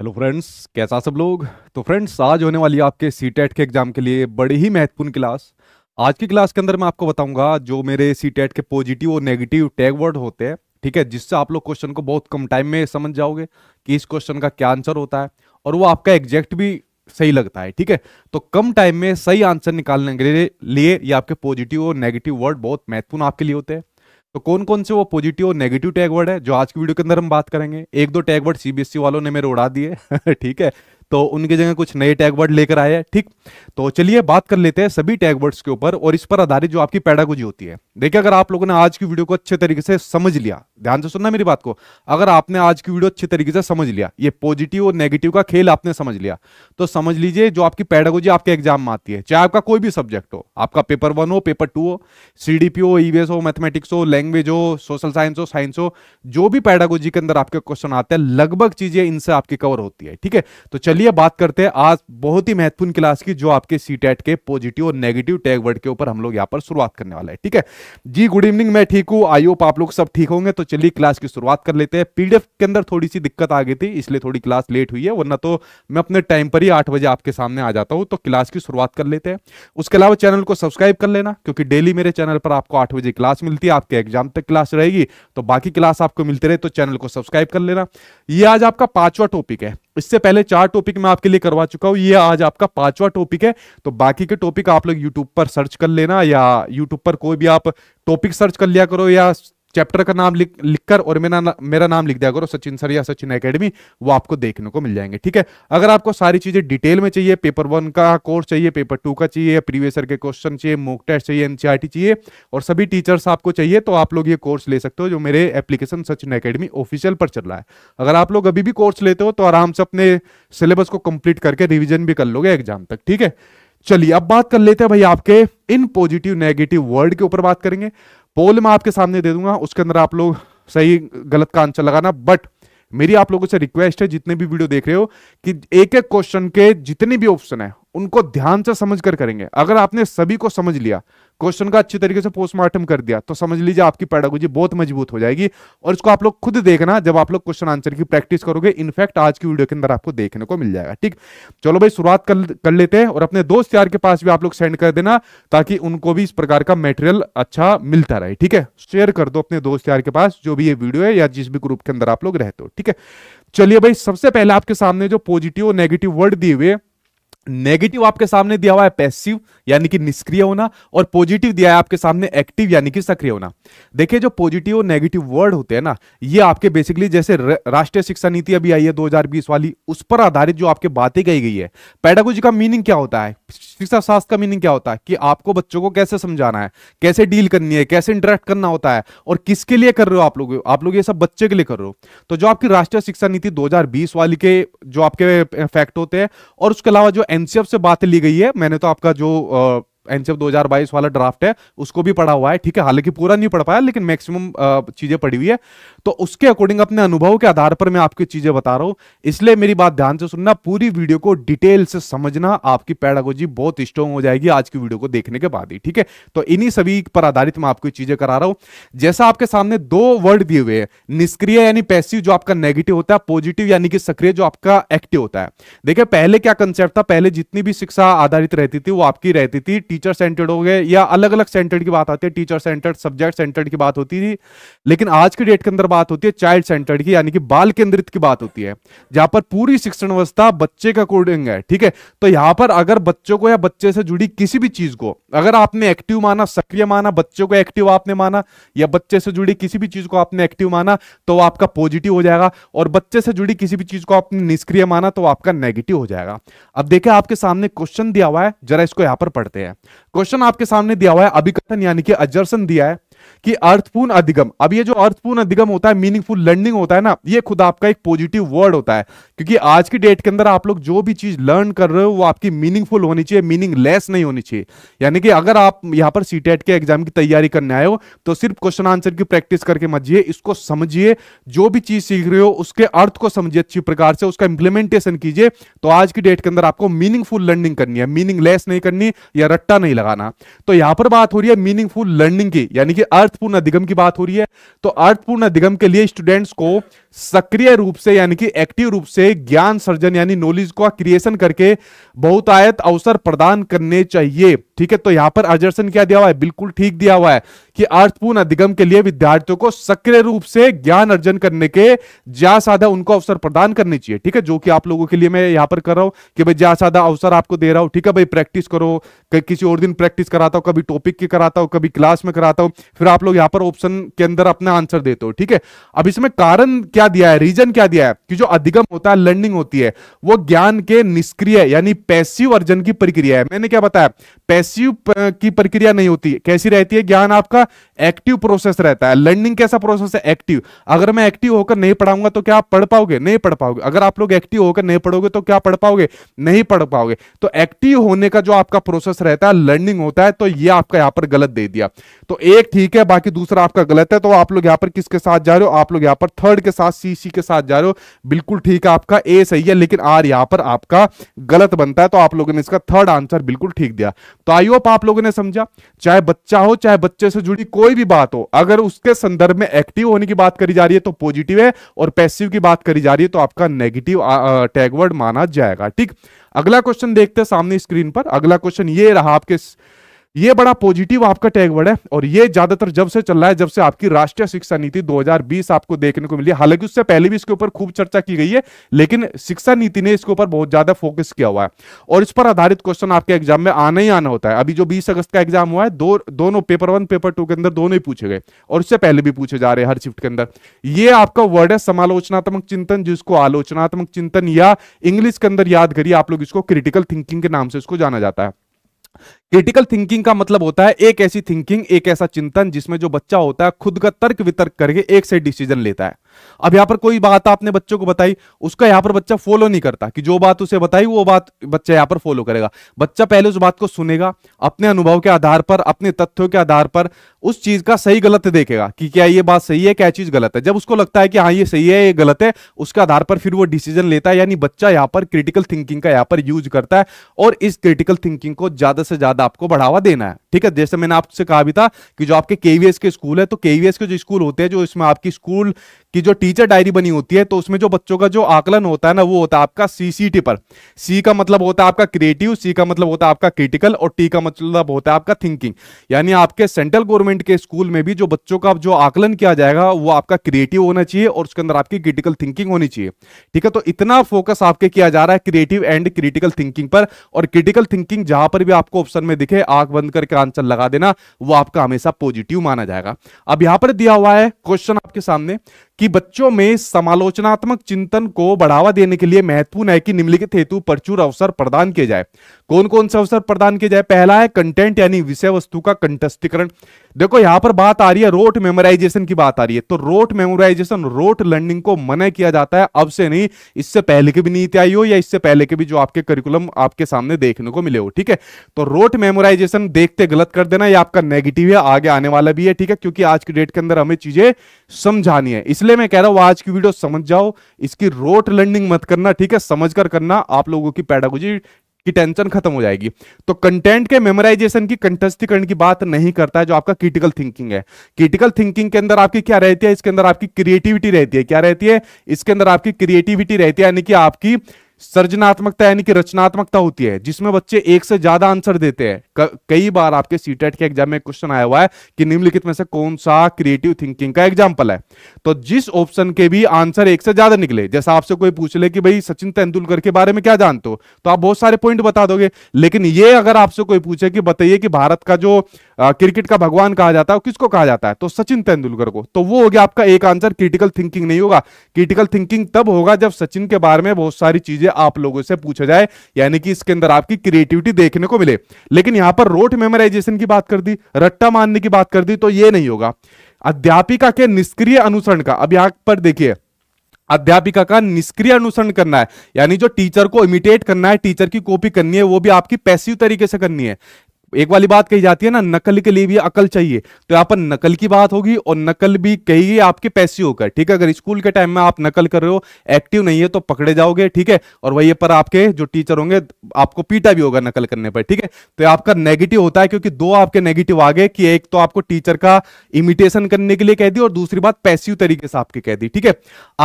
Hello friends कैसा सब लोग तो फ्रेंड्स आज होने वाली आपके सी टेट e के एग्जाम के लिए बड़ी ही महत्वपूर्ण क्लास आज की क्लास के अंदर मैं आपको बताऊंगा जो मेरे सी टेट e के पॉजिटिव और नेगेटिव टैग वर्ड होते हैं ठीक है जिससे आप लोग क्वेश्चन को बहुत कम टाइम में समझ जाओगे कि इस क्वेश्चन का क्या आंसर होता है और वो आपका एग्जैक्ट भी सही लगता है ठीक है तो कम टाइम में सही आंसर निकालने के लिए ये आपके पॉजिटिव और नेगेटिव वर्ड बहुत महत्वपूर्ण आपके लिए होते हैं तो कौन कौन से वो पॉजिटिव और नेगेटिव टैग वर्ड है जो आज की वीडियो के अंदर हम बात करेंगे एक दो टैग वर्ड सीबीएसई वालों ने मेरे उड़ा दिए ठीक है तो उनकी जगह कुछ नए टैग वर्ड लेकर आए हैं ठीक तो चलिए बात कर लेते हैं सभी टैग वर्ड्स के ऊपर और इस पर आधारित जो आपकी पैडागोजी होती है देखिए अगर आप लोगों ने आज की वीडियो को अच्छे तरीके से समझ लिया ध्यान से सुनना मेरी बात को अगर आपने आज की वीडियो अच्छे तरीके से समझ लिया ये पॉजिटिव और नेगेटिव का खेल आपने समझ लिया तो समझ लीजिए जो आपकी पैडागोजी आपके एग्जाम में आती है चाहे आपका कोई भी सब्जेक्ट हो आपका पेपर वन हो पेपर टू हो सीडीपी हो ईवीएस e हो मैथमेटिक्स हो लैंग्वेज हो सोशल साइंस हो साइंस हो जो भी पैडागोजी के अंदर आपके क्वेश्चन आते हैं लगभग चीजें इनसे आपकी कवर होती है ठीक है तो चलिए चलिए बात करते हैं आज बहुत ही महत्वपूर्ण क्लास की जो आपके सी टेट के पॉजिटिव और नेगेटिव टैग वर्ड के ऊपर हम लोग यहाँ पर शुरुआत करने वाले हैं ठीक है जी गुड इवनिंग मैं ठीक हूँ आई होप आप लोग सब ठीक होंगे तो चलिए क्लास की शुरुआत कर लेते हैं पीडीएफ के अंदर थोड़ी सी दिक्कत आ गई थी इसलिए थोड़ी क्लास लेट हुई है वरना तो मैं अपने टाइम पर ही आठ बजे आपके सामने आ जाता हूँ तो क्लास की शुरुआत कर लेते हैं उसके अलावा चैनल को सब्सक्राइब कर लेना क्योंकि डेली मेरे चैनल पर आपको आठ बजे क्लास मिलती है आपके एग्जाम तक क्लास रहेगी तो बाकी क्लास आपको मिलते रहे तो चैनल को सब्सक्राइब कर लेना ये आज आपका पांचवा टॉपिक है इससे पहले चार टॉपिक मैं आपके लिए करवा चुका हूं ये आज आपका पांचवा टॉपिक है तो बाकी के टॉपिक आप लोग यूट्यूब पर सर्च कर लेना या यूट्यूब पर कोई भी आप टॉपिक सर्च कर लिया करो या चैप्टर का नाम लिख लिखकर और मेरा ना, मेरा नाम लिख दिया करो सचिन सर या सचिन एकेडमी वो आपको देखने को मिल जाएंगे ठीक है अगर आपको सारी चीजें डिटेल में चाहिए पेपर वन का कोर्स चाहिए पेपर टू का चाहिए प्रीवियस के क्वेश्चन चाहिए मोक टेस्ट चाहिए एनसीईआरटी e चाहिए और सभी टीचर्स आपको चाहिए तो आप लोग ये कोर्स ले सकते हो जो मेरे एप्लीकेशन सचिन अकेडमी ऑफिशियल पर चल रहा है अगर आप लोग अभी भी कोर्स लेते हो तो आराम से अपने सिलेबस को कंप्लीट करके रिविजन भी कर लोगे एग्जाम तक ठीक है चलिए अब बात कर लेते हैं भाई आपके इन पॉजिटिव नेगेटिव वर्ड के ऊपर बात करेंगे पोल मैं आपके सामने दे दूंगा उसके अंदर आप लोग सही गलत का आंसर लगाना बट मेरी आप लोगों से रिक्वेस्ट है जितने भी वीडियो देख रहे हो कि एक एक क्वेश्चन के जितने भी ऑप्शन है उनको ध्यान से समझ कर करेंगे अगर आपने सभी को समझ लिया क्वेश्चन का अच्छी तरीके से पोस्टमार्टम कर दिया तो समझ लीजिए आपकी पैडागोजी बहुत मजबूत हो जाएगी और इसको आप लोग खुद देखना जब आप लोग क्वेश्चन आंसर की प्रैक्टिस करोगे इनफैक्ट आज की वीडियो के अंदर आपको देखने को मिल जाएगा ठीक चलो भाई शुरुआत कर, कर लेते हैं और अपने दोस्त यार के पास भी आप लोग सेंड कर देना ताकि उनको भी इस प्रकार का मेटेरियल अच्छा मिलता रहे ठीक है शेयर कर दो अपने दोस्त यार के पास जो भी ये वीडियो है या जिस भी ग्रुप के अंदर आप लोग रहते हो ठीक है चलिए भाई सबसे पहले आपके सामने जो पॉजिटिव और नेगेटिव वर्ड दिए हुए नेगेटिव आपके सामने दिया हुआ है पैसिव यानी कि निष्क्रिय होना और पॉजिटिव दिया है आपके सामने एक्टिव यानी कि सक्रिय होना देखिए जो पॉजिटिव और नेगेटिव वर्ड होते हैं ना ये आपके बेसिकली जैसे राष्ट्रीय शिक्षा नीति अभी आई है 2020 वाली उस पर आधारित जो आपके बातें कही गई है पैडागोजी का मीनिंग क्या होता है शिक्षा शास्त्र का मीनिंग क्या होता है कि आपको बच्चों को कैसे समझाना है कैसे डील करनी है कैसे इंटरेक्ट करना होता है और किसके लिए कर रहे हो आप लोग आप लोग ये सब बच्चे के लिए कर रहे हो तो जो आपकी राष्ट्रीय शिक्षा नीति दो वाली के जो आपके फैक्ट होते हैं और उसके अलावा जो एनसीएफ से बात ली गई है मैंने तो आपका जो एनसीएफ 2022 वाला ड्राफ्ट है उसको भी पढ़ा हुआ है ठीक है हालांकि पूरा नहीं पढ़ पाया लेकिन मैक्सिमम चीजें पढ़ी हुई है तो उसके अकॉर्डिंग अपने अनुभव के आधार पर मैं आपकी चीजें बता रहा हूं इसलिए मेरी बात ध्यान से सुनना पूरी वीडियो को डिटेल से समझना आपकी पैडागोजी बहुत स्ट्रॉन्ग हो जाएगी आज की वीडियो को देखने के बाद ही ठीक है तो इन्हीं सभी पर आधारित मैं आपको चीजें करा रहा हूं जैसा आपके सामने दो वर्ड दिए हुए हैं निष्क्रिय यानी पैसिव जो आपका नेगेटिव होता है पॉजिटिव यानी कि सक्रिय जो आपका एक्टिव होता है देखिए पहले क्या कंसेप्ट था पहले जितनी भी शिक्षा आधारित रहती थी वो आपकी रहती थी टीचर सेंटर्ड हो गए या अलग अलग सेंटर्ड की बात आती है टीचर सेंटर्ड सब्जेक्ट सेंटर्ड की बात होती थी लेकिन आज के डेट के अंदर बात होती है चाइल्ड सेंटर्ड की यानी कि बाल केंद्रित की बात होती है जहां पर पूरी शिक्षण व्यवस्था बच्चे के अकॉर्डिंग है ठीक है तो यहां पर अगर बच्चों को या बच्चे से जुड़ी किसी भी चीज को अगर आपने एक्टिव माना सक्रिय माना बच्चों को एक्टिव आपने माना या बच्चे से जुड़ी किसी भी चीज को आपने एक्टिव माना तो आपका पॉजिटिव हो जाएगा और बच्चे से जुड़ी किसी भी चीज को आपने निष्क्रिय माना तो आपका नेगेटिव हो जाएगा अब देखे आपके सामने क्वेश्चन दिया हुआ है जरा इसको यहां पर पढ़ते हैं क्वेश्चन आपके सामने दिया हुआ है अभिकथन यानी कि अजर्सन दिया है कि अर्थपूर्ण अधिगम अब ये जो अर्थपूर्ण अधिगम होता है मीनिंगफुल लर्निंग होता है ना ये खुद आपका एक पॉजिटिव वर्ड होता है क्योंकि आज की डेट के अंदर आप लोग जो भी चीज लर्न कर रहे हो वो आपकी मीनिंगफुल होनी चाहिए मीनिंग लेस नहीं होनी चाहिए यानी कि अगर आप यहां पर सी e के एग्जाम की तैयारी करने आए हो तो सिर्फ क्वेश्चन आंसर की प्रैक्टिस करके मजिए इसको समझिए जो भी चीज सीख रहे हो उसके अर्थ को समझिए अच्छी प्रकार से उसका इंप्लीमेंटेशन कीजिए तो आज की डेट के अंदर आपको मीनिंगफुल लर्निंग करनी है मीनिंग नहीं करनी या रट्टा नहीं लगाना तो यहां पर बात हो रही है मीनिंगफुल लर्निंग की यानी कि अर्थपूर्ण अधिगम की बात हो रही है तो अर्थपूर्ण अधिगम के लिए स्टूडेंट्स को सक्रिय रूप से यानी कि एक्टिव रूप से ज्ञान सर्जन यानी नॉलेज का क्रिएशन करके बहुतायत अवसर प्रदान करने चाहिए ठीक है तो यहां पर अर्जर्सन क्या दिया हुआ है बिल्कुल ठीक दिया हुआ है कि अर्थपूर्ण अधिगम के लिए विद्यार्थियों को सक्रिय रूप से ज्ञान अर्जन करने के ज्या साधा उनको अवसर प्रदान करने चाहिए ठीक है जो कि आप लोगों के लिए मैं यहां पर कर रहा हूं कि भाई ज्या साधा अवसर आपको दे रहा हूं ठीक है भाई प्रैक्टिस करो किसी और दिन प्रैक्टिस कराता हूं कभी टॉपिक की कराता हूं कभी क्लास में कराता हूं फिर आप लोग यहां पर ऑप्शन के अंदर अपना आंसर देते हो ठीक है अब इसमें कारण क्या क्या दिया है रीजन क्या दिया है कि जो अधिगम होता है लर्निंग होती है वो ज्ञान के निष्क्रिय यानी पैसिव अर्जन की प्रक्रिया है मैंने क्या बताया पैसिव की प्रक्रिया नहीं होती कैसी रहती है ज्ञान आपका एक्टिव प्रोसेस रहता है लर्निंग कैसा प्रोसेस है एक्टिव अगर मैं एक्टिव होकर नहीं पढ़ाऊंगा तो क्या पढ़ पाओगे नहीं पढ़ पाओगे अगर आप लोग एक्टिव होकर नहीं पढ़ोगे तो क्या पढ़ पाओगे नहीं पढ़ पाओगे तो एक्टिव होने का जो आपका प्रोसेस रहता है लर्निंग होता है तो ये आपका यहाँ पर गलत दे दिया तो एक ठीक है बाकी दूसरा आपका गलत है तो आप लोग यहाँ पर किसके साथ जा रहे हो आप लोग यहाँ पर थर्ड के साथ पाँच सी सी के साथ जा रहे हो बिल्कुल ठीक है आपका ए सही है लेकिन आर यहाँ पर आपका गलत बनता है तो आप लोगों ने इसका थर्ड आंसर बिल्कुल ठीक दिया तो आई होप आप लोगों ने समझा चाहे बच्चा हो चाहे बच्चे से जुड़ी कोई भी बात हो अगर उसके संदर्भ में एक्टिव होने की बात करी जा रही है तो पॉजिटिव है और पैसिव की बात करी जा रही है तो आपका नेगेटिव टैगवर्ड माना जाएगा ठीक अगला क्वेश्चन देखते हैं सामने स्क्रीन पर अगला क्वेश्चन ये रहा आपके ये बड़ा पॉजिटिव आपका टैग वर्ड है और ये ज्यादातर जब से चल रहा है जब से आपकी राष्ट्रीय शिक्षा नीति 2020 आपको देखने को मिली है हालांकि उससे पहले भी इसके ऊपर खूब चर्चा की गई है लेकिन शिक्षा नीति ने इसके ऊपर बहुत ज्यादा फोकस किया हुआ है और इस पर आधारित क्वेश्चन आपके एग्जाम में आना ही आना होता है अभी जो बीस अगस्त का एग्जाम हुआ है दो दोनों पेपर वन पेपर टू के अंदर दोनों ही पूछे गए और उससे पहले भी पूछे जा रहे हैं हर शिफ्ट के अंदर ये आपका वर्ड है समालोचनात्मक चिंतन जिसको आलोचनात्मक चिंतन या इंग्लिश के अंदर याद करिए आप लोग इसको क्रिटिकल थिंकिंग के नाम से इसको जाना जाता है क्रिटिकल थिंकिंग का मतलब होता है एक ऐसी थिंकिंग एक ऐसा चिंतन जिसमें जो बच्चा होता है खुद का तर्क वितर्क करके एक से डिसीजन लेता है अब यहां पर कोई बात आपने बच्चों को बताई उसका यहां पर बच्चा फॉलो नहीं करता कि जो बात उसे बताई वो बात बच्चा यहां पर फॉलो करेगा बच्चा पहले उस बात को सुनेगा अपने अनुभव के आधार पर अपने तथ्यों के आधार पर उस चीज का सही गलत देखेगा कि क्या ये बात सही है क्या चीज गलत है जब उसको लगता है कि हाँ ये सही है ये गलत है उसके आधार पर फिर वो डिसीजन लेता है यानी बच्चा यहां पर क्रिटिकल थिंकिंग का यहां पर यूज करता है और इस क्रिटिकल थिंकिंग को ज्यादा से ज्यादा आपको बढ़ावा देना है ठीक है जैसे मैंने आपसे कहा भी था कि जो आपके केवीएस के स्कूल है तो केवीएस के जो स्कूल होते हैं जो इसमें आपकी स्कूल की जो टीचर डायरी बनी होती है तो उसमें जो बच्चों का जो आकलन होता है ना वो होता है आपका सीसीटी पर सी का मतलब होता है आपका क्रिएटिव सी का मतलब होता है आपका क्रिटिकल और टी का मतलब होता है आपका थिंकिंग यानी आपके सेंट्रल गवर्नमेंट के स्कूल में भी जो बच्चों का जो आकलन किया जाएगा वो आपका क्रिएटिव होना चाहिए और उसके अंदर आपकी क्रिटिकल थिंकिंग होनी चाहिए ठीक है तो इतना फोकस आपके किया जा रहा है क्रिएटिव एंड क्रिटिकल थिंकिंग पर और क्रिटिकल थिंकिंग जहां पर भी आपको ऑप्शन में दिखे आंख बंद करके इसका आंसर लगा देना वो आपका हमेशा पॉजिटिव माना जाएगा अब यहां पर दिया हुआ है क्वेश्चन आपके सामने कि बच्चों में समालोचनात्मक चिंतन को बढ़ावा देने के लिए महत्वपूर्ण है कि निम्नलिखित हेतु प्रचुर अवसर प्रदान किए जाए कौन कौन से अवसर प्रदान किए जाए पहला है कंटेंट यानी विषय वस्तु का कंटस्टीकरण देखो यहां पर बात आ रही है रोट मेमोराइजेशन की बात आ रही है तो रोट मेमोराइजेशन रोट लर्निंग को मना किया जाता है अब से नहीं इससे पहले की भी नीति आई हो या इससे पहले के भी जो आपके करिकुलम आपके सामने देखने को मिले हो ठीक है तो रोट मेमोराइजेशन देखते गलत कर देना यह आपका नेगेटिव है आगे आने वाला भी है ठीक है क्योंकि आज की डेट के अंदर हमें चीजें समझानी है इसलिए इसलिए मैं कह रहा हूं आज की वीडियो समझ जाओ इसकी रोट लर्निंग मत करना ठीक है समझ कर करना आप लोगों की पैडागोजी की टेंशन खत्म हो जाएगी तो कंटेंट के मेमोराइजेशन की कंटस्थीकरण की बात नहीं करता है जो आपका क्रिटिकल थिंकिंग है क्रिटिकल थिंकिंग के अंदर आपकी क्या रहती है इसके अंदर आपकी क्रिएटिविटी रहती है क्या रहती है इसके अंदर आपकी क्रिएटिविटी रहती है यानी कि आपकी सर्जनात्मकता यानी कि रचनात्मकता होती है जिसमें बच्चे एक से ज्यादा आंसर देते हैं कई बार आपके सीटेट e के एग्जाम में क्वेश्चन आया हुआ है कि निम्नलिखित में से कौन सा क्रिएटिव थिंकिंग का एग्जाम्पल है तो जिस ऑप्शन के भी आंसर एक से ज्यादा निकले जैसा आपसे कोई पूछ ले कि भाई सचिन तेंदुलकर के बारे में क्या जानते हो तो आप बहुत सारे पॉइंट बता दोगे लेकिन ये अगर आपसे कोई पूछे कि बताइए कि भारत का जो क्रिकेट का भगवान कहा जाता है किसको कहा जाता है तो सचिन तेंदुलकर को तो वो हो गया आपका एक आंसर क्रिटिकल थिंकिंग नहीं होगा क्रिटिकल थिंकिंग तब होगा जब सचिन के बारे में बहुत सारी चीजें चीजें आप लोगों से पूछा जाए यानी कि इसके अंदर आपकी क्रिएटिविटी देखने को मिले लेकिन यहां पर रोट मेमोराइजेशन की बात कर दी रट्टा मानने की बात कर दी तो ये नहीं होगा अध्यापिका के निष्क्रिय अनुसरण का अब यहां पर देखिए अध्यापिका का निष्क्रिय अनुसरण करना है यानी जो टीचर को इमिटेट करना है टीचर की कॉपी करनी है वो भी आपकी पैसिव तरीके से करनी है एक वाली बात कही जाती है ना नकल के लिए भी अकल चाहिए तो यहाँ पर नकल की बात होगी और नकल भी कही आपके पैसे होकर ठीक है अगर स्कूल के टाइम में आप नकल कर रहे हो एक्टिव नहीं है तो पकड़े जाओगे ठीक है और वही पर आपके जो टीचर होंगे आपको पीटा भी होगा नकल करने पर ठीक है तो आपका नेगेटिव होता है क्योंकि दो आपके नेगेटिव आ गए कि एक तो आपको टीचर का इमिटेशन करने के लिए कह दी और दूसरी बात पैसिव तरीके से आपके कह दी ठीक है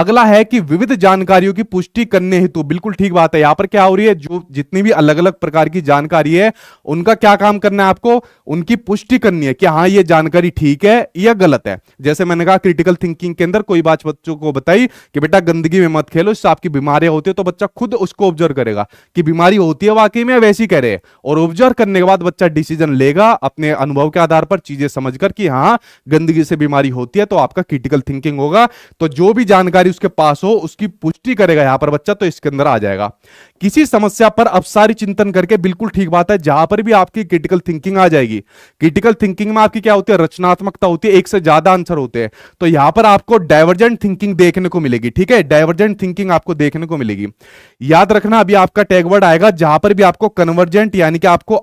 अगला है कि विविध जानकारियों की पुष्टि करने हेतु बिल्कुल ठीक बात है यहाँ पर क्या हो रही है जो जितनी भी अलग अलग प्रकार की जानकारी है उनका क्या काम काम करना है आपको उनकी पुष्टि करनी है कि हाँ ये जानकारी ठीक है या गलत है जैसे मैंने कहा क्रिटिकल थिंकिंग के अंदर कोई बात बच्चों को बताई कि बेटा गंदगी में मत खेलो इससे आपकी बीमारियां होती है तो बच्चा खुद उसको ऑब्जर्व करेगा कि बीमारी होती है वाकई में वैसी कह रहे और ऑब्जर्व करने के बाद बच्चा डिसीजन लेगा अपने अनुभव के आधार पर चीजें समझ कर कि हाँ गंदगी से बीमारी होती है तो आपका क्रिटिकल थिंकिंग होगा तो जो भी जानकारी उसके पास हो उसकी पुष्टि करेगा यहां पर बच्चा तो इसके अंदर आ जाएगा किसी समस्या पर अब सारी चिंतन करके बिल्कुल ठीक बात है जहां पर भी आपकी क्रिटिकल थिंकिंग आ जाएगी क्रिटिकल थिंकिंग में आपकी क्या होती है रचनात्मकता होती है एक से ज्यादा आंसर होते हैं तो यहां पर आपको डायवर्जेंट थिंकिंग देखने को मिलेगी ठीक है डायवर्जेंट थिंकिंग आपको देखने को मिलेगी याद रखना अभी आपका टैगवर्ड आएगा जहां पर भी आपको कन्वर्जेंट यानी कि आपको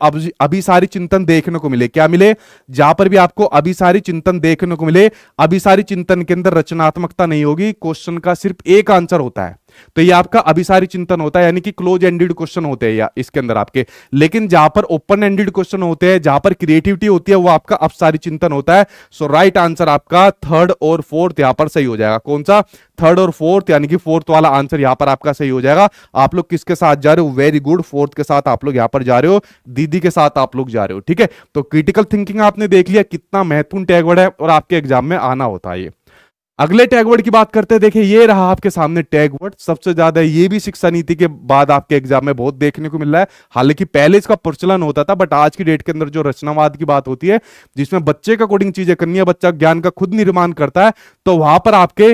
अभी सारी चिंतन देखने को मिले क्या मिले जहां पर भी आपको अभी सारी चिंतन देखने को मिले अभी सारी चिंतन के अंदर रचनात्मकता नहीं होगी क्वेश्चन का सिर्फ एक आंसर होता है तो ये आपका अभिसारी चिंतन होता है यानी कि क्लोज एंडेड क्वेश्चन होते हैं या इसके अंदर आपके लेकिन जहां पर ओपन एंडेड क्वेश्चन होते हैं जहां पर क्रिएटिविटी होती है वो आपका अपसारी चिंतन होता है सो राइट आंसर आपका थर्ड और फोर्थ यहां पर सही हो जाएगा कौन सा थर्ड और फोर्थ यानी कि फोर्थ वाला आंसर यहां पर आपका सही हो जाएगा आप लोग किसके साथ जा रहे हो वेरी गुड फोर्थ के साथ आप लोग यहां पर जा रहे हो दीदी के साथ आप लोग जा रहे हो ठीक है तो क्रिटिकल थिंकिंग आपने देख लिया कितना महत्वपूर्ण टैगवर्ड है और आपके एग्जाम में आना होता है ये अगले टैगवर्ड की बात करते हैं देखिए ये रहा आपके सामने टैगवर्ड सबसे ज्यादा ये भी शिक्षा नीति के बाद आपके एग्जाम में बहुत देखने को मिल रहा है हालांकि पहले इसका प्रचलन होता था बट आज की डेट के अंदर जो रचनावाद की बात होती है जिसमें बच्चे का अकॉर्डिंग चीजें करनी है बच्चा ज्ञान का खुद निर्माण करता है तो वहां पर आपके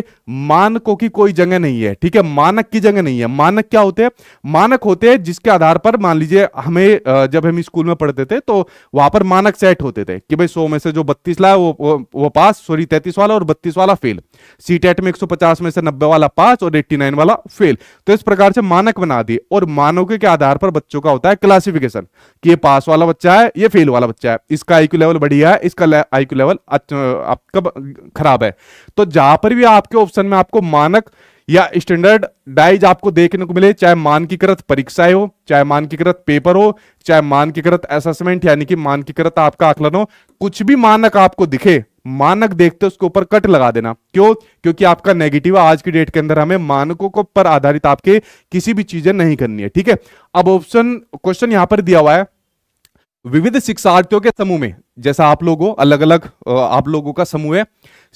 मानकों की कोई जगह नहीं है ठीक है मानक की जगह नहीं है मानक क्या होते हैं मानक होते हैं जिसके आधार पर मान लीजिए हमें जब हम स्कूल में पढ़ते थे तो वहां पर मानक सेट होते थे कि भाई सौ में से जो बत्तीस लाया वो वो पास सॉरी तैतीस वाला और बत्तीस वाला फेल सी टेट में 150 में से 90 वाला पास और 89 वाला फेल तो इस प्रकार से मानक बना दिए और मानक के आधार पर बच्चों का होता है क्लासिफिकेशन कि ये पास वाला बच्चा है ये फेल वाला बच्चा है इसका आईक्यू लेवल बढ़िया है इसका आईक्यू लेवल आपका खराब है तो जहां पर भी आपके ऑप्शन में आपको मानक या स्टैंडर्ड डाइज आपको देखने को मिले चाहे मानकीकृत परीक्षाएं हो चाहे मानकीकृत पेपर हो चाहे मानकीकृत असेसमेंट यानी कि मानकीकृत आपका आकलन हो कुछ भी मानक आपको दिखे मानक देखते उसके ऊपर कट लगा देना क्यों क्योंकि आपका नेगेटिव आज की डेट के अंदर हमें मानकों को पर आधारित आपके किसी भी चीजें नहीं करनी है ठीक है अब ऑप्शन क्वेश्चन यहां पर दिया हुआ है विविध शिक्षार्थियों के समूह में जैसा आप लोगों अलग अलग आप लोगों का समूह है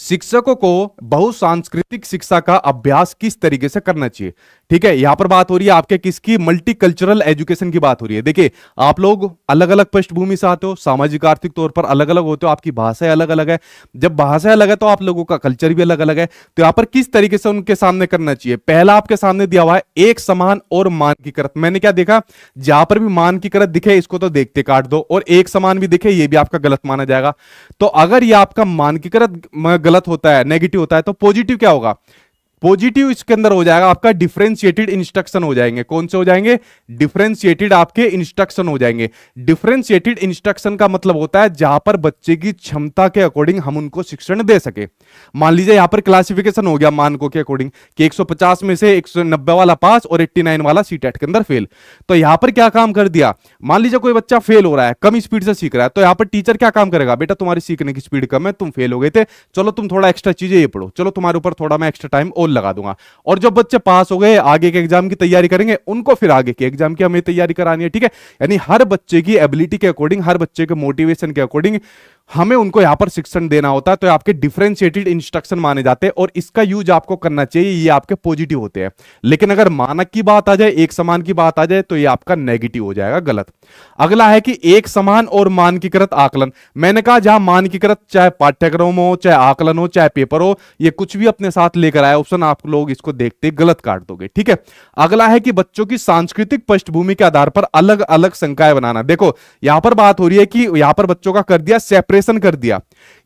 शिक्षकों को बहुसांस्कृतिक शिक्षा का अभ्यास किस तरीके से करना चाहिए ठीक है यहां पर बात हो रही है आपके किसकी मल्टी कल्चरल एजुकेशन की बात हो रही है देखिए आप लोग अलग अलग पृष्ठभूमि से आते हो सामाजिक आर्थिक तौर पर अलग अलग होते हो आपकी भाषाएं अलग अलग है जब भाषा अलग है तो आप लोगों का कल्चर भी अलग अलग है तो यहां पर किस तरीके से उनके सामने करना चाहिए पहला आपके सामने दिया हुआ है एक समान और मान की करत मैंने क्या देखा जहां पर भी मान की करत दिखे इसको तो देखते काट दो और एक समान भी दिखे ये भी आपका गलत माना जाएगा तो अगर ये आपका मान की करत गलत होता है नेगेटिव होता है तो पॉजिटिव क्या होगा पॉजिटिव इसके अंदर हो जाएगा आपका डिफ्रेंशिएटेड इंस्ट्रक्शन हो जाएंगे कौन से हो जाएंगे डिफ्रेंशिएटेड आपके इंस्ट्रक्शन हो जाएंगे डिफ्रेंशिएटेड इंस्ट्रक्शन का मतलब होता है जहां पर बच्चे की क्षमता के अकॉर्डिंग हम उनको शिक्षण दे सके मान लीजिए यहां पर क्लासिफिकेशन हो गया मानको के अकॉर्डिंग कि 150 में से 190 वाला पास और 89 वाला सी e के अंदर फेल तो यहां पर क्या काम कर दिया मान लीजिए कोई बच्चा फेल हो रहा है कम स्पीड से सीख रहा है तो यहां पर टीचर क्या काम करेगा बेटा तुम्हारी सीखने की स्पीड कम है तुम फेल हो गए थे चलो तुम थोड़ा एक्स्ट्रा चीजें ये पढ़ो चलो तुम्हारे ऊपर थोड़ा मैं एक्स्ट्रा टाइम और बिल्कुल लगा दूंगा और जब बच्चे पास हो गए आगे के एग्जाम की तैयारी करेंगे उनको फिर आगे के एग्जाम की हमें तैयारी करानी है ठीक है यानी हर बच्चे की एबिलिटी के अकॉर्डिंग हर बच्चे के मोटिवेशन के अकॉर्डिंग हमें उनको यहां पर शिक्षण देना होता है तो आपके डिफ्रेंशिएटेड इंस्ट्रक्शन माने जाते हैं और इसका यूज आपको करना चाहिए ये आपके पॉजिटिव होते हैं लेकिन अगर मानक की बात आ जाए एक समान की बात आ जाए तो ये आपका नेगेटिव हो जाएगा गलत अगला है कि एक समान और मानकीकृत आकलन मैंने कहा जहां मानकीकृत चाहे पाठ्यक्रम हो चाहे आकलन हो चाहे पेपर हो ये कुछ भी अपने साथ लेकर आए ऑप्शन आप लोग इसको देखते गलत काट दोगे ठीक है अगला है कि बच्चों की सांस्कृतिक पृष्ठभूमि के आधार पर अलग अलग संकाय बनाना देखो यहां पर बात हो रही है कि यहां पर बच्चों का कर दिया सेपरेट सेपरेशन कर दिया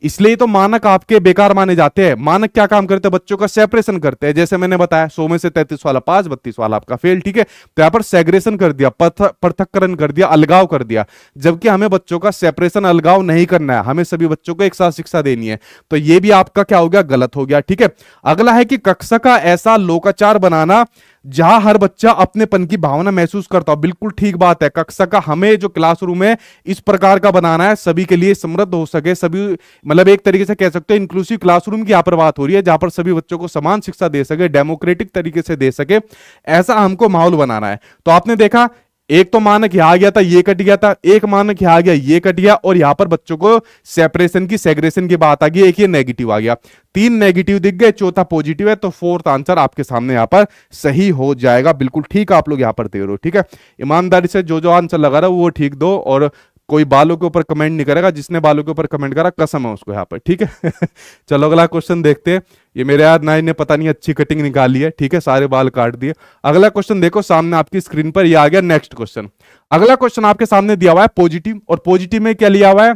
इसलिए तो मानक आपके बेकार माने जाते हैं मानक क्या काम करते हैं बच्चों का सेपरेशन करते हैं जैसे मैंने बताया सो में से तैतीस वाला पांच बत्तीस वाला आपका फेल ठीक है तो यहाँ पर सेग्रेशन कर दिया पृथककरण कर दिया अलगाव कर दिया जबकि हमें बच्चों का सेपरेशन अलगाव नहीं करना है हमें सभी बच्चों को एक साथ शिक्षा देनी है तो ये भी आपका क्या हो गया गलत हो गया ठीक है अगला है कि कक्षा का ऐसा लोकाचार बनाना जहां हर बच्चा अपनेपन की भावना महसूस करता हो बिल्कुल ठीक बात है कक्षा का हमें जो क्लासरूम है इस प्रकार का बनाना है सभी के लिए समृद्ध हो सके सभी मतलब एक तरीके से कह सकते हो इंक्लूसिव क्लासरूम की यहाँ पर बात हो रही है जहां पर सभी बच्चों को समान शिक्षा दे सके डेमोक्रेटिक तरीके से दे सके ऐसा हमको माहौल बनाना है तो आपने देखा एक तो मानक यहाँ गया था ये कट गया था एक मानक यहाँ गया ये कट गया और यहां पर बच्चों को सेपरेशन की सेग्रेशन की बात आ गई एक ये नेगेटिव आ गया तीन नेगेटिव दिख गए चौथा पॉजिटिव है तो फोर्थ आंसर आपके सामने यहां पर सही हो जाएगा बिल्कुल ठीक आप लोग यहां पर दे रहे हो ठीक है ईमानदारी से जो जो आंसर लगा रहा है वो ठीक दो और कोई बालों के ऊपर कमेंट नहीं करेगा जिसने बालों के ऊपर कमेंट करा कसम है उसको यहाँ पर ठीक है चलो अगला क्वेश्चन देखते हैं ये मेरे यार ना ने पता नहीं अच्छी कटिंग निकाली है ठीक है सारे बाल काट दिए अगला क्वेश्चन देखो सामने आपकी स्क्रीन पर ये आ गया नेक्स्ट क्वेश्चन अगला क्वेश्चन आपके सामने दिया हुआ है पॉजिटिव और पॉजिटिव में क्या लिया हुआ है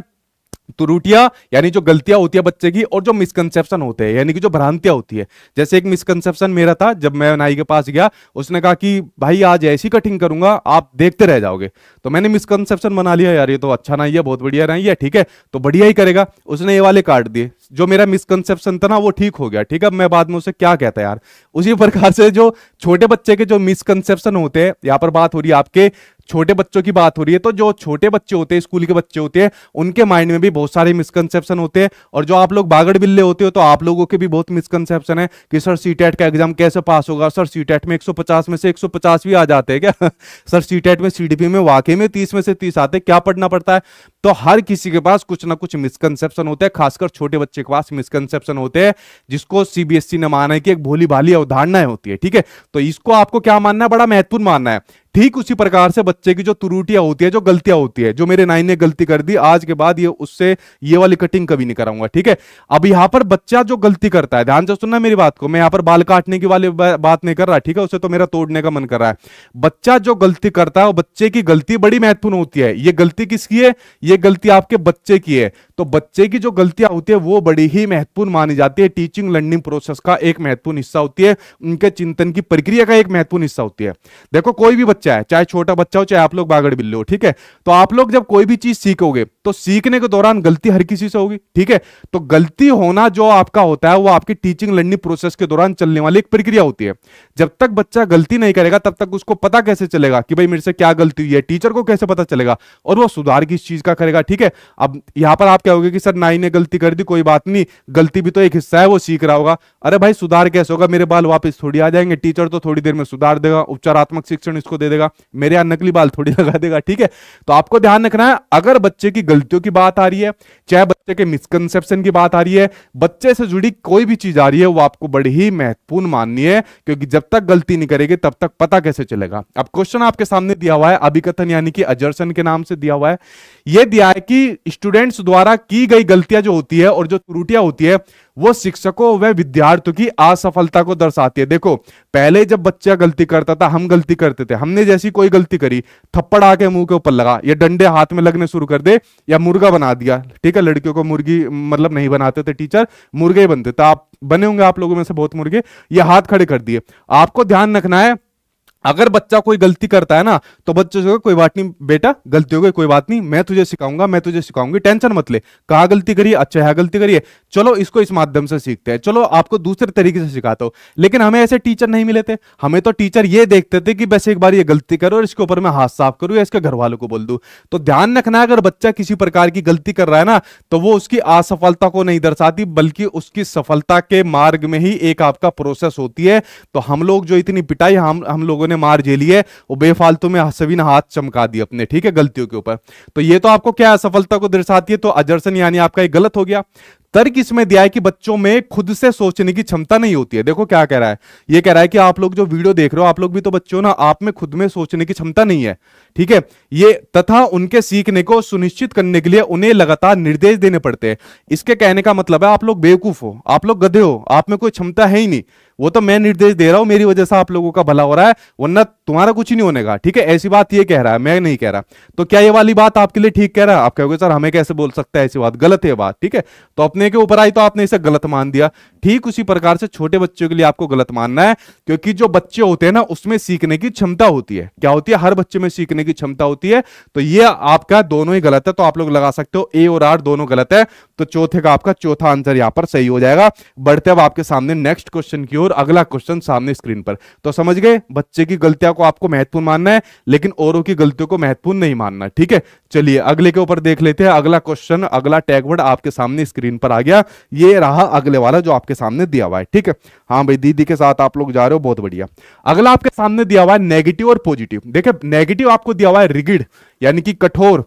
त्रुटियां तो यानी जो गलतियां होती है बच्चे की और जो मिसकंसेप्शन होते हैं यानी कि जो भ्रांतियां होती है जैसे एक मिसकंसेप्शन मेरा था जब मैं नाई के पास गया उसने कहा कि भाई आज ऐसी कटिंग करूंगा आप देखते रह जाओगे तो मैंने मिसकंसेप्शन बना लिया यार ये तो अच्छा नहीं है बहुत बढ़िया नहीं है ठीक है तो बढ़िया ही करेगा उसने ये वाले काट दिए जो मेरा मिसकनसेप्शन था ना वो ठीक हो गया ठीक है मैं बाद में उसे क्या कहता यार उसी प्रकार से जो छोटे बच्चे के जो मिसकनसेप्शन होते हैं यहाँ पर बात हो रही है आपके छोटे बच्चों की बात हो रही है तो जो छोटे बच्चे होते हैं स्कूल के बच्चे होते हैं उनके माइंड में भी बहुत सारे मिसकनसेप्शन होते हैं और जो आप लोग बागड़ बिल्ले होते हो तो आप लोगों के भी बहुत मिसकनसेप्शन है कि सर सी e का एग्जाम कैसे पास होगा सर सी e में 150 में से 150 भी आ जाते हैं क्या सर सी e में सी में वाकई में तीस में से तीस आते क्या पढ़ना पड़ता है तो हर किसी के पास कुछ ना कुछ मिसकनसेप्शन होते हैं खासकर छोटे बच्चे के पास मिसकनसेप्शन होते हैं जिसको सीबीएसई ने माना है कि एक भोली भाली अवधारणाएं होती है ठीक है तो इसको आपको क्या मानना है बड़ा महत्वपूर्ण मानना है ठीक उसी प्रकार से बच्चे की जो त्रुटियां होती है जो गलतियां होती है जो मेरे नाइन ने गलती कर दी आज के बाद ये उससे ये वाली कटिंग कभी नहीं कराऊंगा ठीक है अब यहां पर बच्चा जो गलती करता है ध्यान से सुनना मेरी बात को मैं यहाँ पर बाल काटने की वाली बात नहीं कर रहा ठीक है उसे तो मेरा तोड़ने का मन कर रहा है बच्चा जो गलती करता है वो बच्चे की गलती बड़ी महत्वपूर्ण होती है ये गलती किसकी है ये गलती आपके बच्चे की है तो बच्चे की जो गलतियां होती है वो बड़ी ही महत्वपूर्ण मानी जाती है टीचिंग लर्निंग प्रोसेस का एक महत्वपूर्ण हिस्सा होती है उनके चिंतन की प्रक्रिया का एक महत्वपूर्ण हिस्सा होती है देखो कोई भी बच्चा है चाहे छोटा बच्चा हो चाहे आप लोग बागड़ बिल्ली हो ठीक है तो आप लोग जब कोई भी चीज सीखोगे तो सीखने के दौरान गलती हर किसी से होगी ठीक है तो गलती होना जो आपका होता है वो आपकी टीचिंग लर्निंग प्रोसेस के दौरान चलने वाली एक प्रक्रिया होती है जब तक बच्चा गलती नहीं करेगा तब तक उसको पता कैसे चलेगा कि भाई मेरे से क्या गलती हुई है टीचर को कैसे पता चलेगा और वो सुधार किस चीज का करेगा ठीक है अब यहां पर आप कहोगे कि सर नाई ने गलती कर दी कोई बात नहीं गलती भी तो एक हिस्सा है वो सीख रहा होगा अरे भाई सुधार कैसे होगा मेरे बाल वापस थोड़ी आ जाएंगे टीचर तो थोड़ी देर में सुधार देगा उपचारात्मक शिक्षण इसको दे देगा मेरे यहाँ नकली बाल थोड़ी लगा देगा ठीक है तो आपको ध्यान रखना है अगर बच्चे की गलतियों की बात आ रही है चाहे बच्चे के मिसकनसेप्शन की बात आ रही है बच्चे से जुड़ी कोई भी चीज आ रही है वो आपको बड़ी ही महत्वपूर्ण माननी है क्योंकि जब तक गलती नहीं करेगी तब तक पता कैसे चलेगा अब क्वेश्चन आपके सामने दिया हुआ है अभिकथन यानी कि अजर्सन के नाम से दिया हुआ है यह दिया है कि स्टूडेंट्स द्वारा की गई गलतियां जो होती है और जो त्रुटियां होती है वो शिक्षकों व विद्यार्थियों की असफलता को दर्शाती है देखो पहले जब बच्चा गलती करता था हम गलती करते थे हमने जैसी कोई गलती करी थप्पड़ आके मुंह के ऊपर लगा या डंडे हाथ में लगने शुरू कर दे या मुर्गा बना दिया ठीक है लड़कियों को मुर्गी मतलब नहीं बनाते थे टीचर मुर्गे ही बनते थे आप बने होंगे आप लोगों में से बहुत मुर्गे या हाथ खड़े कर दिए आपको ध्यान रखना है अगर बच्चा कोई गलती करता है ना तो बच्चे से कोई बात नहीं बेटा गलती हो गई कोई बात नहीं मैं तुझे सिखाऊंगा मैं तुझे सिखाऊंगी टेंशन मत ले कहा गलती करिए अच्छा है गलती करिए चलो इसको इस माध्यम से सीखते हैं चलो आपको दूसरे तरीके से सिखाता हो लेकिन हमें ऐसे टीचर नहीं मिले थे हमें तो टीचर ये देखते थे कि बस एक बार ये गलती करो और इसके ऊपर मैं हाथ साफ करूँ या इसके घर वालों को बोल दू तो ध्यान रखना अगर बच्चा किसी प्रकार की गलती कर रहा है ना तो वो उसकी असफलता को नहीं दर्शाती बल्कि उसकी सफलता के मार्ग में ही एक आपका प्रोसेस होती है तो हम लोग जो इतनी पिटाई हम हम लोगों ने मार झेली है वो बेफालतू में सभी ने हाथ चमका दिया अपने ठीक है गलतियों के ऊपर तो ये तो आपको क्या असफलता को दर्शाती है तो अजर्सन यानी आपका एक गलत हो गया तर्क इसमें दिया है कि बच्चों में खुद से सोचने की क्षमता नहीं होती है देखो क्या कह रहा है ये कह रहा है कि आप लोग जो वीडियो देख रहे हो आप लोग भी तो बच्चों ना आप में खुद में सोचने की क्षमता नहीं है ठीक है ये तथा उनके सीखने को सुनिश्चित करने के लिए उन्हें लगातार निर्देश देने पड़ते हैं इसके कहने का मतलब है आप लोग बेवकूफ हो आप लोग गधे हो आप में कोई क्षमता है ही नहीं वो तो मैं निर्देश दे रहा हूं मेरी वजह से आप लोगों का भला हो रहा है वरना तुम्हारा कुछ नहीं होने का ठीक है ऐसी बात ये कह रहा है मैं नहीं कह रहा तो क्या ये वाली बात आपके लिए ठीक कह रहा है आप कहोगे सर हमें कैसे बोल सकता है ऐसी बात गलत है बात ठीक है तो अपने के ऊपर आई तो आपने इसे गलत मान दिया ठीक उसी प्रकार से छोटे बच्चों के लिए आपको गलत मानना है क्योंकि जो बच्चे होते हैं ना उसमें सीखने की क्षमता होती है क्या होती है हर बच्चे में सीखने की क्षमता होती है तो ये आपका दोनों ही गलत है तो आप लोग लगा सकते हो ए और आर दोनों गलत है तो चौथे का आपका चौथा आंसर यहां पर सही हो जाएगा बढ़ते अब आपके सामने नेक्स्ट क्वेश्चन की ओर अगला क्वेश्चन सामने स्क्रीन पर तो समझ गए बच्चे की गलतियां को आपको महत्वपूर्ण मानना है लेकिन औरों की गलतियों को महत्वपूर्ण नहीं मानना ठीक है चलिए अगले के ऊपर देख लेते हैं अगला क्वेश्चन अगला टैगवर्ड आपके सामने स्क्रीन पर आ गया ये रहा अगले वाला जो आपके सामने दिया हुआ है ठीक है हाँ भाई दीदी के साथ आप लोग जा रहे हो बहुत बढ़िया अगला आपके सामने दिया हुआ है नेगेटिव और पॉजिटिव देखे नेगेटिव आपको दिया हुआ है रिगिड यानी कि कठोर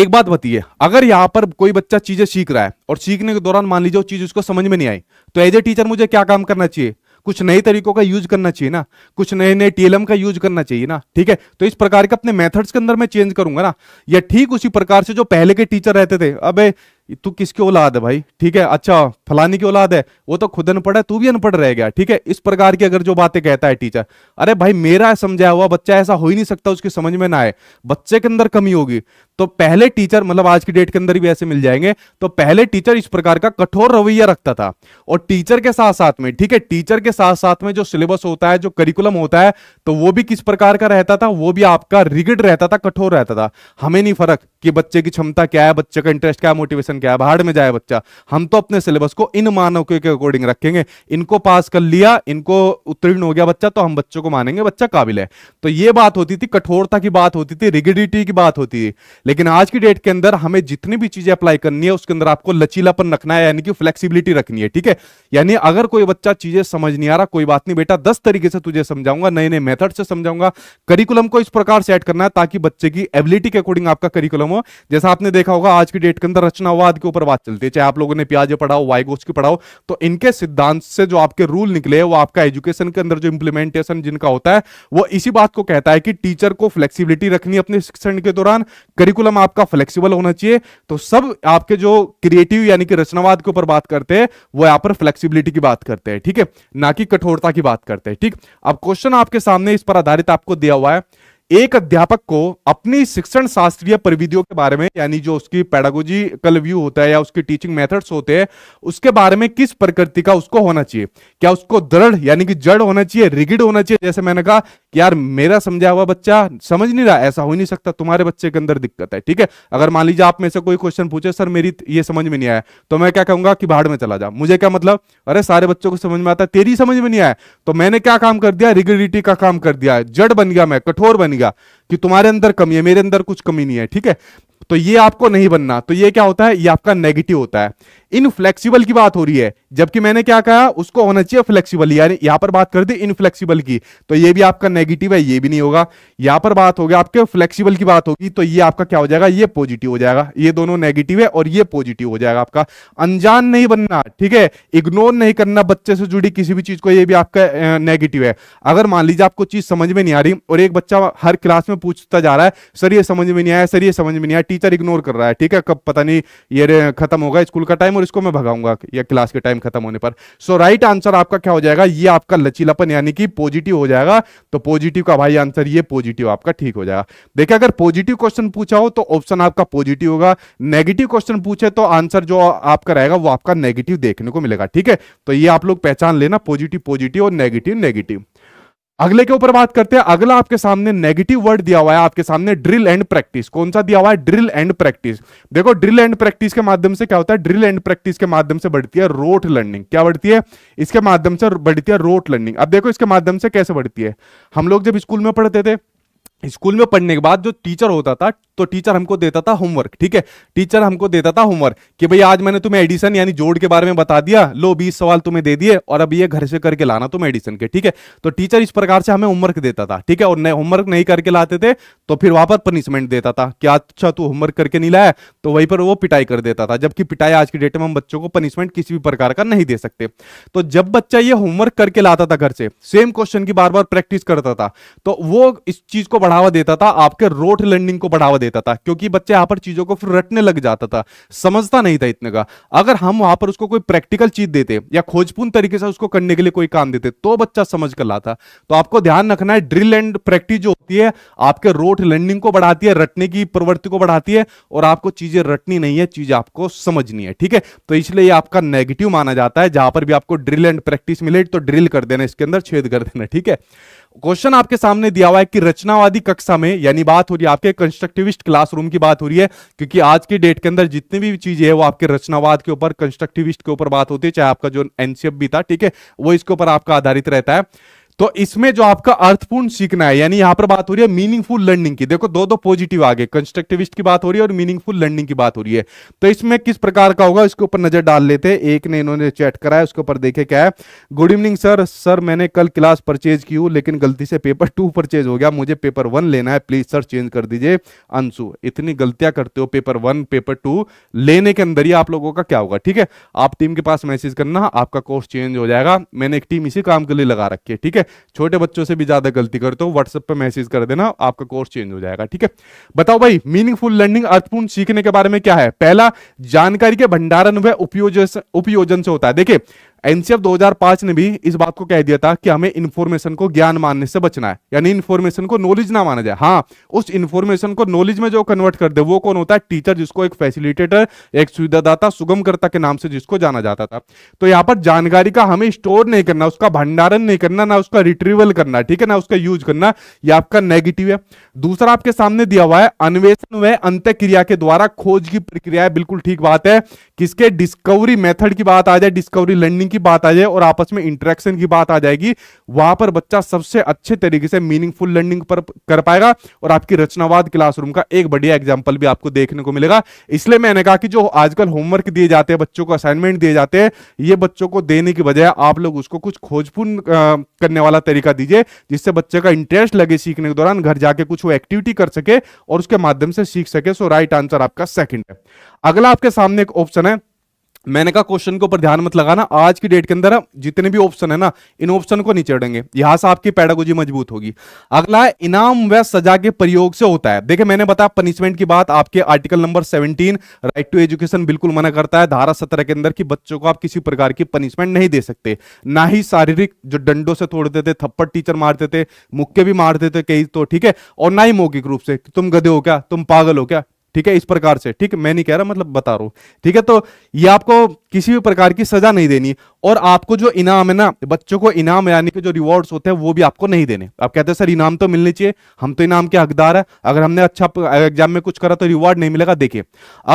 एक बात बताइए अगर यहाँ पर कोई बच्चा चीजें सीख रहा है और सीखने के दौरान मान लीजिए वो चीज उसको समझ में नहीं आई तो एज ए टीचर मुझे क्या काम करना चाहिए कुछ नए तरीकों का यूज करना चाहिए ना कुछ नए नए टीएलएम का यूज करना चाहिए ना ठीक है तो इस प्रकार के अपने मेथड्स के अंदर मैं चेंज करूंगा ना या ठीक उसी प्रकार से जो पहले के टीचर रहते थे अबे तू किसकी औलाद है भाई ठीक है अच्छा फलानी की औलाद है वो तो खुद अनपढ़ है तू भी अनपढ़ रह गया ठीक है इस प्रकार की अगर जो बातें कहता है टीचर अरे भाई मेरा समझाया हुआ बच्चा ऐसा हो ही नहीं सकता उसकी समझ में ना आए बच्चे के अंदर कमी होगी तो पहले टीचर मतलब आज की डेट के अंदर भी ऐसे मिल जाएंगे तो पहले टीचर इस प्रकार का कठोर रवैया रखता था और टीचर के साथ साथ में ठीक है टीचर के साथ साथ में जो सिलेबस होता है जो करिकुलम होता है तो वो भी किस प्रकार का रहता था वो भी आपका रिगिड रहता था कठोर रहता था हमें नहीं फर्क कि बच्चे की क्षमता क्या है बच्चे का इंटरेस्ट क्या है मोटिवेशन क्या है बाहर में जाए बच्चा हम तो अपने सिलेबस को इन मानकों के अकॉर्डिंग रखेंगे इनको पास कर लिया इनको उत्तीर्ण हो गया बच्चा तो हम बच्चों को मानेंगे बच्चा काबिल है तो ये बात होती थी कठोरता की बात होती थी रिगिडिटी की बात होती थी लेकिन आज की डेट के अंदर हमें जितनी भी चीजें अप्लाई करनी है उसके अंदर आपको लचीलापन रखना है यानी कि फ्लेक्सीबिलिटी रखनी है ठीक है यानी अगर कोई बच्चा चीजें समझ नहीं आ रहा कोई बात नहीं बेटा दस तरीके से तुझे समझाऊंगा नए नए मेथड से समझाऊंगा करिकुलम को इस प्रकार सेट करना है ताकि बच्चे की एबिलिटी के अकॉर्डिंग आपका करिकुलम खत्म हो जैसा आपने देखा होगा आज की डेट के अंदर रचनावाद के ऊपर बात चलती है चाहे आप लोगों ने प्याजे पढ़ाओ वाइगोस की पढ़ाओ तो इनके सिद्धांत से जो आपके रूल निकले वो आपका एजुकेशन के अंदर जो इंप्लीमेंटेशन जिनका होता है वो इसी बात को कहता है कि टीचर को फ्लेक्सीबिलिटी रखनी अपने शिक्षण के दौरान करिकुलम आपका फ्लेक्सीबल होना चाहिए तो सब आपके जो क्रिएटिव यानी कि रचनावाद के ऊपर बात करते हैं वो यहाँ पर फ्लेक्सीबिलिटी की बात करते हैं ठीक है ना कि कठोरता की बात करते हैं ठीक अब क्वेश्चन आपके सामने इस पर आधारित आपको दिया हुआ है एक अध्यापक को अपनी शिक्षण शास्त्रीय परिविधियों के बारे में यानी जो उसकी पैडागोजी कल व्यू होता है या उसके टीचिंग मेथड्स होते हैं उसके बारे में किस प्रकृति का उसको होना चाहिए क्या उसको दृढ़ यानी कि जड़ होना चाहिए रिगिड होना चाहिए जैसे मैंने कहा कि यार मेरा समझा हुआ बच्चा समझ नहीं रहा ऐसा हो नहीं सकता तुम्हारे बच्चे के अंदर दिक्कत है ठीक है अगर मान लीजिए आप में से कोई क्वेश्चन पूछे सर मेरी ये समझ में नहीं आया तो मैं क्या कहूंगा कि भाड़ में चला जा मुझे क्या मतलब अरे सारे बच्चों को समझ में आता तेरी समझ में नहीं आया तो मैंने क्या काम कर दिया रिगिडिटी का काम कर दिया जड़ बन गया मैं कठोर बन गया बनेगा कि तुम्हारे अंदर कमी है मेरे अंदर कुछ कमी नहीं है ठीक है तो ये आपको नहीं बनना तो ये क्या होता है ये आपका नेगेटिव होता है इनफ्लेक्सिबल की बात हो रही है जबकि मैंने क्या कहा उसको होना चाहिए फ्लेक्सिबल यानी यहां पर बात कर दी इनफ्लेक्सिबल की तो ये भी आपका नेगेटिव है ये भी नहीं होगा यहां पर बात होगी आपके फ्लेक्सिबल की बात होगी तो ये आपका क्या हो जाएगा ये पॉजिटिव हो जाएगा ये दोनों नेगेटिव है और ये पॉजिटिव हो जाएगा आपका अनजान नहीं बनना ठीक है इग्नोर नहीं करना बच्चे से जुड़ी किसी भी चीज को ये भी आपका नेगेटिव है अगर मान लीजिए आपको चीज समझ में नहीं आ रही और एक बच्चा हर क्लास में पूछता जा रहा है सर ये समझ में नहीं आया सर ये समझ में नहीं आया टीचर इग्नोर कर रहा है ठीक है कब पता नहीं ये खत्म होगा स्कूल का टाइम और इसको मैं भगाऊंगा या क्लास के टाइम खत्म होने पर सो राइट आंसर आपका क्या हो जाएगा ये आपका लचीलापन यानी कि पॉजिटिव हो जाएगा तो पॉजिटिव का भाई आंसर ये पॉजिटिव आपका ठीक हो जाएगा देखिए अगर पॉजिटिव क्वेश्चन पूछा हो तो ऑप्शन आपका पॉजिटिव होगा नेगेटिव क्वेश्चन पूछे तो आंसर जो आपका रहेगा वो आपका नेगेटिव देखने को मिलेगा ठीक है तो ये आप लोग पहचान लेना पॉजिटिव पॉजिटिव और नेगेटिव नेगेटिव अगले के ऊपर बात करते हैं अगला आपके सामने नेगेटिव वर्ड दिया हुआ है आपके सामने ड्रिल एंड प्रैक्टिस कौन सा दिया हुआ है ड्रिल एंड प्रैक्टिस देखो ड्रिल एंड प्रैक्टिस के माध्यम से क्या होता है ड्रिल एंड प्रैक्टिस के माध्यम से बढ़ती है रोट लर्निंग क्या बढ़ती है इसके माध्यम से बढ़ती है रोट लर्निंग अब देखो इसके माध्यम से कैसे बढ़ती है हम लोग जब स्कूल में पढ़ते थे स्कूल में पढ़ने के बाद जो टीचर होता था तो टीचर हमको देता था होमवर्क ठीक है टीचर हमको देता था होमवर्क कि भाई आज मैंने तुम्हें एडिशन यानी जोड़ के बारे में बता दिया लो बीस सवाल तुम्हें दे दिए और अब ये घर से करके लाना तुम एडिशन के ठीक है तो टीचर इस प्रकार से हमें होमवर्क देता था ठीक है और होमवर्क नहीं करके लाते थे तो फिर वहां पर पनिशमेंट देता था कि अच्छा तू होमवर्क करके नहीं लाया तो वहीं पर वो पिटाई कर देता था जबकि पिटाई आज की डेट में हम बच्चों को पनिशमेंट किसी भी प्रकार का नहीं दे सकते तो जब बच्चा ये होमवर्क करके लाता था घर से सेम क्वेश्चन की बार बार प्रैक्टिस करता था तो वो इस चीज को बढ़ावा देता था आपके रोट लर्निंग को बढ़ावा देता था क्योंकि बच्चे यहां पर चीजों को फिर रटने लग जाता था समझता नहीं था इतने का अगर हम वहां पर उसको कोई प्रैक्टिकल चीज देते या खोजपूर्ण तरीके से उसको करने के लिए कोई काम देते तो बच्चा समझ कर लाता तो आपको ध्यान रखना है ड्रिल एंड प्रैक्टिस जो होती है आपके रोट लर्निंग को बढ़ाती है रटने की प्रवृत्ति को बढ़ाती है और आपको चीजें रटनी नहीं है चीज आपको समझनी है ठीक है तो इसलिए आपका नेगेटिव माना जाता है जहां पर भी आपको ड्रिल एंड प्रैक्टिस मिले तो ड्रिल कर देना इसके अंदर छेद कर देना ठीक है क्वेश्चन आपके सामने दिया हुआ है कि रचनावादी कक्षा में यानी बात हो रही है आपके कंस्ट्रक्टिविस्ट क्लासरूम की बात हो रही है क्योंकि आज के डेट के अंदर जितनी भी चीजें है वो आपके रचनावाद के ऊपर कंस्ट्रक्टिविस्ट के ऊपर बात होती है चाहे आपका जो एनसीएफ भी था ठीक है वो इसके ऊपर आपका आधारित रहता है तो इसमें जो आपका अर्थपूर्ण सीखना है यानी यहां पर बात हो रही है मीनिंगफुल लर्निंग की देखो दो दो पॉजिटिव आगे कंस्ट्रक्टिविस्ट की बात हो रही है और मीनिंगफुल लर्निंग की बात हो रही है तो इसमें किस प्रकार का होगा इसके ऊपर नजर डाल लेते हैं एक ने इन्होंने चैट कराया उसके ऊपर देखे क्या है गुड इवनिंग सर सर मैंने कल क्लास परचेज की हूँ लेकिन गलती से पेपर टू परचेज हो गया मुझे पेपर वन लेना है प्लीज सर चेंज कर दीजिए अंशु इतनी गलतियां करते हो पेपर वन पेपर टू लेने के अंदर ही आप लोगों का क्या होगा ठीक है आप टीम के पास मैसेज करना आपका कोर्स चेंज हो जाएगा मैंने एक टीम इसी काम के लिए लगा रखी है ठीक है छोटे बच्चों से भी ज्यादा गलती करते हो व्हाट्सएप पर मैसेज कर देना आपका कोर्स चेंज हो जाएगा ठीक है बताओ भाई मीनिंगफुल लर्निंग अर्थपूर्ण सीखने के बारे में क्या है पहला जानकारी के भंडारण व उपयोजन से होता है देखिए एनसीएफ 2005 ने भी इस बात को कह दिया था कि हमें इन्फॉर्मेशन को ज्ञान मानने से बचना है यानी इन्फॉर्मेशन को नॉलेज ना माना जाए हाँ उस इन्फॉर्मेशन को नॉलेज में जो कन्वर्ट कर दे वो कौन होता है टीचर जिसको एक फैसिलिटेटर एक सुविधादाता सुगमकर्ता के नाम से जिसको जाना जाता था तो यहाँ पर जानकारी का हमें स्टोर नहीं करना उसका भंडारण नहीं करना ना उसका रिट्रीवल करना ठीक है ना उसका यूज करना यह आपका नेगेटिव है दूसरा आपके सामने दिया हुआ है अन्वेषण व क्रिया के द्वारा खोज की प्रक्रिया बिल्कुल ठीक बात है किसके डिस्कवरी मेथड की बात आ जाए डिस्कवरी लर्निंग लर्निंग की बात आ जाए और आपस में इंटरेक्शन की बात आ जाएगी वहां पर बच्चा सबसे अच्छे तरीके से मीनिंगफुल लर्निंग पर कर पाएगा और आपकी रचनावाद क्लासरूम का एक बढ़िया एग्जाम्पल भी आपको देखने को मिलेगा इसलिए मैंने कहा कि जो आजकल होमवर्क दिए जाते हैं बच्चों को असाइनमेंट दिए जाते हैं ये बच्चों को देने की बजाय आप लोग उसको कुछ खोजपूर्ण करने वाला तरीका दीजिए जिससे बच्चे का इंटरेस्ट लगे सीखने के दौरान घर जाके कुछ वो एक्टिविटी कर सके और उसके माध्यम से सीख सके सो राइट आंसर आपका सेकंड है अगला आपके सामने एक ऑप्शन है मैंने कहा क्वेश्चन के ऊपर ध्यान मत लगाना आज की डेट के अंदर जितने भी ऑप्शन है ना इन ऑप्शन को निचेड़ेंगे यहां से आपकी पैडागोजी मजबूत होगी अगला इनाम व सजा के प्रयोग से होता है देखिए मैंने बताया पनिशमेंट की बात आपके article number 17 right to education बिल्कुल मना करता है धारा सत्रह के अंदर की बच्चों को आप किसी प्रकार की पनिशमेंट नहीं दे सकते ना ही शारीरिक जो डंडो से तोड़ते थे थप्पड़ टीचर मारते थे मुक्के भी मारते थे कई तो ठीक है और ना ही मौखिक रूप से तुम गधे हो क्या तुम पागल हो क्या ठीक है इस प्रकार से ठीक मैं नहीं कह रहा मतलब बता रहा हूं ठीक है तो ये आपको किसी भी प्रकार की सजा नहीं देनी और आपको जो इनाम है ना बच्चों को इनाम यानी कि जो रिवॉर्ड्स होते हैं वो भी आपको नहीं देने आप कहते हैं सर इनाम तो मिलने चाहिए हम तो इनाम के हकदार है अगर हमने अच्छा एग्जाम में कुछ करा तो रिवॉर्ड नहीं मिलेगा देखिए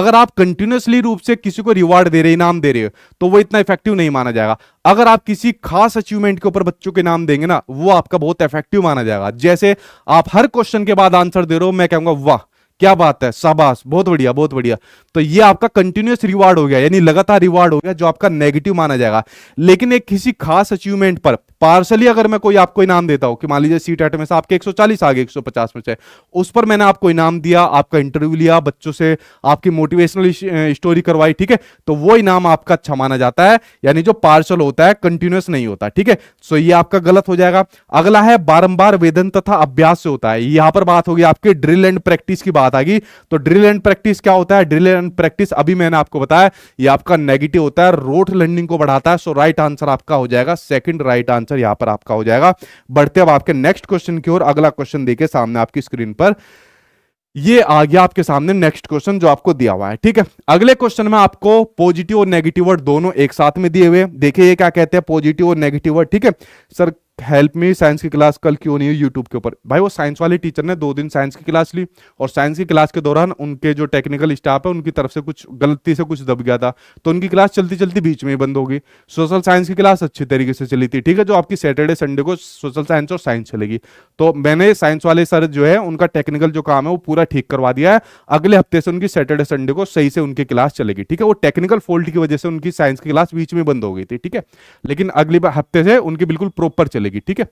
अगर आप कंटिन्यूसली रूप से किसी को रिवॉर्ड दे रहे इनाम दे रहे हो तो वो इतना इफेक्टिव नहीं माना जाएगा अगर आप किसी खास अचीवमेंट के ऊपर बच्चों के नाम देंगे ना वो आपका बहुत इफेक्टिव माना जाएगा जैसे आप हर क्वेश्चन के बाद आंसर दे रहे हो मैं कहूंगा वाह क्या बात है शाबाश बहुत बढ़िया बहुत बढ़िया तो ये आपका कंटिन्यूस रिवार्ड हो गया यानी लगातार रिवार्ड हो गया जो आपका नेगेटिव माना जाएगा लेकिन एक किसी खास अचीवमेंट पर पार्सली अगर मैं कोई आपको इनाम देता हूं कि मान लीजिए सीट एट में से आपके 140 आगे 150 में से उस पर मैंने आपको इनाम दिया आपका इंटरव्यू लिया बच्चों से आपकी मोटिवेशनल स्टोरी करवाई ठीक है तो वो इनाम आपका अच्छा माना जाता है यानी जो पार्सल होता है कंटिन्यूस नहीं होता ठीक है सो ये आपका गलत हो जाएगा अगला है बारंबार वेदन तथा अभ्यास से होता है यहां पर बात होगी आपकी ड्रिल एंड प्रैक्टिस की बात आ गई तो ड्रिल एंड प्रैक्टिस क्या होता है ड्रिल एंड एंड प्रैक्टिस अभी मैंने आपको बताया ये आपका नेगेटिव होता है रोट लर्निंग को बढ़ाता है सो राइट आंसर आपका हो जाएगा सेकंड राइट आंसर यहां पर आपका हो जाएगा बढ़ते अब आपके नेक्स्ट क्वेश्चन की ओर अगला क्वेश्चन देखिए सामने आपकी स्क्रीन पर ये आ गया आपके सामने नेक्स्ट क्वेश्चन जो आपको दिया हुआ है ठीक है अगले क्वेश्चन में आपको पॉजिटिव और नेगेटिव वर्ड दोनों एक साथ में दिए हुए देखिए ये क्या कहते हैं पॉजिटिव और नेगेटिव वर्ड ठीक है सर हेल्प मी साइंस की क्लास कल क्यों नहीं हुई यूट्यूब के ऊपर भाई वो साइंस वाले टीचर ने दो दिन साइंस की क्लास ली और साइंस की क्लास के दौरान उनके जो टेक्निकल स्टाफ है उनकी तरफ से कुछ गलती से कुछ दब गया था तो उनकी क्लास चलती चलती बीच में ही बंद होगी सोशल साइंस की क्लास अच्छी तरीके से चली थी ठीक है जो आपकी सैटरडे संडे को सोशल साइंस और साइंस चलेगी तो मैंने साइंस वाले सर जो है उनका टेक्निकल जो काम है वो पूरा ठीक करवा दिया है अगले हफ्ते से उनकी सैटरडे संडे को सही से उनकी क्लास चलेगी ठीक है वो टेक्निकल फॉल्ट की वजह से उनकी साइंस की क्लास बीच में बंद हो गई थी ठीक है लेकिन अगले हफ्ते से उनकी बिल्कुल प्रॉपर चलेगी चलेगी ठीक है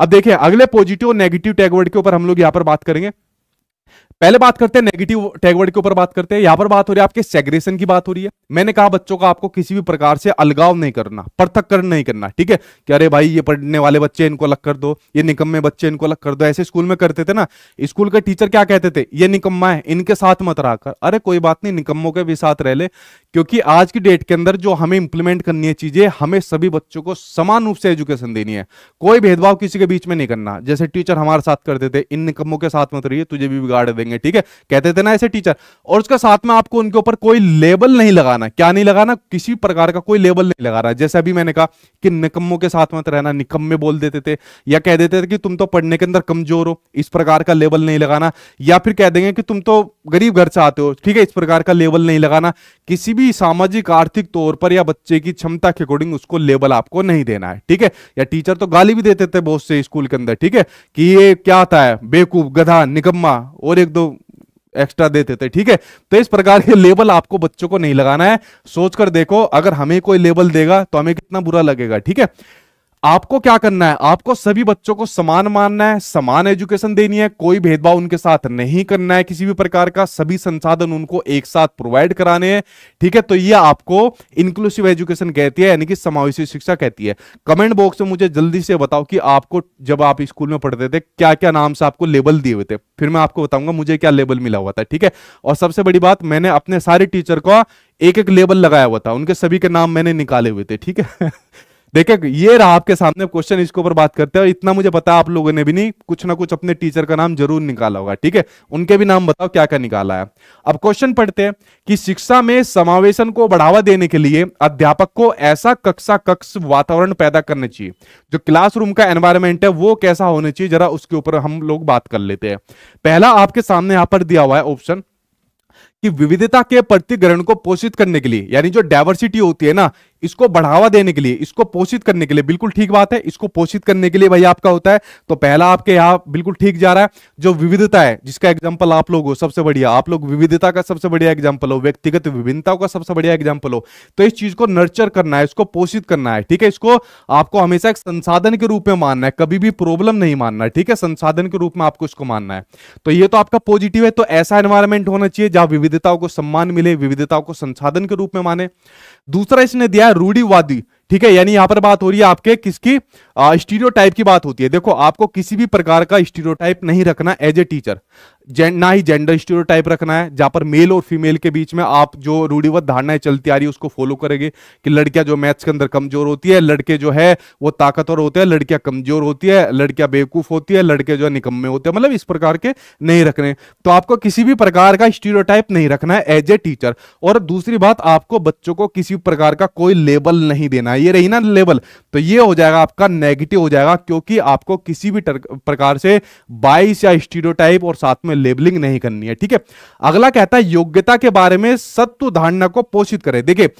अब देखिए अगले पॉजिटिव और नेगेटिव टैगवर्ड के ऊपर हम लोग यहां पर बात करेंगे पहले बात करते हैं नेगेटिव टैगवर्ड के ऊपर बात करते हैं यहां पर बात हो रही है आपके सेग्रेशन की बात हो रही है मैंने कहा बच्चों का आपको किसी भी प्रकार से अलगाव नहीं करना पृथककरण नहीं करना ठीक है कि अरे भाई ये पढ़ने वाले बच्चे इनको अलग कर दो ये निकम्मे बच्चे इनको अलग कर दो ऐसे स्कूल में करते थे ना स्कूल के टीचर क्या कहते थे ये निकम्मा है इनके साथ मत रहा कर अरे कोई बात नहीं निकम्मों के भी साथ रह ले क्योंकि आज की डेट के अंदर जो हमें इंप्लीमेंट करनी है चीजें हमें सभी बच्चों को समान रूप से एजुकेशन देनी है कोई भेदभाव किसी के बीच में नहीं करना जैसे टीचर हमारे साथ करते थे इन निकम्मों के साथ मत रहिए तुझे भी बिगाड़ देंगे करेंगे ठीक है कहते थे ना ऐसे टीचर और उसके साथ में आपको उनके ऊपर कोई लेबल नहीं लगाना क्या नहीं लगाना किसी प्रकार का कोई लेबल नहीं लगाना जैसे अभी मैंने कहा कि निकम्मों के साथ मत रहना निकम्मे बोल देते थे या कह देते थे कि तुम तो पढ़ने के अंदर कमजोर हो इस प्रकार का लेबल नहीं लगाना या फिर कह देंगे कि तुम तो गरीब घर से आते हो ठीक है इस प्रकार का लेबल नहीं लगाना किसी भी सामाजिक आर्थिक तौर पर या बच्चे की क्षमता के अकॉर्डिंग उसको लेबल आपको नहीं देना है ठीक है या टीचर तो गाली भी देते थे बहुत से स्कूल के अंदर ठीक है कि ये क्या आता है बेकूफ गधा निकम्मा और एक एक्स्ट्रा देते थे ठीक है तो इस प्रकार के लेबल आपको बच्चों को नहीं लगाना है सोचकर देखो अगर हमें कोई लेबल देगा तो हमें कितना बुरा लगेगा ठीक है आपको क्या करना है आपको सभी बच्चों को समान मानना है समान एजुकेशन देनी है कोई भेदभाव उनके साथ नहीं करना है किसी भी प्रकार का सभी संसाधन उनको एक साथ प्रोवाइड कराने हैं ठीक है तो ये आपको इंक्लूसिव एजुकेशन कहती है यानी कि समावेशी शिक्षा कहती है कमेंट बॉक्स में मुझे जल्दी से बताओ कि आपको जब आप स्कूल में पढ़ते थे क्या क्या नाम से आपको लेबल दिए हुए थे फिर मैं आपको बताऊंगा मुझे क्या लेबल मिला हुआ था ठीक है और सबसे बड़ी बात मैंने अपने सारे टीचर को एक एक लेबल लगाया हुआ था उनके सभी के नाम मैंने निकाले हुए थे ठीक है देखिए ये रहा आपके सामने क्वेश्चन इसके ऊपर बात करते हैं इतना मुझे पता आप लोगों ने भी नहीं कुछ ना कुछ अपने टीचर का नाम जरूर निकाला होगा ठीक है उनके भी नाम बताओ क्या क्या निकाला है अब क्वेश्चन पढ़ते हैं कि शिक्षा में समावेशन को बढ़ावा देने के लिए अध्यापक को ऐसा कक्षा कक्ष वातावरण पैदा करना चाहिए जो क्लास का एनवायरमेंट है वो कैसा होना चाहिए जरा उसके ऊपर हम लोग बात कर लेते हैं पहला आपके सामने यहां पर दिया हुआ है ऑप्शन कि विविधता के प्रतिग्रहण को पोषित करने के लिए यानी जो डाइवर्सिटी होती है ना इसको बढ़ावा देने के लिए इसको पोषित करने के लिए बिल्कुल ठीक बात है इसको पोषित करने के लिए भाई आपका होता है तो पहला आपके यहाँ बिल्कुल ठीक जा रहा है जो विविधता है जिसका एग्जाम्पल आप लोग हो सबसे बढ़िया आप लोग विविधता का सबसे बढ़िया एग्जाम्पल हो व्यक्तिगत विभिन्नताओं का सबसे बढ़िया एग्जाम्पल हो तो इस चीज को नर्चर करना है इसको पोषित करना है ठीक है इसको आपको हमेशा एक संसाधन के रूप में मानना है कभी भी प्रॉब्लम नहीं मानना है ठीक है संसाधन के रूप में आपको इसको मानना है तो ये तो आपका पॉजिटिव है तो ऐसा एनवायरमेंट होना चाहिए जहां विविधताओं को सम्मान मिले विविधताओं को संसाधन के रूप में माने दूसरा इसने दिया रूढ़ीवादी ठीक है यानी यहां पर बात हो रही है आपके किसकी स्टीरियोटाइप की बात होती है देखो आपको किसी भी प्रकार का स्टीरियोटाइप नहीं रखना एज ए टीचर ना ही जेंडर स्टीरियोटाइप रखना है जहां पर मेल और फीमेल के बीच में आप जो रूढ़िवत धारणाएं चलती आ रही है उसको फॉलो करेंगे कि लड़कियां जो मैथ्स के अंदर कमजोर होती है लड़के जो है वो ताकतवर होते हैं लड़कियां कमजोर होती है लड़कियां बेवकूफ होती है लड़के जो है निकम्मे होते हैं मतलब इस प्रकार के नहीं रखने तो आपको किसी भी प्रकार का स्टीरियोटाइप नहीं रखना है एज ए टीचर और दूसरी बात आपको बच्चों को किसी प्रकार का कोई लेबल नहीं देना है है ये रही ना लेवल तो ये हो जाएगा आपका नेगेटिव हो जाएगा क्योंकि आपको किसी भी प्रकार से बाइस या स्टीरियोटाइप और साथ में लेबलिंग नहीं करनी है ठीक है अगला कहता है योग्यता के बारे में सत्व धारणा को पोषित करें देखिए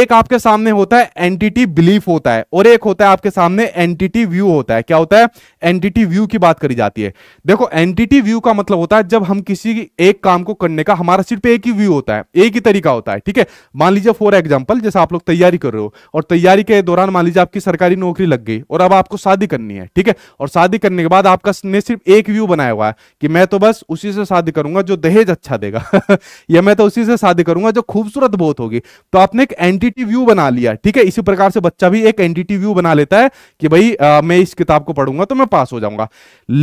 एक आपके सामने होता है एंटिटी बिलीफ होता है और एक होता है आपके सामने एंटिटी व्यू होता है क्या होता है एंटिटी व्यू की बात करी जाती है देखो एंटिटी व्यू का मतलब होता है जब हम किसी एक काम को करने का हमारा सिर्फ एक ही व्यू होता है एक ही तरीका होता है ठीक है मान लीजिए फॉर एग्जाम्पल जैसे आप लोग तैयारी कर रहे हो और तैयारी के दौरान मान लीजिए आपकी सरकारी नौकरी लग गई और अब आपको शादी करनी है ठीक है और शादी करने के बाद आपका ने सिर्फ एक व्यू बनाया हुआ है कि मैं तो बस उसी से शादी करूंगा जो दहेज अच्छा देगा या मैं तो उसी से शादी करूंगा जो खूबसूरत बहुत होगी तो आपने एक एंटिटी व्यू बना लिया ठीक है इसी प्रकार से बच्चा भी एक एंटिटी व्यू बना लेता है कि भाई मैं इस किताब को पढ़ूंगा तो मैं पास हो जाऊंगा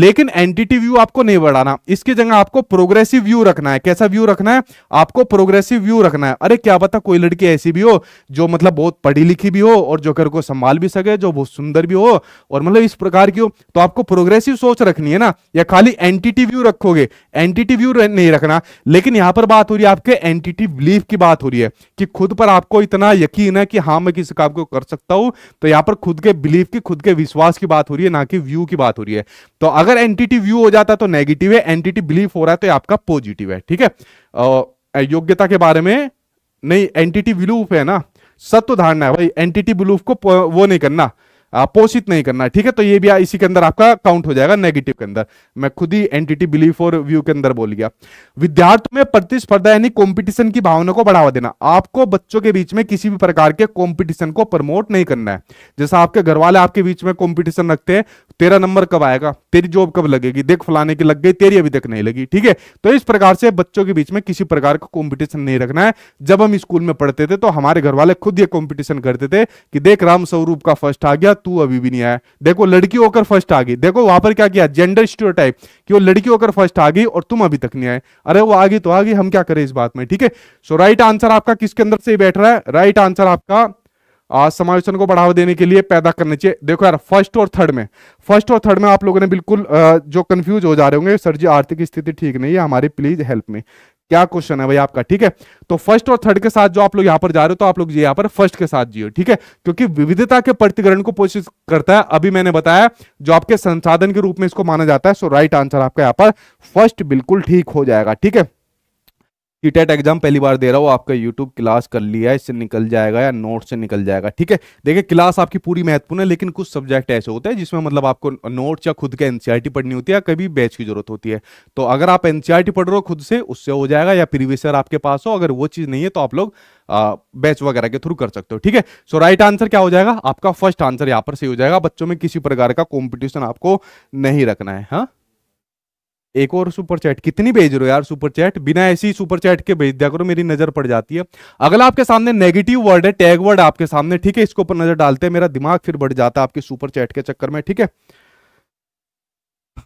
लेकिन एंटिटी व्यू आपको नहीं बढ़ाना इसकी जगह आपको प्रोग्रेसिव व्यू रखना है कैसा व्यू रखना है आपको प्रोग्रेसिव व्यू रखना है अरे क्या पता कोई लड़की ऐसी भी हो जो मतलब बहुत पढ़ी लिखी भी हो और और जो घर को संभाल भी सके जो बहुत सुंदर भी हो और मतलब इस प्रकार की हो तो आपको प्रोग्रेसिव सोच रखनी है ना या खाली एंटिटी व्यू रखोगे एंटिटी व्यू नहीं रखना लेकिन यहां पर बात हो रही है आपके एंटिटी बिलीफ की बात हो रही है कि खुद पर आपको इतना यकीन है कि हाँ मैं किसी काम को कर सकता हूं तो यहां पर खुद के बिलीफ की खुद के विश्वास की बात हो रही है ना कि व्यू की बात हो रही है तो अगर एंटिटी व्यू हो जाता तो नेगेटिव है एंटिटी बिलीफ हो रहा है तो आपका पॉजिटिव है ठीक है योग्यता के बारे में नहीं एंटिटी विलूप है ना सत्व धारणा है भाई एंटिटी बिलूफ को वो नहीं करना पोषित नहीं करना ठीक है तो ये भी इसी के अंदर आपका काउंट हो जाएगा नेगेटिव के अंदर मैं खुद ही एंटिटी बिलीफ और व्यू के अंदर बोल गया विद्यार्थियों में प्रतिस्पर्धा यानी कॉम्पिटिशन की भावना को बढ़ावा देना आपको बच्चों के बीच में किसी भी प्रकार के कॉम्पिटिशन को प्रमोट नहीं करना है जैसा आपके घर वाले आपके बीच में कॉम्पिटिशन रखते हैं तेरा नंबर कब आएगा तेरी जॉब कब लगेगी देख फलाने की लग गई तेरी अभी तक नहीं लगी ठीक है तो इस प्रकार से बच्चों के बीच में किसी प्रकार का कॉम्पिटिशन नहीं रखना है जब हम स्कूल में पढ़ते थे तो हमारे घर वाले खुद ये कॉम्पिटिशन करते थे कि देख राम स्वरूप का फर्स्ट आ गया तू अभी भी नहीं आया देखो लड़की होकर फर्स्ट आ गई देखो वहां पर क्या किया जेंडर स्टीरियोटाइप कि वो लड़की होकर फर्स्ट आ गई और तुम अभी तक नहीं आए अरे वो आ गई तो आ गई हम क्या करें इस बात में ठीक है सो राइट आंसर आपका किसके अंदर से बैठ रहा है राइट आंसर आपका समावेशन को बढ़ावा देने के लिए पैदा करने चाहिए देखो यार फर्स्ट और थर्ड में फर्स्ट और थर्ड में आप लोगों ने बिल्कुल जो कंफ्यूज हो जा रहे होंगे सर जी आर्थिक स्थिति ठीक नहीं है हमारी प्लीज हेल्प में क्या क्वेश्चन है भाई आपका ठीक है तो फर्स्ट और थर्ड के साथ जो आप लोग यहाँ पर जा रहे हो तो आप लोग यहाँ पर फर्स्ट के साथ जियो ठीक है क्योंकि विविधता के प्रतिकरण को कोशिश करता है अभी मैंने बताया जो आपके संसाधन के रूप में इसको माना जाता है सो राइट आंसर आपका यहाँ पर फर्स्ट बिल्कुल ठीक हो जाएगा ठीक है कि टेट एग्जाम पहली बार दे रहा हो आपका यूट्यूब क्लास कर लिया है इससे निकल जाएगा या नोट से निकल जाएगा ठीक है देखिए क्लास आपकी पूरी महत्वपूर्ण है लेकिन कुछ सब्जेक्ट ऐसे होते हैं जिसमें मतलब आपको नोट या खुद के एनसीआरटी पढ़नी होती है या कभी बैच की जरूरत होती है तो अगर आप एनसीआरटी पढ़ रहे हो खुद से उससे हो जाएगा या प्रीवियस ईयर आपके पास हो अगर वो चीज नहीं है तो आप लोग बैच वगैरह के थ्रू कर सकते हो ठीक है सो राइट आंसर क्या हो जाएगा आपका फर्स्ट आंसर यहाँ पर सही हो जाएगा बच्चों में किसी प्रकार का कॉम्पिटिशन आपको नहीं रखना है हाँ एक और सुपर चैट कितनी भेज रहे हो यार सुपर चैट बिना ऐसी सुपर चैट के भेज दिया करो मेरी नजर पड़ जाती है अगला आपके सामने नेगेटिव वर्ड है टैग वर्ड आपके सामने ठीक है इसके ऊपर नजर डालते हैं मेरा दिमाग फिर बढ़ जाता है आपके सुपर चैट के चक्कर में ठीक है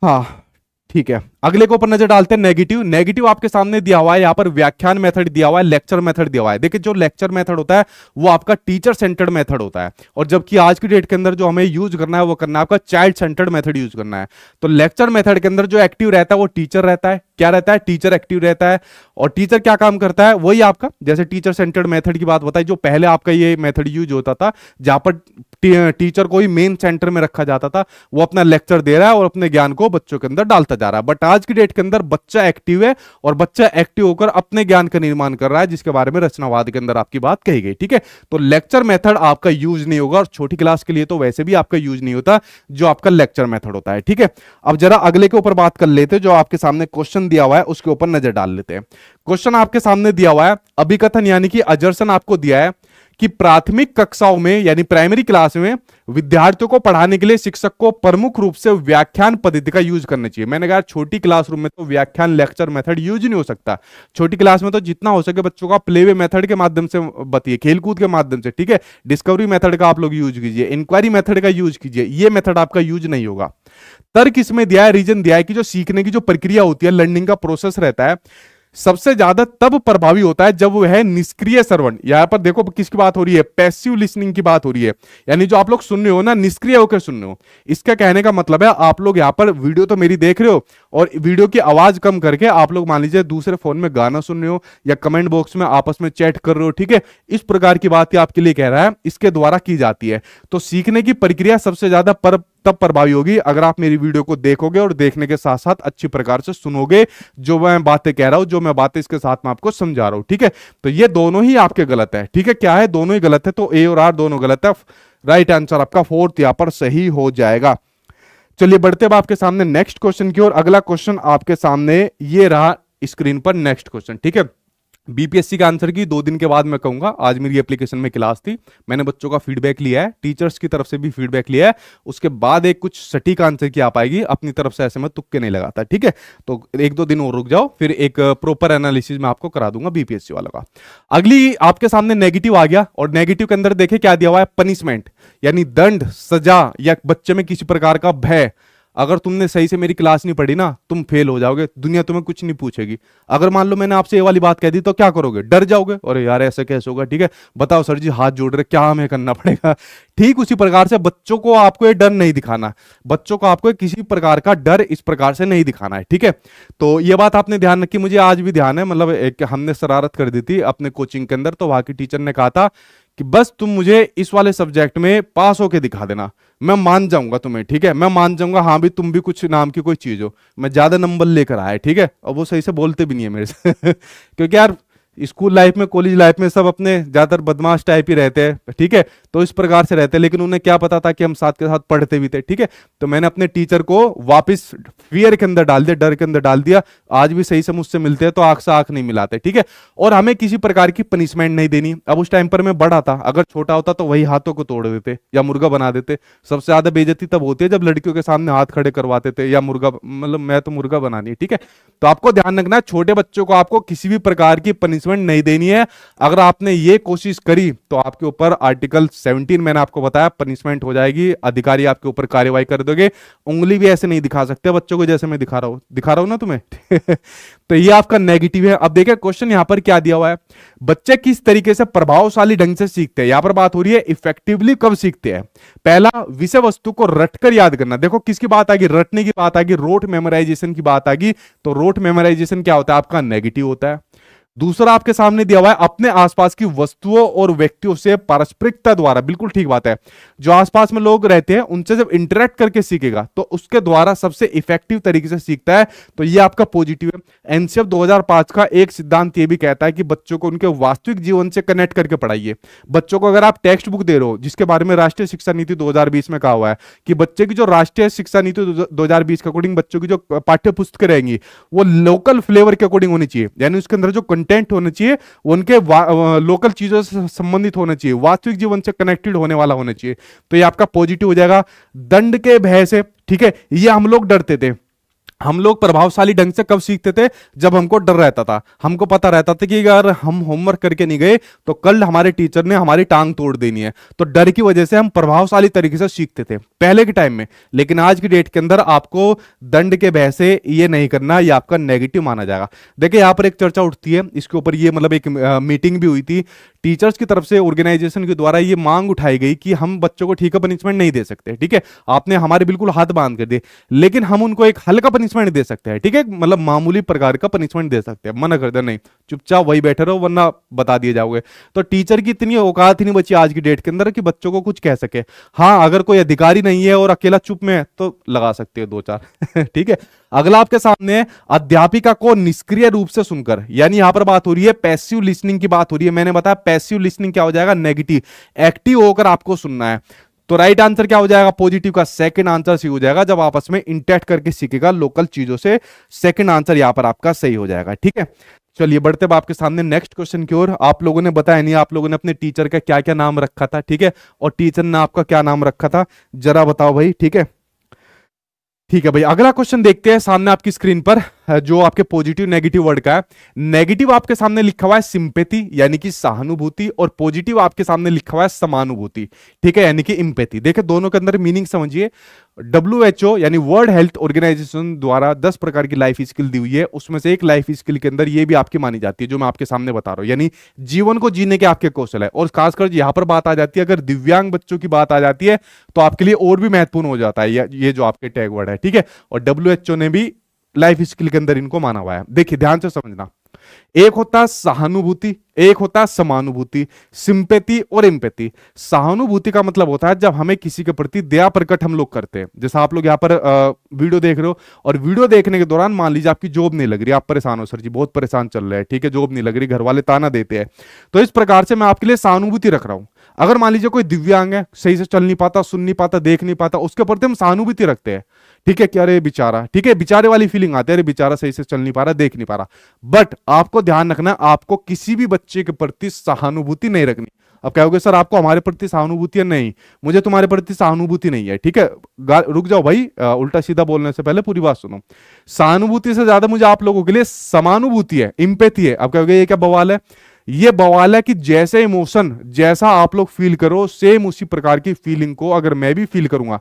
हाँ ठीक है अगले के ऊपर नजर डालते हैं नेगेटिव नेगेटिव आपके सामने दिया हुआ है यहाँ पर व्याख्यान मेथड दिया हुआ है लेक्चर मेथड दिया हुआ है देखिए जो लेक्चर मेथड होता है वो आपका टीचर सेंटर्ड मेथड होता है और जबकि आज की डेट के अंदर जो हमें यूज करना है वो करना है आपका चाइल्ड सेंटर्ड मेथड यूज करना है तो लेक्चर मेथड के अंदर जो एक्टिव रहता है वो टीचर रहता है क्या रहता है टीचर एक्टिव रहता है और टीचर क्या काम करता है वही आपका जैसे टीचर सेंटर्ड मेथड की बात बताई जो पहले आपका ये मेथड यूज होता था जहां पर टीचर को ही मेन सेंटर में रखा जाता था वो अपना लेक्चर दे रहा है और अपने ज्ञान को बच्चों के अंदर डालता जा रहा है बट आज की डेट के अंदर बच्चा एक्टिव है और बच्चा एक्टिव होकर अपने ज्ञान का निर्माण कर रहा है जिसके बारे में रचनावाद के अंदर आपकी बात कही गई ठीक है तो लेक्चर मेथड आपका यूज नहीं होगा और छोटी क्लास के लिए तो वैसे भी आपका यूज नहीं होता जो आपका लेक्चर मेथड होता है ठीक है अब जरा अगले के ऊपर बात कर लेते जो आपके सामने क्वेश्चन दिया हुआ है उसके ऊपर नजर डाल लेते हैं क्वेश्चन आपके सामने दिया हुआ है अभिकथन यानी कि अजर्सन आपको दिया है कि प्राथमिक कक्षाओं में यानी प्राइमरी क्लास में विद्यार्थियों को पढ़ाने के लिए शिक्षक को प्रमुख रूप से व्याख्यान पद्धति का यूज करना चाहिए मैंने कहा छोटी क्लासरूम में तो व्याख्यान लेक्चर मेथड यूज नहीं हो सकता छोटी क्लास में तो जितना हो सके बच्चों का प्लेवे मेथड के माध्यम से बताइए खेलकूद के माध्यम से ठीक है डिस्कवरी मेथड का आप लोग यूज कीजिए इंक्वायरी मेथड का यूज कीजिए ये मेथड आपका यूज नहीं होगा तर्क इसमें दिया है रीजन दिया है कि जो सीखने की जो प्रक्रिया होती है लर्निंग का प्रोसेस रहता है सबसे ज्यादा तब प्रभावी होता है जब वह निष्क्रिय सर्वंट यहां पर देखो किसकी बात हो रही है पैसिव लिसनिंग की बात हो रही है यानी जो आप लोग सुन रहे हो ना निष्क्रिय होकर सुन रहे हो इसका कहने का मतलब है आप लोग यहां पर वीडियो तो मेरी देख रहे हो और वीडियो की आवाज कम करके आप लोग मान लीजिए दूसरे फोन में गाना सुन रहे हो या कमेंट बॉक्स में आपस में चैट कर रहे हो ठीक है इस प्रकार की बात आपके लिए कह रहा है इसके द्वारा की जाती है तो सीखने की प्रक्रिया सबसे ज्यादा पर तब प्रभावी होगी अगर आप मेरी वीडियो को देखोगे और देखने के साथ साथ अच्छी प्रकार से सुनोगे जो मैं बातें कह रहा हूं जो मैं बातें इसके साथ में आपको समझा रहा हूं ठीक है तो ये दोनों ही आपके गलत है ठीक है क्या है दोनों ही गलत है तो ए और आर दोनों गलत है राइट आंसर आपका फोर्थ यहां पर सही हो जाएगा चलिए बढ़ते अब आपके सामने नेक्स्ट क्वेश्चन की और अगला क्वेश्चन आपके सामने ये रहा स्क्रीन पर नेक्स्ट क्वेश्चन ठीक है बीपीएससी के आंसर की दो दिन के बाद मैं कहूंगा आज मेरी एप्लीकेशन में क्लास थी मैंने बच्चों का फीडबैक लिया है टीचर्स की तरफ से भी फीडबैक लिया है उसके बाद एक कुछ सटीक आंसर की आ पाएगी अपनी तरफ से ऐसे में तुक्के नहीं लगाता ठीक है तो एक दो दिन और रुक जाओ फिर एक प्रॉपर एनालिसिस मैं आपको करा दूंगा बीपीएससी वालों का अगली आपके सामने नेगेटिव आ गया और नेगेटिव के अंदर देखे क्या दिया हुआ है पनिशमेंट यानी दंड सजा या बच्चे में किसी प्रकार का भय अगर तुमने सही से मेरी क्लास नहीं पढ़ी ना तुम फेल हो जाओगे दुनिया तुम्हें कुछ नहीं पूछेगी अगर मान लो मैंने आपसे ये वाली बात कह दी तो क्या करोगे डर जाओगे अरे यार ऐसे कैसे होगा ठीक है बताओ सर जी हाथ जोड़ रहे क्या हमें करना पड़ेगा ठीक उसी प्रकार से बच्चों को आपको ये डर नहीं दिखाना बच्चों को आपको किसी प्रकार का डर इस प्रकार से नहीं दिखाना है ठीक है तो ये बात आपने ध्यान रखी मुझे आज भी ध्यान है मतलब एक हमने शरारत कर दी थी अपने कोचिंग के अंदर तो वहां की टीचर ने कहा था कि बस तुम मुझे इस वाले सब्जेक्ट में पास होके दिखा देना मैं मान जाऊंगा तुम्हें ठीक है मैं मान जाऊंगा हाँ भी तुम भी कुछ नाम की कोई चीज हो मैं ज्यादा नंबर लेकर आया ठीक है और वो सही से बोलते भी नहीं है मेरे से क्योंकि यार स्कूल लाइफ में कॉलेज लाइफ में सब अपने ज्यादातर बदमाश टाइप ही रहते हैं ठीक है तो इस प्रकार से रहते लेकिन उन्हें क्या पता था कि हम साथ के साथ पढ़ते भी थे ठीक है तो मैंने अपने टीचर को वापस फियर के अंदर डाल दिया डर के अंदर डाल दिया आज भी सही से मुझसे मिलते हैं तो आंख से आंख नहीं मिलाते ठीक है और हमें किसी प्रकार की पनिशमेंट नहीं देनी अब उस टाइम पर मैं बड़ा था अगर छोटा होता तो वही हाथों को तोड़ देते या मुर्गा बना देते सबसे ज्यादा बेजती तब होती है जब लड़कियों के सामने हाथ खड़े करवाते थे या मुर्गा मतलब मैं तो मुर्गा बनानी ठीक है तो आपको ध्यान रखना छोटे बच्चों को आपको किसी भी प्रकार की पनिशमेंट नहीं देनी है अगर आपने ये कोशिश करी तो आपके ऊपर आर्टिकल सेवनटीन मैंने आपको बताया पनिशमेंट हो जाएगी अधिकारी आपके ऊपर कार्यवाही कर दोगे उंगली भी ऐसे नहीं दिखा सकते बच्चों को जैसे मैं दिखा रहा हूँ दिखा रहा हूँ ना तुम्हें तो ये आपका नेगेटिव है अब देखिए क्वेश्चन यहाँ पर क्या दिया हुआ है बच्चे किस तरीके से प्रभावशाली ढंग से सीखते हैं यहाँ पर बात हो रही है इफेक्टिवली कब सीखते हैं पहला विषय वस्तु को रटकर याद करना देखो किसकी बात आगी रटने की बात आगी रोट मेमोराइजेशन की बात आगी तो रोट मेमोराइजेशन क्या होता है आपका नेगेटिव होता है दूसरा आपके सामने दिया हुआ है अपने आसपास की वस्तुओं और व्यक्तियों से पारस्परिकता द्वारा बिल्कुल ठीक बात है जो आसपास में लोग रहते हैं उनसे जब इंटरेक्ट करके सीखेगा तो उसके द्वारा सबसे इफेक्टिव तरीके से सीखता है तो ये आपका पॉजिटिव है एनसीएफ 2005 का एक सिद्धांत ये भी कहता है कि बच्चों को उनके वास्तविक जीवन से कनेक्ट करके पढ़ाइए बच्चों को अगर आप टेक्स्ट बुक दे रहे हो जिसके बारे में राष्ट्रीय शिक्षा नीति दो में कहा हुआ है कि बच्चे की जो राष्ट्रीय शिक्षा नीति 2020 के अकॉर्डिंग बच्चों की जो पाठ्य रहेंगी वो लोकल फ्लेवर के अकॉर्डिंग होनी चाहिए यानी उसके अंदर जो कंटेंट होना चाहिए उनके लोकल चीज़ों से संबंधित होना चाहिए वास्तविक जीवन से कनेक्टेड होने वाला होना चाहिए तो ये आपका पॉजिटिव हो जाएगा दंड के भय से ठीक है ये हम लोग डरते थे हम लोग प्रभावशाली ढंग से कब सीखते थे जब हमको डर रहता था हमको पता रहता था कि अगर हम होमवर्क करके नहीं गए तो कल हमारे टीचर ने हमारी टांग तोड़ देनी है तो डर की वजह से हम प्रभावशाली तरीके से सीखते थे पहले के टाइम में लेकिन आज की डेट के अंदर आपको दंड के बह से ये नहीं करना ये आपका नेगेटिव माना जाएगा देखिए यहाँ पर एक चर्चा उठती है इसके ऊपर ये मतलब एक मीटिंग भी हुई थी टीचर्स की तरफ से ऑर्गेनाइजेशन के द्वारा ये मांग उठाई गई कि हम बच्चों को ठीक पनिशमेंट नहीं दे सकते ठीक है आपने हमारे बिल्कुल हाथ बांध कर दिए लेकिन हम उनको एक हल्का पनिशमेंट दे सकते हैं ठीक है मतलब मामूली प्रकार का पनिशमेंट दे सकते हैं मना कर दे नहीं चुपचाप वही बैठे रहो वरना बता दिए जाओगे तो टीचर की इतनी औकात ही नहीं बची आज की डेट के अंदर कि बच्चों को कुछ कह सके हाँ अगर कोई अधिकारी नहीं है और अकेला चुप में है तो लगा सकते हो दो चार ठीक है अगला आपके सामने अध्यापिका को निष्क्रिय रूप से सुनकर यानी यहां पर बात हो रही है पैसिव लिसनिंग की बात हो रही है मैंने बताया पैसिव लिसनिंग क्या हो जाएगा नेगेटिव एक्टिव होकर आपको सुनना है तो राइट आंसर क्या हो जाएगा पॉजिटिव का सेकंड आंसर सही हो जाएगा जब आपस में इंटेक्ट करके सीखेगा लोकल चीजों से सेकंड आंसर यहां पर आपका सही हो जाएगा ठीक है चलिए बढ़ते हैं आपके सामने नेक्स्ट क्वेश्चन की ओर आप लोगों ने बताया नहीं आप लोगों ने अपने टीचर का क्या क्या नाम रखा था ठीक है और टीचर ने आपका क्या नाम रखा था जरा बताओ भाई ठीक है ठीक है भाई अगला क्वेश्चन देखते हैं सामने आपकी स्क्रीन पर जो आपके पॉजिटिव नेगेटिव वर्ड का है नेगेटिव आपके सामने लिखा हुआ है सिंपेथी यानी कि सहानुभूति और पॉजिटिव आपके सामने लिखा हुआ है समानुभूति ठीक है यानी कि इम्पेथी देखिए दोनों के अंदर मीनिंग समझिए डब्ल्यू एच ओ यानी वर्ल्ड हेल्थ ऑर्गेनाइजेशन द्वारा दस प्रकार की लाइफ स्किल दी हुई है उसमें से एक लाइफ स्किल के अंदर ये भी आपकी मानी जाती है जो मैं आपके सामने बता रहा हूँ यानी जीवन को जीने के आपके कौशल है और खासकर यहाँ पर बात आ जाती है अगर दिव्यांग बच्चों की बात आ जाती है तो आपके लिए और भी महत्वपूर्ण हो जाता है ये जो आपके टैग वर्ड है ठीक है और डब्ल्यू ने भी लाइफ स्किल के अंदर इनको माना हुआ है देखिए ध्यान से समझना एक होता सहानुभूति एक होता समानुभूति सिंपति और इम्पति सहानुभूति का मतलब होता है जब हमें किसी के प्रति दया प्रकट हम लोग करते हैं जैसा आप लोग यहाँ पर वीडियो देख रहे हो और वीडियो देखने के दौरान मान लीजिए आपकी जॉब नहीं लग रही आप परेशान हो सर जी बहुत परेशान चल रहे हैं ठीक है जॉब नहीं लग रही घर वाले ताना देते हैं तो इस प्रकार से मैं आपके लिए सहानुभूति रख रहा हूं अगर मान लीजिए कोई दिव्यांग है सही से चल नहीं पाता सुन नहीं पाता देख नहीं पाता उसके प्रति हम सहानुभूति रखते हैं ठीक है क्या अरे बेचारा ठीक है बेचारे वाली फीलिंग आती है अरे बेचारा सही से चल नहीं पा रहा देख नहीं पा रहा बट आपको ध्यान रखना आपको किसी भी बच्चे के प्रति सहानुभूति नहीं रखनी अब कहोगे सर आपको हमारे प्रति सहानुभूति है नहीं मुझे तुम्हारे प्रति सहानुभूति नहीं है ठीक है रुक जाओ भाई आ, उल्टा सीधा बोलने से पहले पूरी बात सुनो सहानुभूति से ज्यादा मुझे आप लोगों के लिए समानुभूति है इम्पेथी है अब कहोगे ये क्या बवाल है ये बवाल है कि जैसे इमोशन जैसा आप लोग फील करो सेम उसी प्रकार की फीलिंग को अगर मैं भी फील करूंगा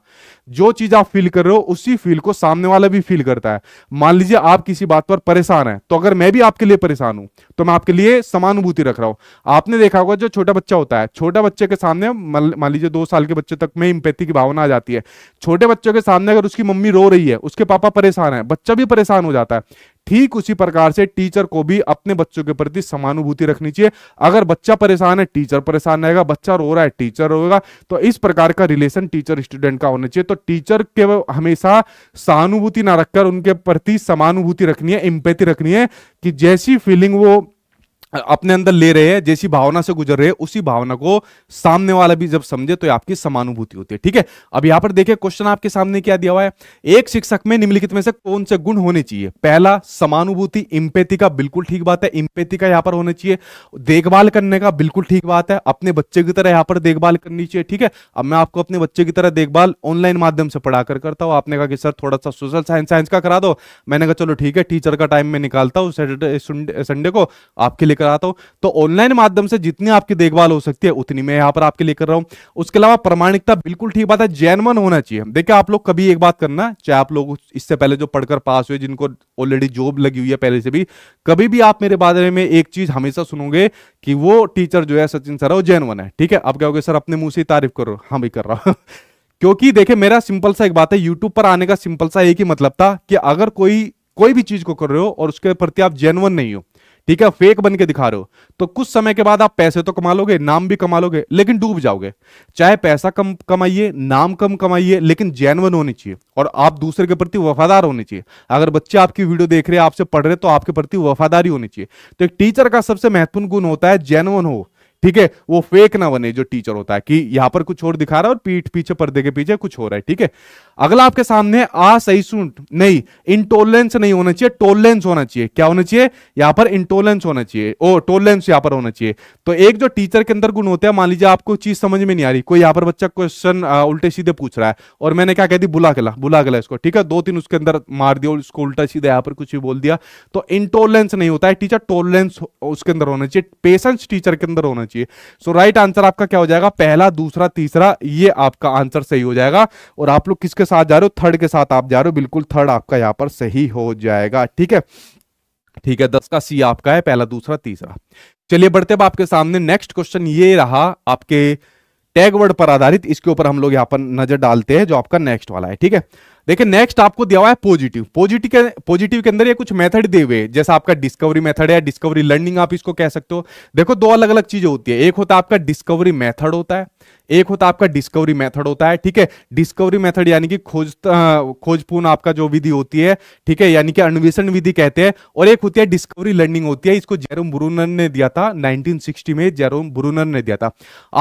जो चीज आप फील कर रहे हो उसी फील को सामने वाला भी फील करता है मान लीजिए आप किसी बात पर परेशान है तो अगर मैं भी आपके लिए परेशान हूं तो मैं आपके लिए समानुभूति रख रहा हूं आपने देखा होगा जो छोटा बच्चा होता है छोटा बच्चे के सामने मान लीजिए दो साल के बच्चे तक में इम्पैथी की भावना आ जाती है छोटे बच्चों के सामने अगर उसकी मम्मी रो रही है उसके पापा परेशान है बच्चा भी परेशान हो जाता है ठीक उसी प्रकार से टीचर को भी अपने बच्चों के प्रति समानुभूति रखनी चाहिए अगर बच्चा परेशान है टीचर परेशान रहेगा बच्चा रो रहा है टीचर रोएगा तो इस प्रकार का रिलेशन टीचर स्टूडेंट का होना चाहिए तो टीचर के हमेशा सहानुभूति ना रखकर उनके प्रति समानुभूति रखनी है इम्पेति रखनी है कि जैसी फीलिंग वो अपने अंदर ले रहे हैं जैसी भावना से गुजर रहे हैं उसी भावना को सामने वाला भी जब समझे तो आपकी समानुभूति होती है ठीक है अब यहां पर देखिए क्वेश्चन आपके सामने क्या दिया हुआ है एक शिक्षक में निम्नलिखित में से कौन से गुण होने चाहिए पहला समानुभूति इम्पेति का बिल्कुल ठीक बात है इम्पेति का यहां पर होना चाहिए देखभाल करने का बिल्कुल ठीक बात है अपने बच्चे की तरह यहां पर देखभाल करनी चाहिए ठीक है अब मैं आपको अपने बच्चे की तरह देखभाल ऑनलाइन माध्यम से पढ़ा करता हूं आपने कहा कि सर थोड़ा सा सोशल साइंस साइंस का करा दो मैंने कहा चलो ठीक है टीचर का टाइम में निकालता हूँ संडे को आपके लिए लेकर आता हूं तो ऑनलाइन माध्यम से जितनी आपकी देखभाल हो सकती है उतनी मैं यहां पर आपके लेकर रहा हूं उसके अलावा प्रमाणिकता बिल्कुल ठीक बात है जैनमन होना चाहिए देखिए आप लोग कभी एक बात करना चाहे आप लोग इससे पहले जो पढ़कर पास हुए जिनको ऑलरेडी जॉब लगी हुई है पहले से भी कभी भी आप मेरे बारे में एक चीज हमेशा सुनोगे कि वो टीचर जो है सचिन सर वो जैनवन है ठीक है आप क्या सर अपने मुंह से तारीफ करो हाँ भी कर रहा हूं क्योंकि देखे मेरा सिंपल सा एक बात है यूट्यूब पर आने का सिंपल सा एक ही मतलब था कि अगर कोई कोई भी चीज को कर रहे हो और उसके प्रति आप जेनवन नहीं हो ठीक है फेक बन के दिखा रहे हो तो कुछ समय के बाद आप पैसे तो कमा लोगे नाम भी कमा लोगे लेकिन डूब जाओगे चाहे पैसा कम कमाइए नाम कम कमाइए लेकिन जैनवन होनी चाहिए और आप दूसरे के प्रति वफादार होने चाहिए अगर बच्चे आपकी वीडियो देख रहे हैं आपसे पढ़ रहे तो आपके प्रति वफादारी होनी चाहिए तो एक टीचर का सबसे महत्वपूर्ण गुण होता है जैनवन हो ठीक है वो फेक ना बने जो टीचर होता है कि यहां पर कुछ और दिखा रहा है और पीठ पीछे पर्दे के पीछे कुछ हो रहा है ठीक है अगला आपके सामने आ सही सुन नहीं इंटोलेंस नहीं होना चाहिए टोलेंस होना चाहिए क्या होना चाहिए यहां पर इंटोलेंस होना चाहिए ओ टोलेंस यहां पर होना चाहिए तो एक जो टीचर के अंदर गुण होते हैं मान लीजिए आपको चीज समझ में नहीं आ रही कोई यहां पर बच्चा क्वेश्चन उल्टे सीधे पूछ रहा है और मैंने क्या कह दी बुला गला बुला गला इसको ठीक है दो तीन उसके अंदर मार दिया और उसको उल्टा सीधा यहां पर कुछ भी बोल दिया तो इंटोलेंस नहीं होता है टीचर टोलेंस उसके अंदर होना चाहिए पेशेंस टीचर के अंदर होना होना चाहिए सो राइट आंसर आपका क्या हो जाएगा पहला दूसरा तीसरा ये आपका आंसर सही हो जाएगा और आप लोग किसके साथ जा रहे हो थर्ड के साथ आप जा रहे हो बिल्कुल थर्ड आपका यहाँ पर सही हो जाएगा ठीक है ठीक है दस का सी आपका है पहला दूसरा तीसरा चलिए बढ़ते अब आपके सामने नेक्स्ट क्वेश्चन ये रहा आपके टैग वर्ड पर आधारित इसके ऊपर हम लोग यहाँ पर नजर डालते हैं जो आपका नेक्स्ट वाला है ठीक है देखिए नेक्स्ट आपको दिया हुआ है पॉजिटिव पॉजिटिव के पॉजिटिव के अंदर ये कुछ मेथड दिए हुए जैसे जैसा आपका डिस्कवरी मेथड है डिस्कवरी लर्निंग आप इसको कह सकते हो देखो दो अलग अलग चीजें होती है एक होता है आपका डिस्कवरी मेथड होता है एक होता आपका डिस्कवरी मेथड होता है ठीक है डिस्कवरी मेथड यानी कि खोज खोजपूर्ण आपका जो विधि होती है ठीक है यानी कि अन्वेषण विधि कहते हैं और एक होती है डिस्कवरी लर्निंग होती है इसको जेरोम ब्रूनर ने दिया था 1960 में जेरोम ब्रूनर ने दिया था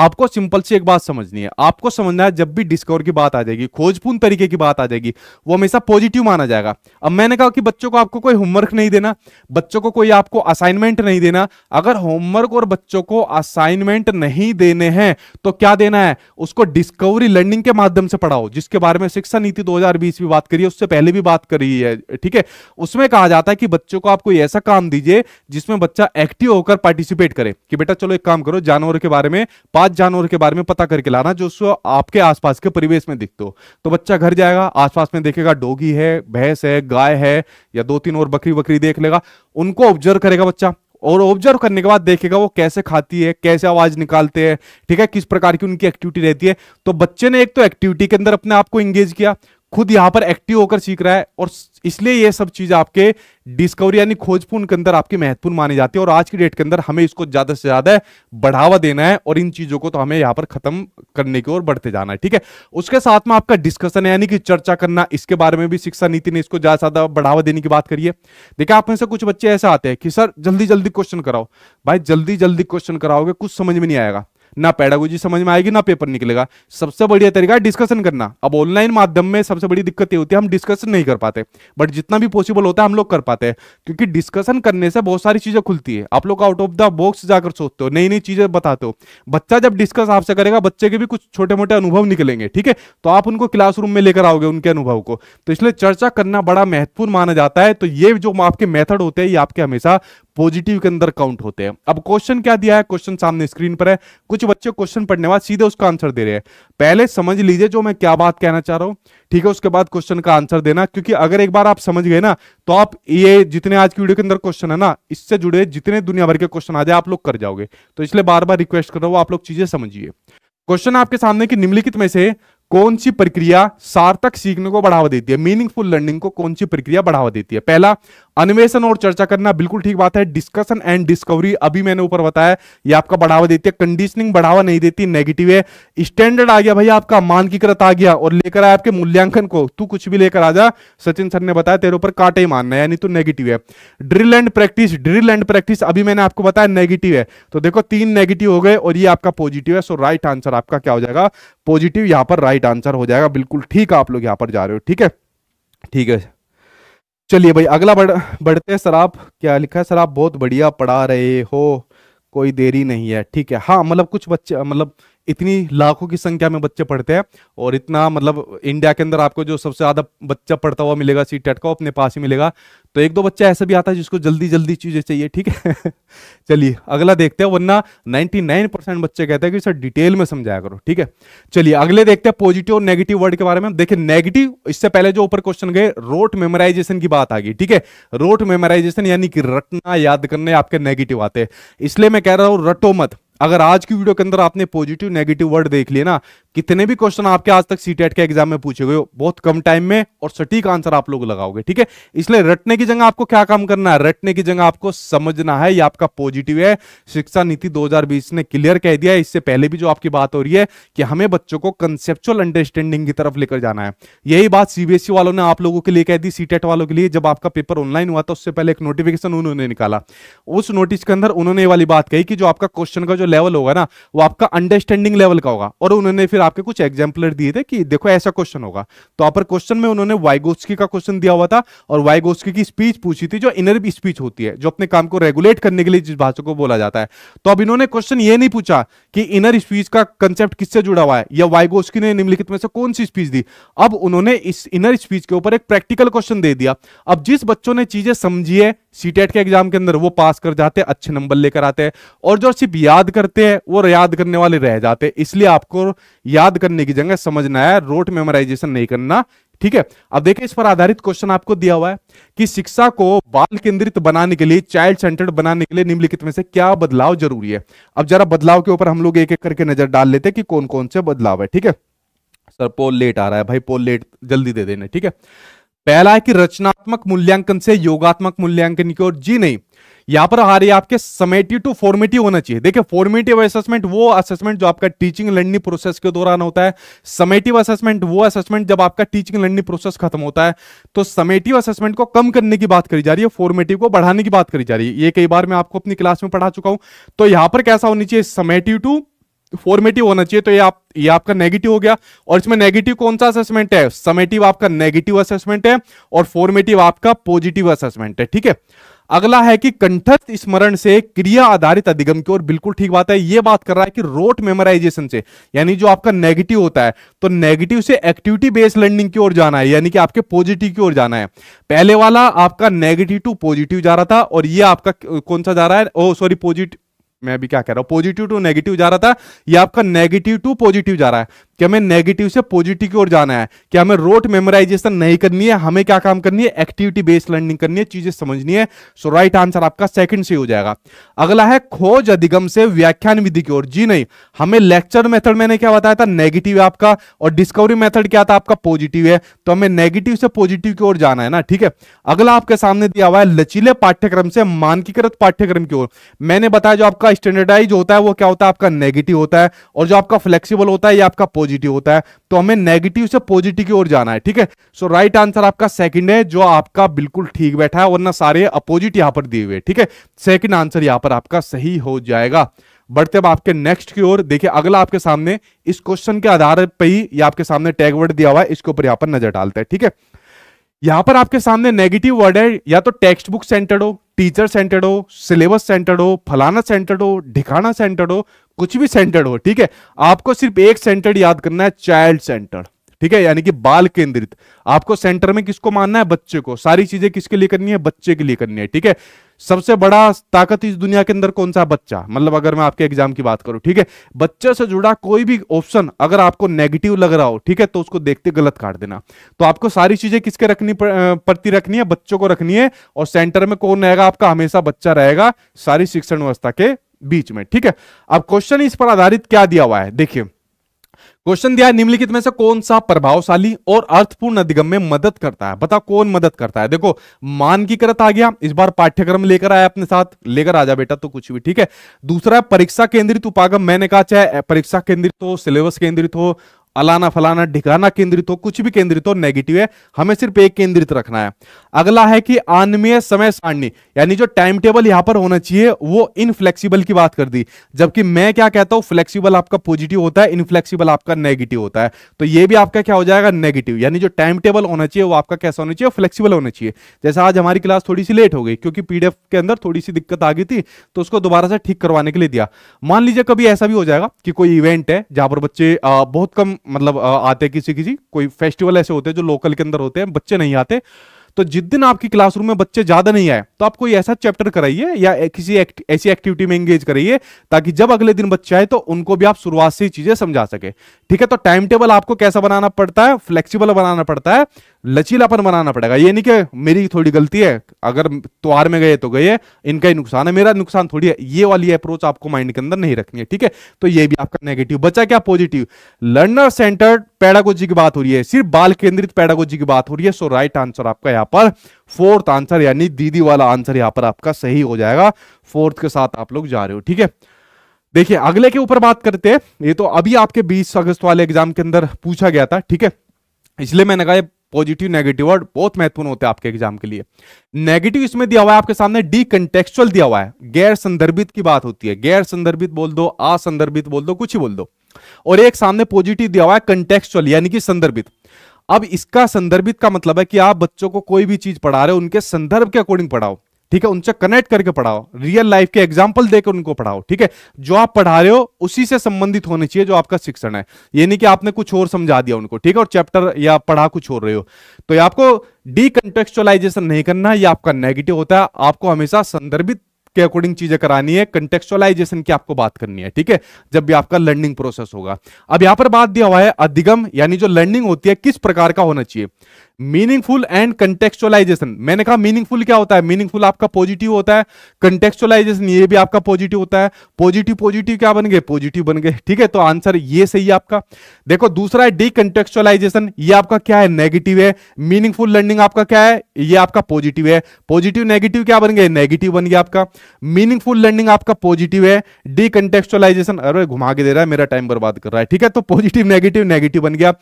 आपको सिंपल सी एक बात समझनी है आपको समझना है जब भी डिस्कवर की बात आ जाएगी खोजपूर्ण तरीके की बात आ जाएगी वो हमेशा पॉजिटिव माना जाएगा अब मैंने कहा कि बच्चों को आपको कोई होमवर्क नहीं देना बच्चों को कोई आपको असाइनमेंट नहीं देना अगर होमवर्क और बच्चों को असाइनमेंट नहीं देने हैं तो क्या देना करना है उसको डिस्कवरी लर्निंग के माध्यम से पढ़ाओ जिसके बारे में शिक्षा नीति 2020 भी बात करी है उससे पहले भी बात करी है ठीक है उसमें कहा जाता है कि बच्चों को आप कोई ऐसा काम दीजिए जिसमें बच्चा एक्टिव होकर पार्टिसिपेट करे कि बेटा चलो एक काम करो जानवर के बारे में पांच जानवर के बारे में पता करके लाना जो आपके आसपास के परिवेश में दिखते हो तो बच्चा घर जाएगा आसपास में देखेगा डोगी है भैंस है गाय है या दो तीन और बकरी बकरी देख लेगा उनको ऑब्जर्व करेगा बच्चा और ऑब्जर्व करने के बाद देखेगा वो कैसे खाती है कैसे आवाज निकालते हैं ठीक है किस प्रकार की उनकी एक्टिविटी रहती है तो बच्चे ने एक तो एक्टिविटी के अंदर अपने आप को इंगेज किया खुद यहां पर एक्टिव होकर सीख रहा है और इसलिए ये सब चीज आपके डिस्कवरी यानी खोजपूर्ण के अंदर आपके महत्वपूर्ण मानी जाती है और आज की डेट के अंदर हमें इसको ज्यादा से ज्यादा बढ़ावा देना है और इन चीजों को तो हमें यहां पर खत्म करने की ओर बढ़ते जाना है ठीक है उसके साथ में आपका डिस्कशन यानी कि चर्चा करना इसके बारे में भी शिक्षा नीति ने इसको ज्यादा से ज्यादा बढ़ावा देने की बात करिए देखिए आप में से कुछ बच्चे ऐसे आते हैं कि सर जल्दी जल्दी क्वेश्चन कराओ भाई जल्दी जल्दी क्वेश्चन कराओगे कुछ समझ में नहीं आएगा ना पैडागोजी समझ में आएगी ना पेपर निकलेगा सबसे बढ़िया तरीका है डिस्कशन करना अब ऑनलाइन माध्यम में सबसे बड़ी दिक्कत ये होती है हम डिस्कशन नहीं कर पाते बट जितना भी पॉसिबल होता है हम लोग कर पाते हैं क्योंकि डिस्कशन करने से बहुत सारी चीजें खुलती है आप लोग आउट ऑफ द बॉक्स जाकर सोचते हो नई नई चीजें बताते हो बच्चा जब डिस्कस आपसे करेगा बच्चे के भी कुछ छोटे मोटे अनुभव निकलेंगे ठीक है तो आप उनको क्लास में लेकर आओगे उनके अनुभव को तो इसलिए चर्चा करना बड़ा महत्वपूर्ण माना जाता है तो ये जो आपके मेथड होते हैं ये आपके हमेशा पॉजिटिव के अंदर काउंट होते हैं अब क्वेश्चन क्या दिया है क्वेश्चन सामने स्क्रीन पर है कुछ बच्चे क्वेश्चन पढ़ने बाद सीधे उसका आंसर दे रहे हैं पहले समझ लीजिए जो मैं क्या बात कहना चाह रहा हूं ठीक है उसके बाद क्वेश्चन का आंसर देना क्योंकि अगर एक बार आप समझ गए ना तो आप ये जितने आज की वीडियो के अंदर क्वेश्चन है ना इससे जुड़े जितने दुनिया भर के क्वेश्चन आ जाए आप लोग कर जाओगे तो इसलिए बार बार रिक्वेस्ट कर रहा हूं आप लोग चीजें समझिए क्वेश्चन आपके सामने की निम्नलिखित में से कौन सी प्रक्रिया सार्थक सीखने को बढ़ावा देती है मीनिंगफुल लर्निंग को कौन सी प्रक्रिया बढ़ावा देती है पहला अन्वेषण और चर्चा करना बिल्कुल ठीक बात है डिस्कशन एंड डिस्कवरी अभी मैंने ऊपर बताया ये आपका बढ़ावा देती है कंडीशनिंग बढ़ावा नहीं देती नेगेटिव है स्टैंडर्ड आ गया भैया आपका मानकीकृत आ गया और लेकर आया आपके मूल्यांकन को तू कुछ भी लेकर आ जा सचिन सर ने बताया तेरे ऊपर काटे ही मानना यानी तो नेगेटिव है drill and practice drill and practice अभी मैंने आपको बताया नेगेटिव है तो देखो तीन नेगेटिव हो गए और ये आपका पॉजिटिव है सो राइट आंसर आपका क्या हो जाएगा पॉजिटिव यहाँ पर राइट आंसर हो जाएगा बिल्कुल ठीक आप लोग यहाँ पर जा रहे हो ठीक है ठीक है चलिए भाई अगला बढ़ बढ़ते हैं सर आप क्या लिखा है सर आप बहुत बढ़िया पढ़ा रहे हो कोई देरी नहीं है ठीक है हाँ मतलब कुछ बच्चे मतलब इतनी लाखों की संख्या में बच्चे पढ़ते हैं और इतना मतलब इंडिया के अंदर आपको जो सबसे ज़्यादा बच्चा पढ़ता हुआ मिलेगा सी टेट का अपने पास ही मिलेगा तो एक दो बच्चा ऐसा भी आता है जिसको जल्दी जल्दी चीज़ें चाहिए ठीक है चलिए अगला देखते हैं वरना 99 परसेंट बच्चे कहते हैं कि सर डिटेल में समझाया करो ठीक है चलिए अगले देखते हैं पॉजिटिव और नेगेटिव वर्ड के बारे में देखिए नेगेटिव इससे पहले जो ऊपर क्वेश्चन गए रोट मेमोराइजेशन की बात आ गई ठीक है रोट मेमोराइजेशन यानी कि रटना याद करने आपके नेगेटिव आते हैं इसलिए मैं कह रहा हूँ रटो मत अगर आज की वीडियो के अंदर आपने पॉजिटिव नेगेटिव वर्ड देख लिए ना कितने भी क्वेश्चन आपके आज तक सीटेट e के एग्जाम में पूछे गए बहुत कम टाइम में और सटीक आंसर आप लोग लगाओगे ठीक है इसलिए रटने की जगह आपको क्या काम करना है रटने की जगह आपको समझना है ये आपका पॉजिटिव है शिक्षा नीति 2020 ने क्लियर कह दिया है इससे पहले भी जो आपकी बात हो रही है कि हमें बच्चों को कंसेप्चुअल अंडरस्टैंडिंग की तरफ लेकर जाना है यही बात सीबीएसई e वालों ने आप लोगों के लिए कह दी सीटेट e वालों के लिए जब आपका पेपर ऑनलाइन हुआ था तो उससे पहले एक नोटिफिकेशन उन्होंने निकाला उस नोटिस के अंदर उन्होंने वाली बात कही कि जो आपका क्वेश्चन का जो लेवल होगा ना वो आपका अंडरस्टैंडिंग लेवल का होगा और उन्होंने फिर आपके कुछ एग्जाम्पलर दिए थे कि देखो ऐसा क्वेश्चन होगा तो अपर क्वेश्चन में उन्होंने वाइगोस्की का क्वेश्चन दिया हुआ था और वाइगोस्की की स्पीच पूछी थी जो इनर स्पीच होती है जो अपने काम को रेगुलेट करने के लिए जिस भाषा को बोला जाता है तो अब इन्होंने क्वेश्चन ये नहीं पूछा कि इनर स्पीच का कंसेप्ट किससे जुड़ा हुआ है या वाइगोस्की ने निम्नलिखित में से कौन सी स्पीच दी अब उन्होंने इस इनर स्पीच के ऊपर एक प्रैक्टिकल क्वेश्चन दे दिया अब जिस बच्चों ने चीजें समझी है सीटेट e के एग्जाम के अंदर वो पास कर जाते हैं अच्छे नंबर लेकर आते हैं और जो सिर्फ याद करते हैं वो याद करने वाले रह जाते हैं इसलिए आपको याद करने की जगह समझना है रोट मेमोराइजेशन नहीं करना ठीक है अब देखिए इस पर आधारित क्वेश्चन आपको दिया हुआ है कि शिक्षा को बाल केंद्रित बनाने के लिए चाइल्ड सेंटर्ड बनाने के लिए निम्नलिखित में से क्या बदलाव जरूरी है अब जरा बदलाव के ऊपर हम लोग एक एक करके नजर डाल लेते हैं कि कौन कौन से बदलाव है ठीक है सर पोल लेट आ रहा है भाई पोल लेट जल्दी दे देना ठीक है पहला है कि रचनात्मक मूल्यांकन से योगात्मक मूल्यांकन की ओर जी नहीं यहां पर आ रही है आपके समेटिव टू फॉर्मेटिव होना चाहिए देखिए फॉर्मेटिव असेसमेंट वो असेसमेंट जो आपका टीचिंग लर्निंग प्रोसेस के दौरान होता है समेटिव असेसमेंट वो असेसमेंट जब आपका टीचिंग लर्निंग प्रोसेस खत्म होता है तो समेटिव असेसमेंट को कम करने की बात करी जा रही है फॉर्मेटिव को बढ़ाने की बात करी जा रही है ये कई बार मैं आपको अपनी क्लास में पढ़ा चुका हूं तो यहां पर कैसा होनी चाहिए समेटिव टू फॉर्मेटिव होना चाहिए तो ये आप ये आपका नेगेटिव हो गया और इसमें नेगेटिव कौन सा असेसमेंट है समेटिव आपका नेगेटिव असेसमेंट है और फॉर्मेटिव आपका पॉजिटिव असेसमेंट है ठीक है अगला है कि कंठस्थ स्मरण से क्रिया आधारित अधिगम की ओर बिल्कुल ठीक बात है यह बात कर रहा है कि रोट मेमोराइजेशन से यानी जो आपका नेगेटिव होता है तो नेगेटिव से एक्टिविटी बेस्ड लर्निंग की ओर जाना है यानी कि आपके पॉजिटिव की ओर जाना है पहले वाला आपका नेगेटिव टू पॉजिटिव जा रहा था और यह आपका कौन सा जा रहा है ओ सॉरी पॉजिटिव मैं अभी क्या कह रहा हूं पॉजिटिव टू नेगेटिव जा रहा था ये आपका नेगेटिव टू पॉजिटिव जा रहा है कि हमें नेगेटिव से पॉजिटिव की ओर जाना है कि हमें रोट मेमोराइजेशन नहीं करनी है हमें क्या काम करनी है एक्टिविटी बेस्ड लर्निंग करनी है चीजें समझनी है सो राइट आंसर आपका सेकंड से हो जाएगा अगला है खोज अधिगम से व्याख्यान विधि की ओर जी नहीं हमें लेक्चर मेथड मैंने क्या बताया था नेगेटिव आपका और डिस्कवरी मेथड क्या था आपका पॉजिटिव है तो हमें नेगेटिव से पॉजिटिव की ओर जाना है ना ठीक है अगला आपके सामने दिया हुआ है लचीले पाठ्यक्रम से मानकीकृत पाठ्यक्रम की ओर मैंने बताया जो आपका स्टैंडर्डाइज होता है वो क्या होता है आपका नेगेटिव होता है और जो आपका फ्लेक्सीबल होता है या आपका पॉजिटिव होता है तो हमें नेगेटिव से पॉजिटिव की ओर जाना है ठीक है सो राइट आंसर आपका सेकंड है जो आपका बिल्कुल ठीक बैठा है वरना सारे अपोजिट यहां पर दिए हुए ठीक है सेकंड आंसर यहां पर आपका सही हो जाएगा बढ़ते अब आपके नेक्स्ट की ओर देखिए अगला आपके सामने इस क्वेश्चन के आधार पर ही ये आपके सामने टैग वर्ड दिया हुआ है इसके ऊपर यहां पर नजर डालते हैं ठीक है यहां पर आपके सामने नेगेटिव वर्ड है या तो टेक्स्ट बुक सेंटर्ड हो टीचर सेंटर्ड हो सिलेबस सेंटर्ड हो फलाना सेंटर्ड हो ढिकाना सेंटर्ड हो कुछ भी सेंटर्ड हो ठीक है आपको सिर्फ एक सेंटर्ड याद करना है चाइल्ड सेंटर्ड ठीक है यानी कि बाल केंद्रित आपको सेंटर में किसको मानना है बच्चे को सारी चीजें किसके लिए करनी है बच्चे के लिए करनी है ठीक है सबसे बड़ा ताकत इस दुनिया के अंदर कौन सा बच्चा मतलब अगर मैं आपके एग्जाम की बात करूं ठीक है बच्चे से जुड़ा कोई भी ऑप्शन अगर आपको नेगेटिव लग रहा हो ठीक है तो उसको देखते गलत काट देना तो आपको सारी चीजें किसके रखनी प्रति रखनी है बच्चों को रखनी है और सेंटर में कौन रहेगा आपका हमेशा बच्चा रहेगा सारी शिक्षण व्यवस्था के बीच में ठीक है अब क्वेश्चन इस पर आधारित क्या दिया हुआ है देखिए क्वेश्चन दिया है निम्नलिखित में से कौन सा प्रभावशाली और अर्थपूर्ण अधिगम में मदद करता है बता कौन मदद करता है देखो मानकीकृत आ गया इस बार पाठ्यक्रम लेकर आया अपने साथ लेकर आ जा बेटा तो कुछ भी ठीक है दूसरा परीक्षा केंद्रित उपागम मैंने कहा चाहे परीक्षा केंद्रित हो सिलेबस केंद्रित हो अलाना फलाना ढिकाना केंद्रित हो कुछ भी केंद्रित हो नेगेटिव है हमें सिर्फ एक केंद्रित रखना है अगला है कि अनमेय समय सारणी यानी जो टाइम टेबल यहां पर होना चाहिए वो इनफ्लेक्सिबल की बात कर दी जबकि मैं क्या कहता हूं फ्लेक्सिबल आपका पॉजिटिव होता है इनफ्लेक्सिबल आपका नेगेटिव होता है तो ये भी आपका क्या हो जाएगा नेगेटिव यानी जो टाइम टेबल होना चाहिए वो आपका कैसा होना चाहिए फ्लेक्सीबल होना चाहिए जैसे आज हमारी क्लास थोड़ी सी लेट हो गई क्योंकि पीडीएफ के अंदर थोड़ी सी दिक्कत आ गई थी तो उसको दोबारा से ठीक करवाने के लिए दिया मान लीजिए कभी ऐसा भी हो जाएगा कि कोई इवेंट है जहां पर बच्चे बहुत कम मतलब आते किसी किसी कोई फेस्टिवल ऐसे होते हैं जो लोकल के अंदर होते हैं बच्चे नहीं आते तो जिस दिन आपकी क्लासरूम में बच्चे ज्यादा नहीं आए तो आप कोई ऐसा चैप्टर कराइए या किसी एक्ट, ऐसी एक्टिविटी में एंगेज कराइए ताकि जब अगले दिन बच्चे आए तो उनको भी आप शुरुआत से चीजें समझा सके ठीक है तो टाइम टेबल आपको कैसा बनाना पड़ता है फ्लेक्सीबल बनाना पड़ता है लचीलापन बनाना पड़ेगा ये नहीं कि मेरी थोड़ी गलती है अगर त्योहार में गए तो गए इनका ही नुकसान है मेरा नुकसान थोड़ी है ये वाली अप्रोच आपको माइंड के अंदर नहीं रखनी है ठीक है तो ये भी आपका नेगेटिव बचा क्या पॉजिटिव लर्नर सेंटर्ड पैडागोजी की बात हो रही है सिर्फ बाल केंद्रित पैडागोजी की बात हो रही है सो राइट आंसर आपका यहाँ पर फोर्थ आंसर यानी दीदी वाला आंसर यहाँ पर आपका सही हो जाएगा फोर्थ के साथ आप लोग जा रहे हो ठीक है देखिए अगले के ऊपर बात करते हैं ये तो अभी आपके 20 अगस्त वाले एग्जाम के अंदर पूछा गया था ठीक है इसलिए मैंने कहा पॉजिटिव नेगेटिव वर्ड बहुत महत्वपूर्ण होते हैं आपके एग्जाम के लिए नेगेटिव इसमें दिया हुआ है आपके सामने डी कंटेक्चुअल दिया हुआ है गैर संदर्भित की बात होती है गैर संदर्भित बोल दो असंदर्भित बोल दो कुछ ही बोल दो और एक सामने पॉजिटिव दिया हुआ है कंटेक्चुअल यानी कि संदर्भित अब इसका संदर्भित का मतलब है कि आप बच्चों को कोई भी चीज पढ़ा रहे हो उनके संदर्भ के अकॉर्डिंग पढ़ाओ ठीक है उनसे कनेक्ट करके पढ़ाओ रियल लाइफ के एग्जाम्पल देकर उनको पढ़ाओ ठीक है जो आप पढ़ा रहे हो उसी से संबंधित होने चाहिए जो आपका शिक्षण है यानी कि आपने कुछ और समझा दिया उनको ठीक है और चैप्टर या पढ़ा कुछ और रहे हो तो ये आपको डीकंटेक्चुअलाइजेशन नहीं करना ये आपका नेगेटिव होता है आपको हमेशा संदर्भित के अकॉर्डिंग चीजें करानी है कंटेक्चुअलाइजेशन की आपको बात करनी है ठीक है जब भी आपका लर्निंग प्रोसेस होगा अब यहां पर बात दिया हुआ है अधिगम यानी जो लर्निंग होती है किस प्रकार का होना चाहिए मीनिंगफुल एंड कंटेक्चुअलाइजेशन मैंने कहा मीनिंगफुल क्या होता है मीनिंगफुल आपका पॉजिटिव होता है कंटेक्चुअलाइजेशन ये भी आपका पॉजिटिव होता है पॉजिटिव पॉजिटिव क्या बन गए पॉजिटिव बन गए ठीक है तो आंसर ये सही है आपका देखो दूसरा है डी कंटेक्चुअलाइजेशन ये आपका क्या है नेगेटिव है मीनिंगफुल लर्निंग आपका क्या है ये आपका पॉजिटिव है पॉजिटिव नेगेटिव क्या बन गए नेगेटिव बन गया आपका मीनिंगफुल लर्निंग आपका पॉजिटिव है डी कंटेक्चुअलाइजेशन अरे घुमा के दे रहा है मेरा टाइम बर्बाद कर रहा है ठीक है तो पॉजिटिव नेगेटिव नेगेटिव बन गया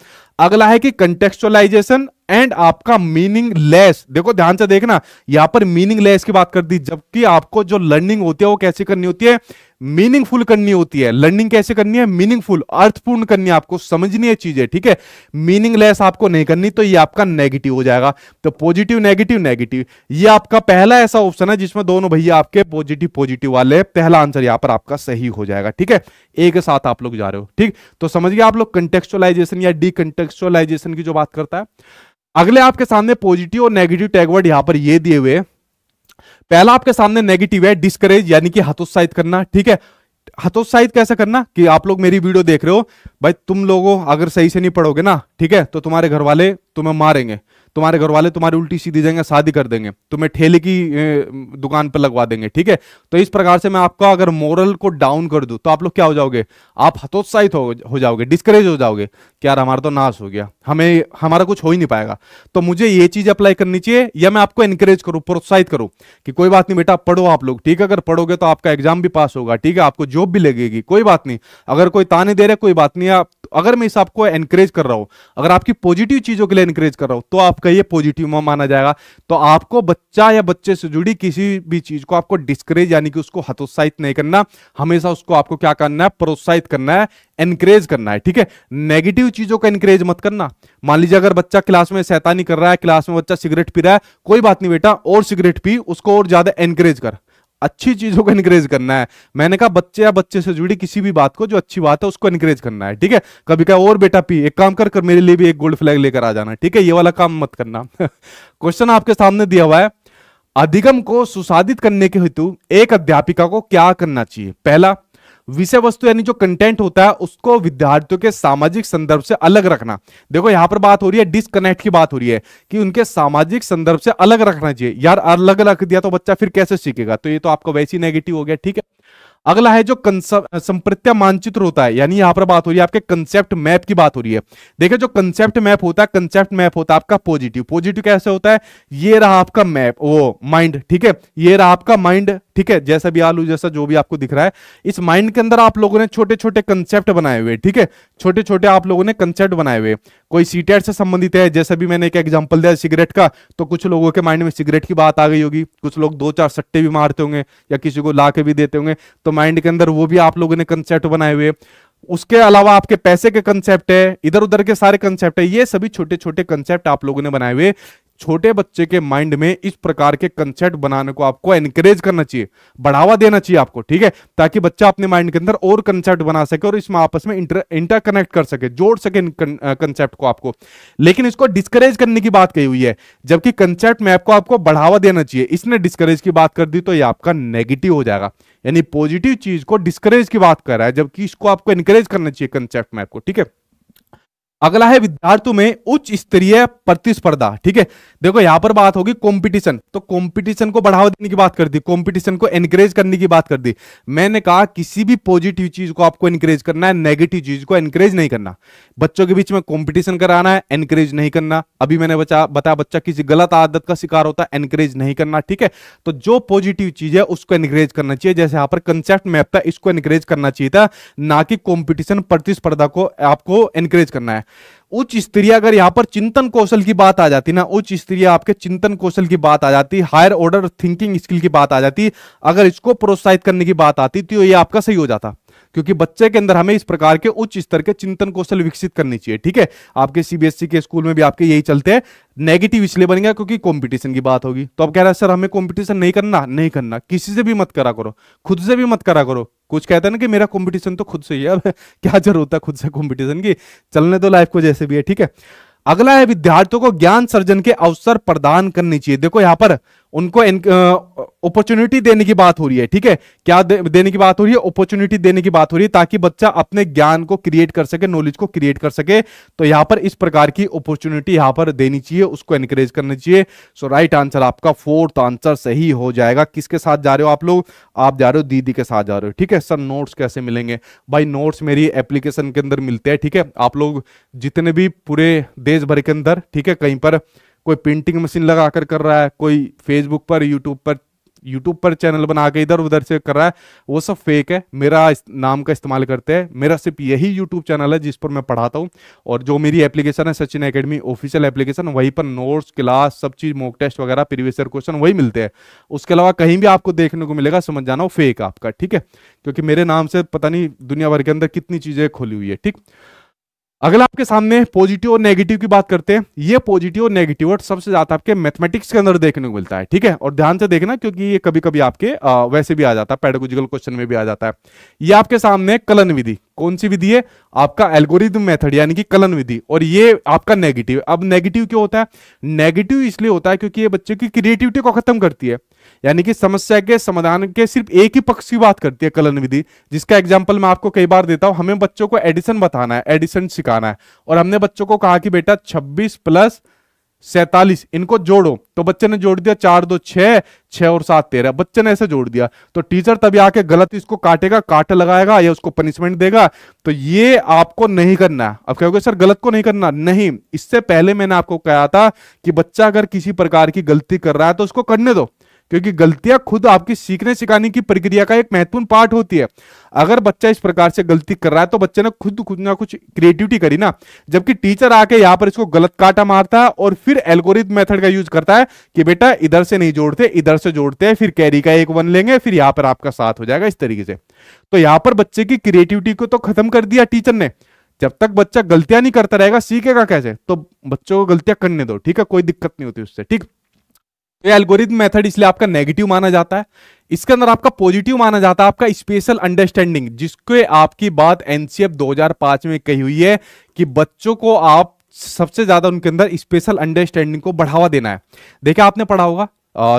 अगला है कि कंटेक्चुअलाइजेशन एंड आपका मीनिंग लेस देखो ध्यान से देखना यहां पर मीनिंग लेस की बात कर दी जबकि आपको जो लर्निंग होती है वो कैसे करनी होती है मीनिंगफुल करनी होती है लर्निंग कैसे करनी है मीनिंगफुल अर्थपूर्ण करनी है आपको समझनी है चीजें ठीक है मीनिंग लेस आपको नहीं करनी तो ये आपका नेगेटिव हो जाएगा तो पॉजिटिव नेगेटिव नेगेटिव ये आपका पहला ऐसा ऑप्शन है जिसमें दोनों भैया आपके पॉजिटिव पॉजिटिव वाले पहला आंसर यहां पर आपका सही हो जाएगा ठीक है एक साथ आप लोग जा रहे हो ठीक तो समझिए आप लोग कंटेक्चुअलाइजेशन या डी कॉन्टेक्चुअलाइजेशन की जो बात करता है अगले आपके सामने पॉजिटिव और नेगेटिव टैगवर्ड यहां पर ये दिए हुए पहला आपके सामने नेगेटिव है डिस्करेज यानी कि हतोत्साहित करना ठीक है हतोत्साहित कैसे करना कि आप लोग मेरी वीडियो देख रहे हो भाई तुम लोगों अगर सही से नहीं पढ़ोगे ना ठीक है तो तुम्हारे घर वाले तुम्हें मारेंगे तुम्हारे घर वाले तुम्हारी उल्टी सीधी जगह शादी कर देंगे तुम्हें ठेले की दुकान पर लगवा देंगे ठीक है तो इस प्रकार से मैं आपका अगर मोरल को डाउन कर दूं तो आप लोग क्या हो जाओगे आप हतोत्साहित हो, जाओगे डिस्करेज हो जाओगे कि यार हमारा तो नाश हो गया हमें हमारा कुछ हो ही नहीं पाएगा तो मुझे ये चीज अप्लाई करनी चाहिए या मैं आपको एनकरेज करूँ प्रोत्साहित करूँ कि कोई बात नहीं बेटा पढ़ो आप लोग ठीक है अगर पढ़ोगे तो आपका एग्जाम भी पास होगा ठीक है आपको जॉब भी लगेगी कोई बात नहीं अगर कोई ताने दे रहे कोई बात नहीं आप अगर मैं इस आपको एनकरेज कर रहा हूँ अगर आपकी पॉजिटिव चीजों के लिए एनकरेज कर रहा हूँ तो आप आपका ये पॉजिटिव माना जाएगा तो आपको बच्चा या बच्चे से जुड़ी किसी भी चीज को आपको डिस्करेज यानी कि उसको हतोत्साहित नहीं करना हमेशा उसको आपको क्या करना है प्रोत्साहित करना है एनकरेज करना है ठीक है नेगेटिव चीजों का एनकरेज मत करना मान लीजिए अगर बच्चा क्लास में नहीं कर रहा है क्लास में बच्चा सिगरेट पी रहा है कोई बात नहीं बेटा और सिगरेट पी उसको और ज्यादा एनकरेज कर अच्छी चीजों को इनक्रेज करना है मैंने कहा बच्चे या बच्चे से जुड़ी किसी भी बात को जो अच्छी बात है उसको इनक्रेज करना है ठीक है कभी कहा और बेटा पी एक काम कर कर मेरे लिए भी एक गोल्ड फ्लैग लेकर आ जाना ठीक है ये वाला काम मत करना क्वेश्चन आपके सामने दिया हुआ है अधिगम को सुसाधित करने के हेतु एक अध्यापिका को क्या करना चाहिए पहला विषय वस्तु यानी जो कंटेंट होता है उसको विद्यार्थियों के सामाजिक संदर्भ से अलग रखना देखो यहां पर बात हो रही है डिसकनेक्ट की बात हो रही है कि उनके सामाजिक संदर्भ से अलग रखना चाहिए यार अलग रख दिया तो बच्चा फिर कैसे सीखेगा तो ये तो आपका वैसे ही नेगेटिव हो गया ठीक है अगला है जो संप्रत्य मानचित्र होता है यानी यहां पर बात हो रही है आपके कंसेप्ट मैप की बात हो रही है देखिए जो कंसेप्ट मैप होता है कंसेप्ट मैप होता है आपका पॉजिटिव पॉजिटिव कैसे होता है ये रहा आपका मैप वो माइंड ठीक है ये रहा आपका माइंड ठीक है जैसा भी आलू जैसा जो भी आपको दिख रहा है इस माइंड के अंदर आप लोगों ने छोटे छोटे कंसेप्ट बनाए हुए ठीक है छोटे छोटे आप लोगों ने कंसेप्ट बनाए हुए कोई सीटेट से संबंधित है जैसे भी मैंने एक एग्जाम्पल दिया सिगरेट का तो कुछ लोगों के माइंड में सिगरेट की बात आ गई होगी कुछ लोग दो चार सट्टे भी मारते होंगे या किसी को ला भी देते होंगे तो माइंड के अंदर वो भी आप लोगों ने कंसेप्ट बनाए हुए उसके अलावा आपके पैसे के कंसेप्ट है इधर उधर के सारे कंसेप्ट है ये सभी छोटे छोटे कंसेप्ट आप लोगों ने बनाए हुए छोटे बच्चे के माइंड में इस प्रकार के कंसेप्ट बनाने को आपको एनकरेज करना चाहिए बढ़ावा देना चाहिए आपको ठीक है ताकि बच्चा अपने माइंड के अंदर और कंसेप्ट बना सके और इसमें आपस में इंटर इंटरकनेक्ट कर सके जोड़ सके कंसेप्ट को आपको लेकिन इसको डिस्करेज करने की बात कही हुई है जबकि कंसेप्ट मैप को आपको बढ़ावा देना चाहिए इसने डिस्करेज की बात कर दी तो ये आपका नेगेटिव हो जाएगा यानी पॉजिटिव चीज को डिस्करेज की बात कर रहा है जबकि इसको आपको एनकरेज करना चाहिए कंसेप्ट मैप को ठीक है अगला है विद्यार्थियों में उच्च स्तरीय प्रतिस्पर्धा ठीक है देखो यहां पर बात होगी कंपटीशन तो कंपटीशन को बढ़ावा देने की बात कर दी कंपटीशन को एनकरेज करने की बात कर दी मैंने कहा किसी भी पॉजिटिव चीज को आपको एनकरेज करना है नेगेटिव चीज को एनकरेज नहीं करना बच्चों के बीच में कॉम्पिटिशन कराना है एनकरेज नहीं करना अभी मैंने बचा बताया बच्चा किसी गलत आदत का शिकार होता है एनकरेज नहीं करना ठीक है तो जो पॉजिटिव चीज है उसको एनकरेज करना चाहिए जैसे यहां पर कंसेप्ट मैप था इसको एनकरेज करना चाहिए था ना कि कॉम्पिटिशन प्रतिस्पर्धा को आपको एनकरेज करना है उच्च स्तरीय अगर यहां पर चिंतन कौशल की बात आ जाती ना उच्च स्तरीय आपके चिंतन कौशल की बात आ जाती हायर ऑर्डर थिंकिंग स्किल की बात आ जाती अगर इसको प्रोत्साहित करने की बात आती तो ये आपका सही हो जाता क्योंकि बच्चे के अंदर हमें इस प्रकार के उच्च स्तर के चिंतन कौशल विकसित करनी चाहिए ठीक है आपके सीबीएसई e के स्कूल में भी आपके यही चलते हैं नेगेटिव इसलिए बनेगा क्योंकि कंपटीशन की बात होगी तो आप कह रहे हैं सर हमें कंपटीशन नहीं करना नहीं करना किसी से भी मत करा करो खुद से भी मत करा करो कुछ कहता है ना कि मेरा कंपटीशन तो खुद से ही है अब क्या जरूरत है खुद से कंपटीशन की चलने दो लाइफ को जैसे भी है ठीक है अगला है विद्यार्थियों को ज्ञान सर्जन के अवसर प्रदान करने चाहिए देखो यहाँ पर उनको अपॉर्चुनिटी देने की बात हो रही है ठीक है क्या दे, देने की बात हो रही है अपॉर्चुनिटी देने की बात हो रही है ताकि बच्चा अपने ज्ञान को क्रिएट कर सके नॉलेज को क्रिएट कर सके तो यहां पर इस प्रकार की अपॉर्चुनिटी यहां पर देनी चाहिए उसको एनकरेज करना चाहिए सो राइट आंसर आपका फोर्थ आंसर सही हो जाएगा किसके साथ जा रहे हो आप लोग आप जा रहे हो दीदी के साथ जा रहे हो ठीक है सर नोट्स कैसे मिलेंगे भाई नोट्स मेरी एप्लीकेशन के अंदर मिलते हैं ठीक है आप लोग जितने भी पूरे देश भर के अंदर ठीक है कहीं पर कोई प्रिंटिंग मशीन लगा कर कर रहा है कोई फेसबुक पर यूट्यूब पर यूट्यूब पर चैनल बना के इधर उधर से कर रहा है वो सब फेक है मेरा नाम का इस्तेमाल करते हैं मेरा सिर्फ यही यूट्यूब चैनल है जिस पर मैं पढ़ाता हूँ और जो मेरी एप्लीकेशन है सचिन एकेडमी ऑफिशियल एप्लीकेशन वहीं पर नोट्स क्लास सब चीज़ मॉक टेस्ट वगैरह प्रीवियस ईयर क्वेश्चन वही मिलते हैं उसके अलावा कहीं भी आपको देखने को मिलेगा समझ जाना वो फेक आपका ठीक है क्योंकि मेरे नाम से पता नहीं दुनिया भर के अंदर कितनी चीज़ें खोली हुई है ठीक अगला आपके सामने पॉजिटिव और नेगेटिव की बात करते हैं ये पॉजिटिव और नेगेटिव वर्ड सबसे ज्यादा आपके मैथमेटिक्स के अंदर देखने को मिलता है ठीक है और ध्यान से देखना क्योंकि ये कभी कभी आपके आ, वैसे भी आ जाता है पेडागोजिकल क्वेश्चन में भी आ जाता है ये आपके सामने कलन विधि कौन सी विधि है आपका एल्गोरिथम मेथड यानी कि कलन विधि और ये आपका नेगेटिव अब नेगेटिव क्यों होता है नेगेटिव इसलिए होता है क्योंकि ये बच्चे की क्रिएटिविटी को खत्म करती है यानी कि समस्या के समाधान के सिर्फ एक ही पक्ष की बात करती है कलन विधि जिसका एग्जाम्पल मैं आपको कई बार देता हूं हमें बच्चों को एडिशन बताना है एडिशन सिखाना है और हमने बच्चों को कहा कि बेटा छब्बीस प्लस सैतालीस इनको जोड़ो तो बच्चे ने जोड़ दिया चार दो छह छह और सात तेरह बच्चे ने ऐसे जोड़ दिया तो टीचर तभी आके गलत इसको काटेगा काट लगाएगा या उसको पनिशमेंट देगा तो ये आपको नहीं करना है अब कहोगे सर गलत को नहीं करना नहीं इससे पहले मैंने आपको कहा था कि बच्चा अगर किसी प्रकार की गलती कर रहा है तो उसको करने दो क्योंकि गलतियां खुद आपकी सीखने सिखाने की प्रक्रिया का एक महत्वपूर्ण पार्ट होती है अगर बच्चा इस प्रकार से गलती कर रहा है तो बच्चे ने खुद खुद ना कुछ क्रिएटिविटी करी ना जबकि टीचर आके यहाँ पर इसको गलत काटा मारता है और फिर एल्गोरिथ मेथड का यूज करता है कि बेटा इधर से नहीं जोड़ते इधर से जोड़ते हैं फिर कैरी का एक वन लेंगे फिर यहाँ पर आपका साथ हो जाएगा इस तरीके से तो यहाँ पर बच्चे की क्रिएटिविटी को तो खत्म कर दिया टीचर ने जब तक बच्चा गलतियां नहीं करता रहेगा सीखेगा कैसे तो बच्चों को गलतियां करने दो ठीक है कोई दिक्कत नहीं होती उससे ठीक तो ये एल्गोरिथम मेथड इसलिए आपका नेगेटिव माना जाता है इसके अंदर आपका पॉजिटिव माना जाता है आपका स्पेशल अंडरस्टैंडिंग जिसके आपकी बात एनसीएफ 2005 में कही हुई है कि बच्चों को आप सबसे ज्यादा उनके अंदर स्पेशल अंडरस्टैंडिंग को बढ़ावा देना है देखिए आपने पढ़ा होगा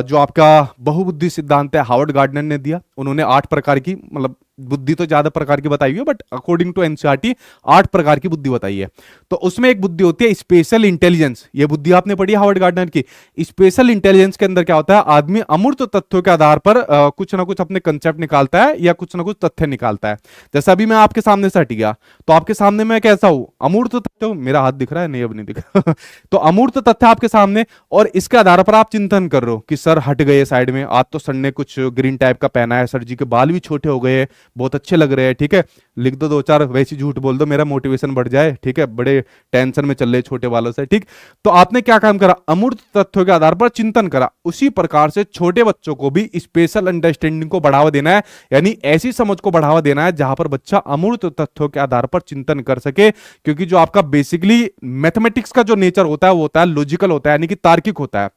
जो आपका बहुबुद्धि सिद्धांत है हार्वर्ड गार्डनर ने दिया उन्होंने आठ प्रकार की मतलब बुद्धि तो ज्यादा प्रकार की बताई हुई है बट अकॉर्डिंग टू एनसीआरटी आठ प्रकार की बुद्धि बताई है तो उसमें एक बुद्धि होती है स्पेशल इंटेलिजेंस ये बुद्धि आपने पढ़ी हार्वर्ड गार्डनर की स्पेशल इंटेलिजेंस के अंदर क्या होता है आदमी अमूर्त तथ्यों के आधार पर आ, कुछ ना कुछ अपने कंसेप्ट निकालता है या कुछ ना कुछ तथ्य निकालता है जैसा अभी मैं आपके सामने से हट गया तो आपके सामने मैं कैसा हूं अमूर्त तथ्य मेरा हाथ दिख रहा है नहीं अब नहीं दिख रहा तो अमूर्त तथ्य आपके सामने और इसके आधार पर आप चिंतन कर रहे हो कि सर हट गए साइड में आज तो सर ने कुछ ग्रीन टाइप का पहना है सर जी के बाल भी छोटे हो गए बहुत अच्छे लग रहे हैं ठीक है लिख दो दो चार वैसी झूठ बोल दो मेरा मोटिवेशन बढ़ जाए ठीक है बड़े टेंशन में चल रहे छोटे वालों से ठीक तो आपने क्या काम करा अमूर्त तथ्यों के आधार पर चिंतन करा उसी प्रकार से छोटे बच्चों को भी स्पेशल अंडरस्टैंडिंग को बढ़ावा देना है यानी ऐसी समझ को बढ़ावा देना है जहां पर बच्चा अमूर्त तथ्यों के आधार पर चिंतन कर सके क्योंकि जो आपका बेसिकली मैथमेटिक्स का जो नेचर होता है वो होता है लॉजिकल होता है यानी कि तार्किक होता है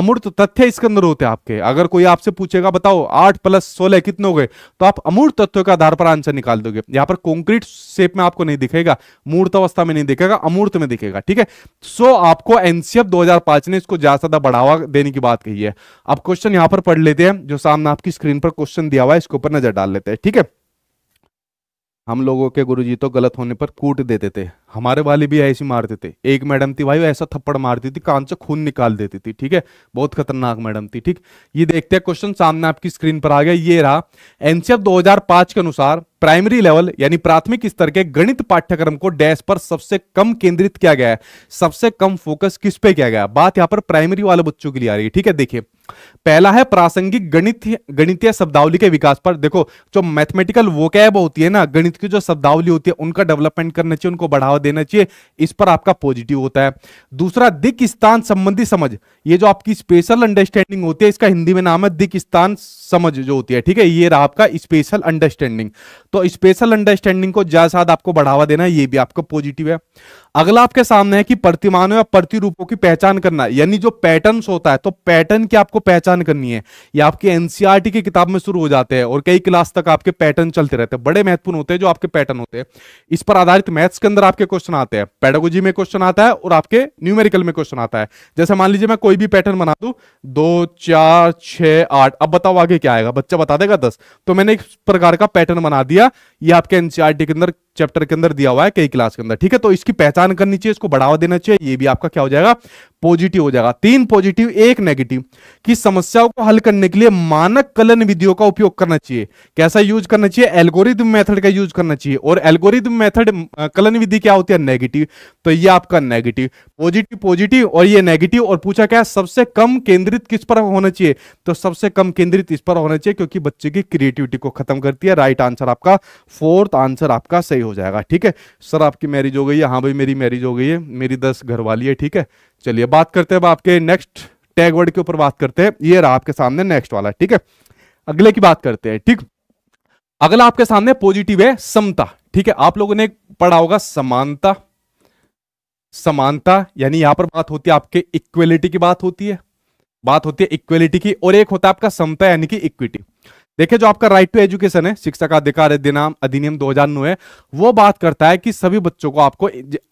अमूर्त तथ्य इसके अंदर होते हैं आपके अगर कोई आपसे पूछेगा बताओ आठ प्लस सोलह कितने हो गए तो आप अमूर्त तथ्य तत्व के आधार पर आंसर निकाल दोगे यहां पर कॉन्क्रीट शेप में आपको नहीं दिखेगा मूर्त अवस्था में नहीं दिखेगा अमूर्त में दिखेगा ठीक है सो आपको एनसीएफ दो ने इसको ज्यादा ज्यादा बढ़ावा देने की बात कही है अब क्वेश्चन यहां पर पढ़ लेते हैं जो सामने आपकी स्क्रीन पर क्वेश्चन दिया हुआ है इसके ऊपर नजर डाल लेते हैं ठीक है हम लोगों के गुरुजी तो गलत होने पर कूट देते थे हमारे वाले भी ऐसी मारते थे एक मैडम थी भाई ऐसा थप्पड़ मारती थी कान से खून निकाल देती थी ठीक है बहुत खतरनाक मैडम थी ठीक ये देखते हैं क्वेश्चन सामने आपकी स्क्रीन पर आ गया ये रहा एनसीएफ 2005 के अनुसार प्राइमरी लेवल यानी प्राथमिक स्तर के गणित पाठ्यक्रम को डैश पर सबसे कम केंद्रित किया गया है सबसे कम फोकस किस पे किया गया बात यहां पर प्राइमरी वाले बच्चों के लिए आ रही है ठीक है देखिए पहला है प्रासंगिक गणित गणितीय शब्दावली के विकास पर देखो जो मैथमेटिकल वोकैब होती है ना गणित की जो शब्दावली होती है उनका डेवलपमेंट करना चाहिए उनको बढ़ावा बढ़ावा देना चाहिए इस पर आपका पॉजिटिव होता है दूसरा दिक स्थान संबंधी समझ ये जो आपकी स्पेशल अंडरस्टैंडिंग होती है इसका हिंदी में नाम है दिक स्थान समझ जो होती है ठीक है ये रहा आपका स्पेशल अंडरस्टैंडिंग तो स्पेशल अंडरस्टैंडिंग को ज्यादा आपको बढ़ावा देना है ये भी आपका पॉजिटिव है अगला आपके सामने है कि प्रतिमानों या प्रतिरूपों की पहचान करना यानी जो पैटर्न होता है तो पैटर्न की आपको पहचान करनी है ये आपके एनसीआरटी e की किताब में शुरू हो जाते हैं और कई क्लास तक आपके पैटर्न चलते रहते हैं बड़े महत्वपूर्ण होते हैं जो आपके पैटर्न होते हैं इस पर आधारित मैथ्स के अंदर आपके क्वेश्चन आते हैं पेडोगोजी में क्वेश्चन आता है और आपके न्यूमेरिकल में क्वेश्चन आता है जैसे मान लीजिए मैं कोई भी पैटर्न बना दू दो चार छह आठ अब बताओ आगे क्या आएगा बच्चा बता देगा दस तो मैंने एक प्रकार का पैटर्न बना दिया ये आपके एनसीआरटी e के अंदर चैप्टर के अंदर दिया हुआ है कई क्लास के अंदर ठीक है तो इसकी पहचान प्रदान करनी चाहिए इसको बढ़ावा देना चाहिए ये भी आपका क्या हो जाएगा पॉजिटिव हो जाएगा तीन पॉजिटिव एक नेगेटिव कि समस्याओं को हल करने के लिए मानक कलन विधियों का उपयोग करना चाहिए कैसा यूज करना चाहिए एल्गोरिदम मेथड का यूज करना चाहिए और एल्गोरिदम मेथड कलन विधि क्या होती है नेगेटिव तो ये आपका नेगेटिव पॉजिटिव पॉजिटिव और ये नेगेटिव और पूछा क्या सबसे कम केंद्रित किस पर होना चाहिए तो सबसे कम केंद्रित इस पर होना चाहिए क्योंकि बच्चे की क्रिएटिविटी को खत्म करती है राइट आंसर आपका फोर्थ आंसर आपका सही हो जाएगा ठीक है सर आपकी मैरिज हो गई है हाँ भाई मेरी मैरिज हो गई है मेरी दस घरवाली है ठीक है चलिए बात करते हैं अब आपके नेक्स्ट टैग वर्ड के ऊपर बात करते हैं ये रहा आपके सामने नेक्स्ट वाला ठीक है अगले की बात करते हैं ठीक अगला आपके सामने पॉजिटिव है समता ठीक है आप लोगों ने पढ़ा होगा समानता समानता यानी यहां पर बात होती है आपके इक्वेलिटी की बात होती है बात होती है इक्वेलिटी की और एक होता है आपका समता यानी कि इक्विटी देखिए जो आपका राइट टू एजुकेशन है शिक्षा का अधिकार अधिनियम अधिनियम दो हजार वो बात करता है कि सभी बच्चों को आपको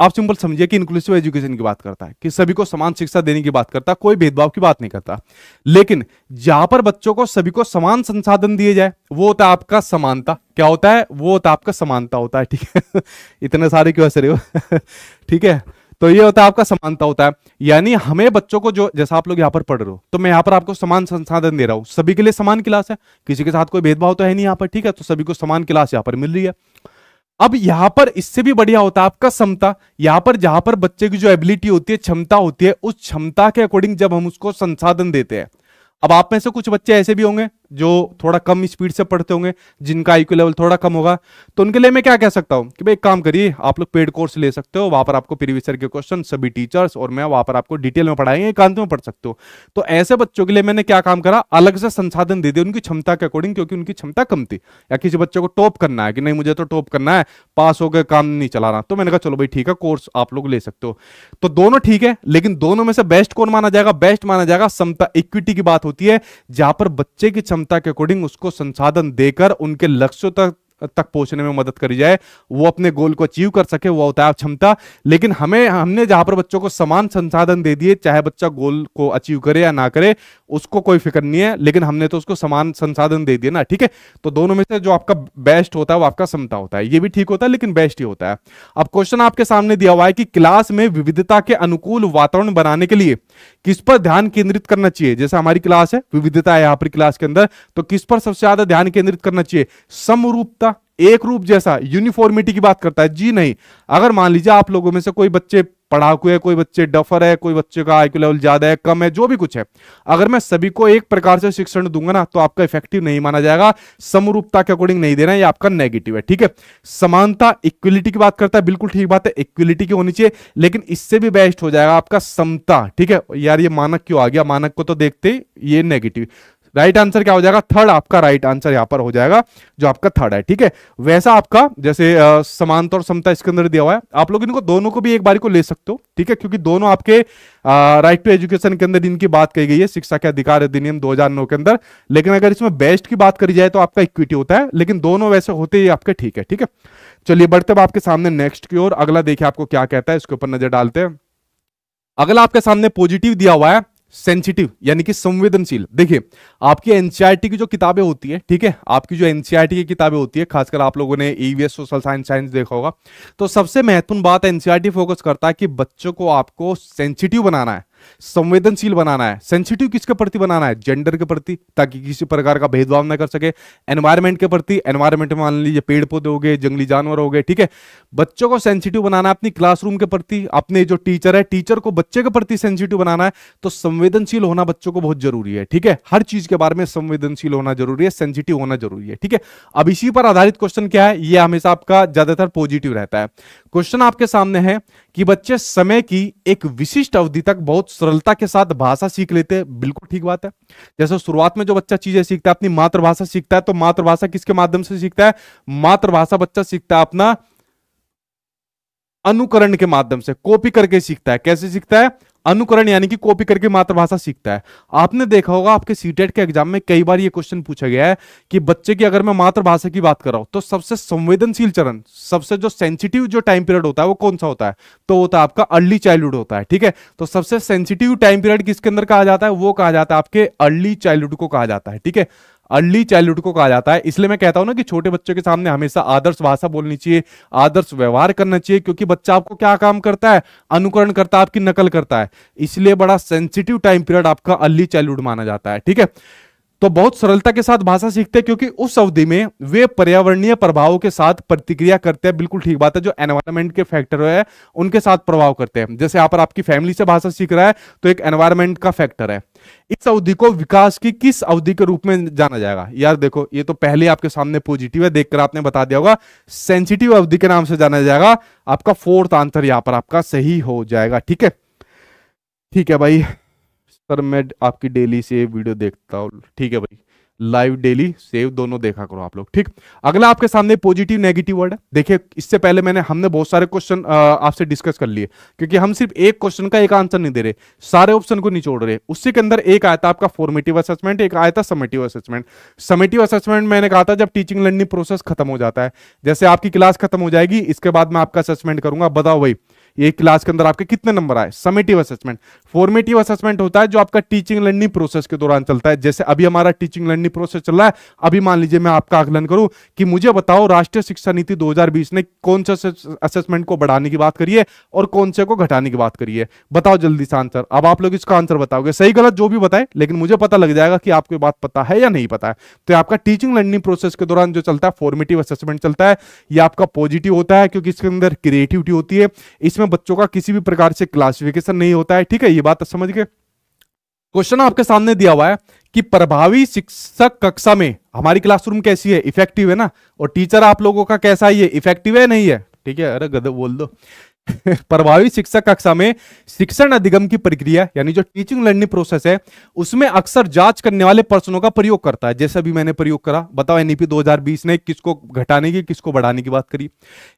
आप सिंपल समझिए कि इंक्लूसिव एजुकेशन की बात करता है कि सभी को समान शिक्षा देने की बात करता है कोई भेदभाव की बात नहीं करता लेकिन जहां पर बच्चों को सभी को समान संसाधन दिए जाए वो होता है आपका समानता क्या होता है वो होता है आपका समानता होता है ठीक है इतने सारे क्यों सर ठीक है तो ये होता है आपका समानता होता है यानी हमें बच्चों को जो जैसा आप लोग यहाँ पर पढ़ रहे हो तो मैं यहाँ पर आपको समान संसाधन दे रहा हूँ सभी के लिए समान क्लास है किसी के साथ कोई भेदभाव तो है नहीं यहाँ पर ठीक है तो सभी को समान क्लास यहाँ पर मिल रही है अब यहाँ पर इससे भी बढ़िया होता है आपका समता यहाँ पर जहां पर बच्चे की जो एबिलिटी होती है क्षमता होती है उस क्षमता के अकॉर्डिंग जब हम उसको संसाधन देते हैं अब आप में से कुछ बच्चे ऐसे भी होंगे जो थोड़ा कम स्पीड से पढ़ते होंगे जिनका आई लेवल थोड़ा कम होगा तो उनके लिए मैं क्या कह सकता हूँ कि भाई एक काम करिए आप लोग पेड कोर्स ले सकते हो वहाँ पर आपको प्रीवियस ईयर के क्वेश्चन सभी टीचर्स और मैं वहाँ पर आपको डिटेल में पढ़ाएंगे एकांत में पढ़ सकते हो तो ऐसे बच्चों के लिए मैंने क्या काम करा अलग से संसाधन दे दिए उनकी क्षमता के अकॉर्डिंग क्योंकि उनकी क्षमता कम थी या किसी बच्चे को टॉप करना है कि नहीं मुझे तो टॉप करना है पास हो गए काम नहीं चलाना तो मैंने कहा चलो भाई ठीक है कोर्स आप लोग ले सकते हो तो दोनों ठीक है लेकिन दोनों में से बेस्ट कौन माना जाएगा बेस्ट माना जाएगा समता इक्विटी की बात होती है जहां पर बच्चे की क्षमता के अकॉर्डिंग उसको संसाधन देकर उनके लक्ष्यों तक तक पहुंचने में मदद करी जाए वो अपने गोल को अचीव कर सके वो होता है क्षमता लेकिन हमें हमने जहां पर बच्चों को समान संसाधन दे दिए चाहे बच्चा गोल को अचीव करे या ना करे उसको कोई फिक्र नहीं है लेकिन हमने तो उसको समान संसाधन दे दिए ना ठीक है तो दोनों में से जो आपका बेस्ट होता है वो आपका क्षमता होता है ये भी ठीक होता है लेकिन बेस्ट ही होता है अब क्वेश्चन आपके सामने दिया हुआ है कि क्लास में विविधता के अनुकूल वातावरण बनाने के लिए किस पर ध्यान केंद्रित करना चाहिए जैसे हमारी क्लास है विविधता है यहाँ पर क्लास के अंदर तो किस पर सबसे ज्यादा ध्यान केंद्रित करना चाहिए समरूपता एक रूप जैसा यूनिफॉर्मिटी की बात करता है जी नहीं अगर मान लीजिए आप लोगों में से कोई बच्चे पढ़ाकू है कोई बच्चे डफर है कोई बच्चे का आईक्यू लेवल ज्यादा है कम है जो भी कुछ है अगर मैं सभी को एक प्रकार से शिक्षण दूंगा ना तो आपका इफेक्टिव नहीं माना जाएगा समरूपता के अकॉर्डिंग नहीं देना ये आपका नेगेटिव है ठीक है समानता इक्विलिटी की बात करता है बिल्कुल ठीक बात है इक्विलिटी की होनी चाहिए लेकिन इससे भी बेस्ट हो जाएगा आपका समता ठीक है यार ये मानक क्यों आ गया मानक को तो देखते ही ये नेगेटिव राइट आंसर क्या हो जाएगा थर्ड आपका राइट आंसर यहाँ पर हो जाएगा जो आपका थर्ड है ठीक है वैसा आपका जैसे समानता और समता इसके अंदर दिया हुआ है आप लोग इनको दोनों को भी एक बार को ले सकते हो ठीक है क्योंकि दोनों आपके राइट टू एजुकेशन के अंदर इनकी बात कही गई है शिक्षा के अधिकार अधिनियम नौ के अंदर लेकिन अगर इसमें बेस्ट की बात करी जाए तो आपका इक्विटी होता है लेकिन दोनों वैसे होते ही आपके ठीक है ठीक है चलिए बढ़ते आपके सामने नेक्स्ट की ओर अगला देखिए आपको क्या कहता है इसके ऊपर नजर डालते हैं अगला आपके सामने पॉजिटिव दिया हुआ है सेंसिटिव यानी कि संवेदनशील देखिए आपकी एनसीआरटी की जो किताबें होती है ठीक है आपकी जो एनसीआरटी की किताबें होती है खासकर आप लोगों ने ईवीएस सोशल साइंस साइंस देखा होगा तो सबसे महत्वपूर्ण बात एनसीआरटी फोकस करता है कि बच्चों को आपको सेंसिटिव बनाना है संवेदनशील बनाना है सेंसिटिव किसके प्रति बनाना है जेंडर के प्रति ताकि किसी प्रकार का भेदभाव ना कर सके एनवायरमेंट के प्रति एनवायरमेंट मान लीजिए पेड़ पौधे हो गए जंगली जानवर हो गए ठीक है बच्चों को सेंसिटिव बनाना है अपनी क्लासरूम के प्रति अपने जो टीचर है टीचर को बच्चे के प्रति सेंसिटिव बनाना है तो संवेदनशील होना बच्चों को बहुत जरूरी है ठीक है हर चीज के बारे में संवेदनशील होना जरूरी है सेंसिटिव होना जरूरी है ठीक है अब इसी पर आधारित क्वेश्चन क्या है यह हमेशा आपका ज्यादातर पॉजिटिव रहता है क्वेश्चन आपके सामने है कि बच्चे समय की एक विशिष्ट अवधि तक बहुत सरलता के साथ भाषा सीख लेते हैं बिल्कुल ठीक बात है जैसे शुरुआत में जो बच्चा चीजें सीखता है अपनी मातृभाषा सीखता है तो मातृभाषा किसके माध्यम से सीखता है मातृभाषा बच्चा सीखता है अपना अनुकरण के माध्यम से कॉपी करके सीखता है कैसे सीखता है अनुकरण यानी कि कॉपी करके मातृभाषा सीखता है आपने देखा होगा आपके सीटेट e के एग्जाम में कई बार ये क्वेश्चन पूछा गया है कि बच्चे की अगर मैं मातृभाषा की बात कर रहा हूं तो सबसे संवेदनशील चरण सबसे जो सेंसिटिव जो टाइम पीरियड होता है वो कौन सा होता है तो होता है आपका अर्ली चाइल्डहुड होता है ठीक है तो सबसे सेंसिटिव टाइम पीरियड किसके अंदर कहा जाता है वो कहा जाता है आपके अर्ली चाइल्डहुड को कहा जाता है ठीक है अर्ली चाइल्डहुड को कहा जाता है इसलिए मैं कहता हूं ना कि छोटे बच्चों के सामने हमेशा आदर्श भाषा बोलनी चाहिए आदर्श व्यवहार करना चाहिए क्योंकि बच्चा आपको क्या काम करता है अनुकरण करता है आपकी नकल करता है इसलिए बड़ा सेंसिटिव टाइम पीरियड आपका अर्ली चाइल्डहुड माना जाता है ठीक है तो बहुत सरलता के साथ भाषा सीखते हैं क्योंकि उस अवधि में वे पर्यावरणीय प्रभावों के साथ प्रतिक्रिया करते हैं बिल्कुल ठीक बात है जो एनवायरमेंट के फैक्टर है उनके साथ प्रभाव करते हैं जैसे आप आपकी फैमिली से भाषा सीख रहा है तो एक एनवायरमेंट का फैक्टर है इस अवधि को विकास की किस अवधि के रूप में जाना जाएगा यार देखो ये तो पहले आपके सामने पॉजिटिव है देखकर आपने बता दिया होगा सेंसिटिव अवधि के नाम से जाना जाएगा आपका फोर्थ आंसर यहां पर आपका सही हो जाएगा ठीक है ठीक है भाई सर मैं आपकी डेली से वीडियो देखता हूँ ठीक है भाई लाइव डेली सेव दोनों देखा करो आप लोग ठीक अगला आपके सामने पॉजिटिव नेगेटिव वर्ड है देखिए इससे पहले मैंने हमने बहुत सारे क्वेश्चन आपसे डिस्कस कर लिए क्योंकि हम सिर्फ एक क्वेश्चन का एक आंसर नहीं दे रहे सारे ऑप्शन को निचोड़ रहे उसी के अंदर एक आया था आपका फॉर्मेटिव असेसमेंट एक आया था समेटिव असेसमेंट समेटिव असेसमेंट मैंने कहा था जब टीचिंग लर्निंग प्रोसेस खत्म हो जाता है जैसे आपकी क्लास खत्म हो जाएगी इसके बाद मैं आपका असेसमेंट करूंगा बताओ भाई ये क्लास के अंदर आपके कितने नंबर आए समेटिव असेसमेंट फॉर्मेटिव असेसमेंट होता है जो आपका टीचिंग लर्निंग प्रोसेस के दौरान चलता है जैसे अभी हमारा टीचिंग लर्निंग प्रोसेस चल रहा है अभी मान लीजिए मैं आपका आकलन करूं कि मुझे बताओ राष्ट्रीय शिक्षा नीति 2020 ने कौन से असेसमेंट को बढ़ाने की बात करिए और कौन से को घटाने की बात करी है बताओ जल्दी से आंसर अब आप लोग इसका आंसर बताओगे सही गलत जो भी बताए लेकिन मुझे पता लग जाएगा कि आपको बात पता है या नहीं पता है तो आपका टीचिंग लर्निंग प्रोसेस के दौरान जो चलता है फॉर्मेटिव असेसमेंट चलता है यह आपका पॉजिटिव होता है क्योंकि इसके अंदर क्रिएटिविटी होती है इसमें इसमें बच्चों का किसी भी प्रकार से क्लासिफिकेशन नहीं होता है ठीक है ये बात समझ गए क्वेश्चन आपके सामने दिया हुआ है कि प्रभावी शिक्षक कक्षा में हमारी क्लासरूम कैसी है इफेक्टिव है ना और टीचर आप लोगों का कैसा है ये इफेक्टिव है नहीं है ठीक है अरे गदब बोल दो प्रभावी शिक्षा कक्षा में शिक्षण अधिगम की प्रक्रिया यानी जो टीचिंग लर्निंग प्रोसेस है उसमें अक्सर जांच करने वाले प्रश्नों का प्रयोग करता है जैसा भी मैंने प्रयोग करा बताओ एनईपी 2020 ने किसको घटाने की किसको बढ़ाने की बात करी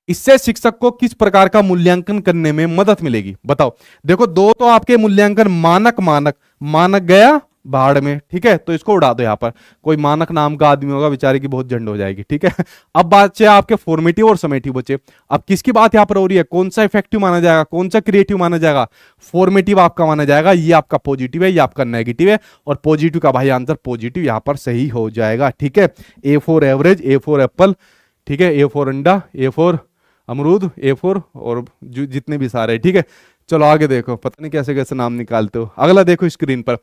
इससे शिक्षक को किस प्रकार का मूल्यांकन करने में मदद मिलेगी बताओ देखो दो तो आपके मूल्यांकन मानक मानक मानक गया बाढ़ में ठीक है तो इसको उड़ा दो यहाँ पर कोई मानक नाम का आदमी होगा बेचारे की बहुत झंड हो जाएगी ठीक है अब बात चाहे आपके फॉर्मेटिव और समेटिव बच्चे अब किसकी बात यहाँ पर हो रही है कौन सा इफेक्टिव माना जाएगा कौन सा क्रिएटिव माना जाएगा फॉर्मेटिव आपका माना जाएगा ये आपका पॉजिटिव है ये आपका नेगेटिव है और पॉजिटिव का भाई आंसर पॉजिटिव यहाँ पर सही हो जाएगा ठीक है A for average A for apple ठीक है ए फोर अंडा ए फोर अमरूद ए फोर और जितने भी सारे ठीक है चलो आगे देखो पता नहीं कैसे कैसे नाम निकालते हो अगला देखो स्क्रीन पर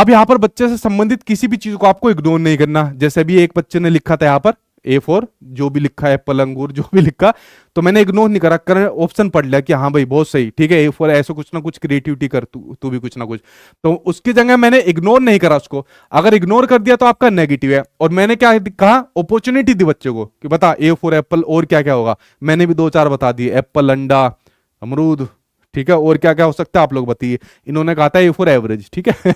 अब यहां पर बच्चे से संबंधित किसी भी चीज को आपको इग्नोर नहीं करना जैसे भी एक बच्चे ने लिखा था यहां पर ए फोर जो भी लिखा है एप्पल अंगूर जो भी लिखा तो मैंने इग्नोर नहीं करा कर ऑप्शन पढ़ लिया कि हाँ भाई बहुत सही ठीक है ए फोर ऐसा कुछ ना कुछ क्रिएटिविटी कर तू तू भी कुछ ना कुछ तो उसकी जगह मैंने इग्नोर नहीं करा उसको अगर इग्नोर कर दिया तो आपका नेगेटिव है और मैंने क्या कहा अपॉर्चुनिटी दी बच्चे को कि बता ए फोर एप्पल और क्या क्या होगा मैंने भी दो चार बता दिए एप्पल अंडा अमरूद ठीक है और क्या क्या हो सकता है आप लोग बताइए इन्होंने कहा था ए फोर एवरेज ठीक है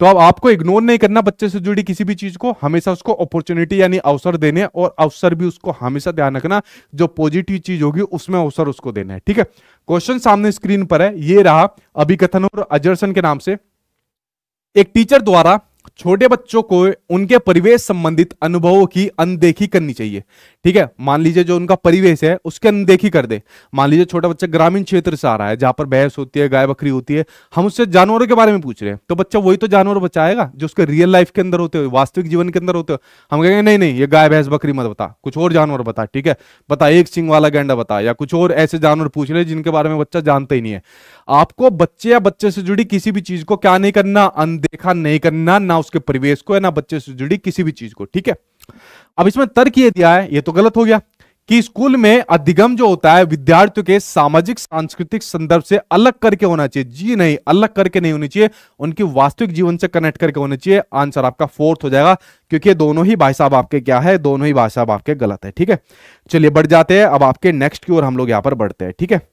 तो अब आपको इग्नोर नहीं करना बच्चे से जुड़ी किसी भी चीज को हमेशा उसको अपॉर्चुनिटी यानी अवसर देने और अवसर भी उसको हमेशा ध्यान रखना जो पॉजिटिव चीज होगी उसमें अवसर उसको देना है ठीक है क्वेश्चन सामने स्क्रीन पर है ये रहा अभिकथन और अजरसन के नाम से एक टीचर द्वारा छोटे बच्चों को उनके परिवेश संबंधित अनुभवों की अनदेखी करनी चाहिए ठीक है मान लीजिए जो उनका परिवेश है उसकी अनदेखी कर दे मान लीजिए छोटा बच्चा ग्रामीण क्षेत्र से आ रहा है जहां पर बहस होती है गाय बकरी होती है हम उससे जानवरों के बारे में पूछ रहे हैं तो बच्चा वही तो जानवर बचाएगा जो उसके रियल लाइफ के अंदर होते हो वास्तविक जीवन के अंदर होते हो हम कहेंगे नहीं नहीं ये गाय भैंस बकरी मत बता कुछ और जानवर बता ठीक है बता एक सिंग वाला गेंडा बता या कुछ और ऐसे जानवर पूछ रहे जिनके बारे में बच्चा जानते ही नहीं है आपको बच्चे या बच्चे से जुड़ी किसी भी चीज को क्या नहीं करना अनदेखा नहीं करना ना उसके परिवेश को है ना बच्चे से जुड़ी किसी भी चीज को ठीक है अब इसमें तर्क ये दिया है ये तो गलत हो गया कि स्कूल में अधिगम जो होता है विद्यार्थियों के सामाजिक सांस्कृतिक संदर्भ से अलग करके होना चाहिए जी नहीं अलग करके नहीं होनी चाहिए उनकी वास्तविक जीवन से कनेक्ट करके होनी चाहिए आंसर आपका फोर्थ हो जाएगा क्योंकि दोनों ही भाई साहब आपके क्या है दोनों ही भाई साहब आपके गलत है ठीक है चलिए बढ़ जाते हैं अब आपके नेक्स्ट की ओर हम लोग यहाँ पर बढ़ते हैं ठीक है थीके?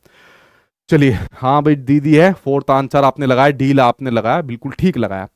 चलिए हाँ भाई दी दी है फोर्थ आंसर आपने लगाया डील आपने लगाया बिल्कुल ठीक लगाया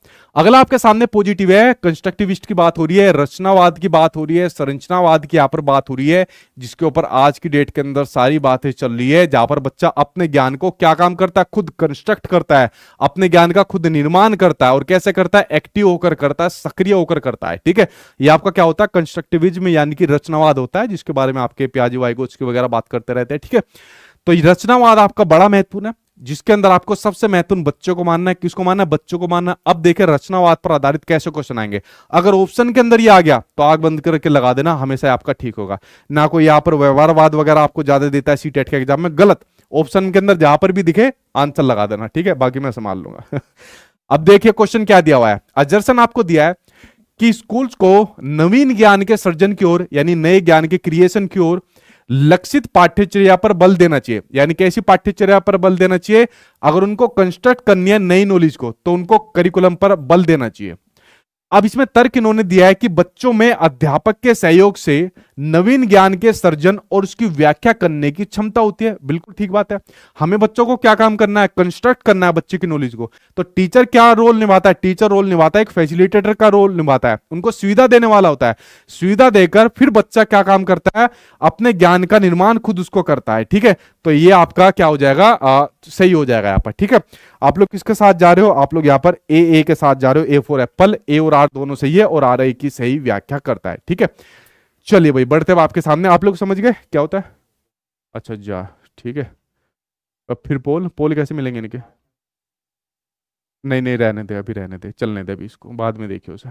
अगला आपके सामने पॉजिटिव है कंस्ट्रक्टिविस्ट की बात हो रही है रचनावाद की बात हो रही है संरचनावाद की यहाँ पर बात हो रही है जिसके ऊपर आज की डेट के अंदर सारी बातें चल रही है जहां पर बच्चा अपने ज्ञान को क्या काम करता है खुद कंस्ट्रक्ट करता है अपने ज्ञान का खुद निर्माण करता है और कैसे करता है एक्टिव होकर करता है सक्रिय होकर करता है ठीक है ये आपका क्या होता है कंस्ट्रक्टिविज्म यानी कि रचनावाद होता है जिसके बारे में आपके प्याजी वाइगोच की वगैरह बात करते रहते हैं ठीक है तो रचनावाद आपका बड़ा महत्वपूर्ण है जिसके अंदर आपको सबसे महत्वपूर्ण बच्चों को मानना है किसको मानना है बच्चों को मानना है अब देखें रचनावाद पर आधारित कैसे क्वेश्चन आएंगे अगर ऑप्शन के अंदर ये आ गया तो आग बंद करके लगा देना हमेशा आपका ठीक होगा ना कोई यहाँ पर व्यवहारवाद वगैरह आपको ज्यादा देता है सी e के एग्जाम में गलत ऑप्शन के अंदर जहां पर भी दिखे आंसर लगा देना ठीक है बाकी मैं संभाल लूंगा अब देखिए क्वेश्चन क्या दिया हुआ है अजर्सन आपको दिया है कि स्कूल्स को नवीन ज्ञान के सर्जन की ओर यानी नए ज्ञान के क्रिएशन की ओर लक्षित पाठ्यचर्या पर बल देना चाहिए यानी कि ऐसी पाठ्यचर्या पर बल देना चाहिए अगर उनको कंस्ट्रक्ट करनी है नई नॉलेज को तो उनको करिकुलम पर बल देना चाहिए अब इसमें तर्क इन्होंने दिया है कि बच्चों में अध्यापक के सहयोग से नवीन ज्ञान के सर्जन और उसकी व्याख्या करने की क्षमता होती है बिल्कुल ठीक बात है हमें बच्चों को क्या काम करना है कंस्ट्रक्ट करना है बच्चे की नॉलेज को तो टीचर क्या रोल निभाता है टीचर रोल निभाता है एक फैसिलिटेटर का रोल निभाता है उनको सुविधा देने वाला होता है सुविधा देकर फिर बच्चा क्या काम करता है अपने ज्ञान का निर्माण खुद उसको करता है ठीक है तो ये आपका क्या हो जाएगा आ, सही हो जाएगा यहाँ पर ठीक है आप लोग किसके साथ जा रहे हो आप लोग यहाँ पर ए ए के साथ जा रहे हो ए फोर एप्पल ए और आर दोनों सही है और आर ए की सही व्याख्या करता है ठीक है चलिए भाई बढ़ते हैं आपके सामने आप लोग समझ गए क्या होता है अच्छा जा ठीक है अब फिर पोल पोल कैसे मिलेंगे इनके नहीं नहीं रहने दे अभी रहने दे चलने दे अभी इसको बाद में देखिए उसे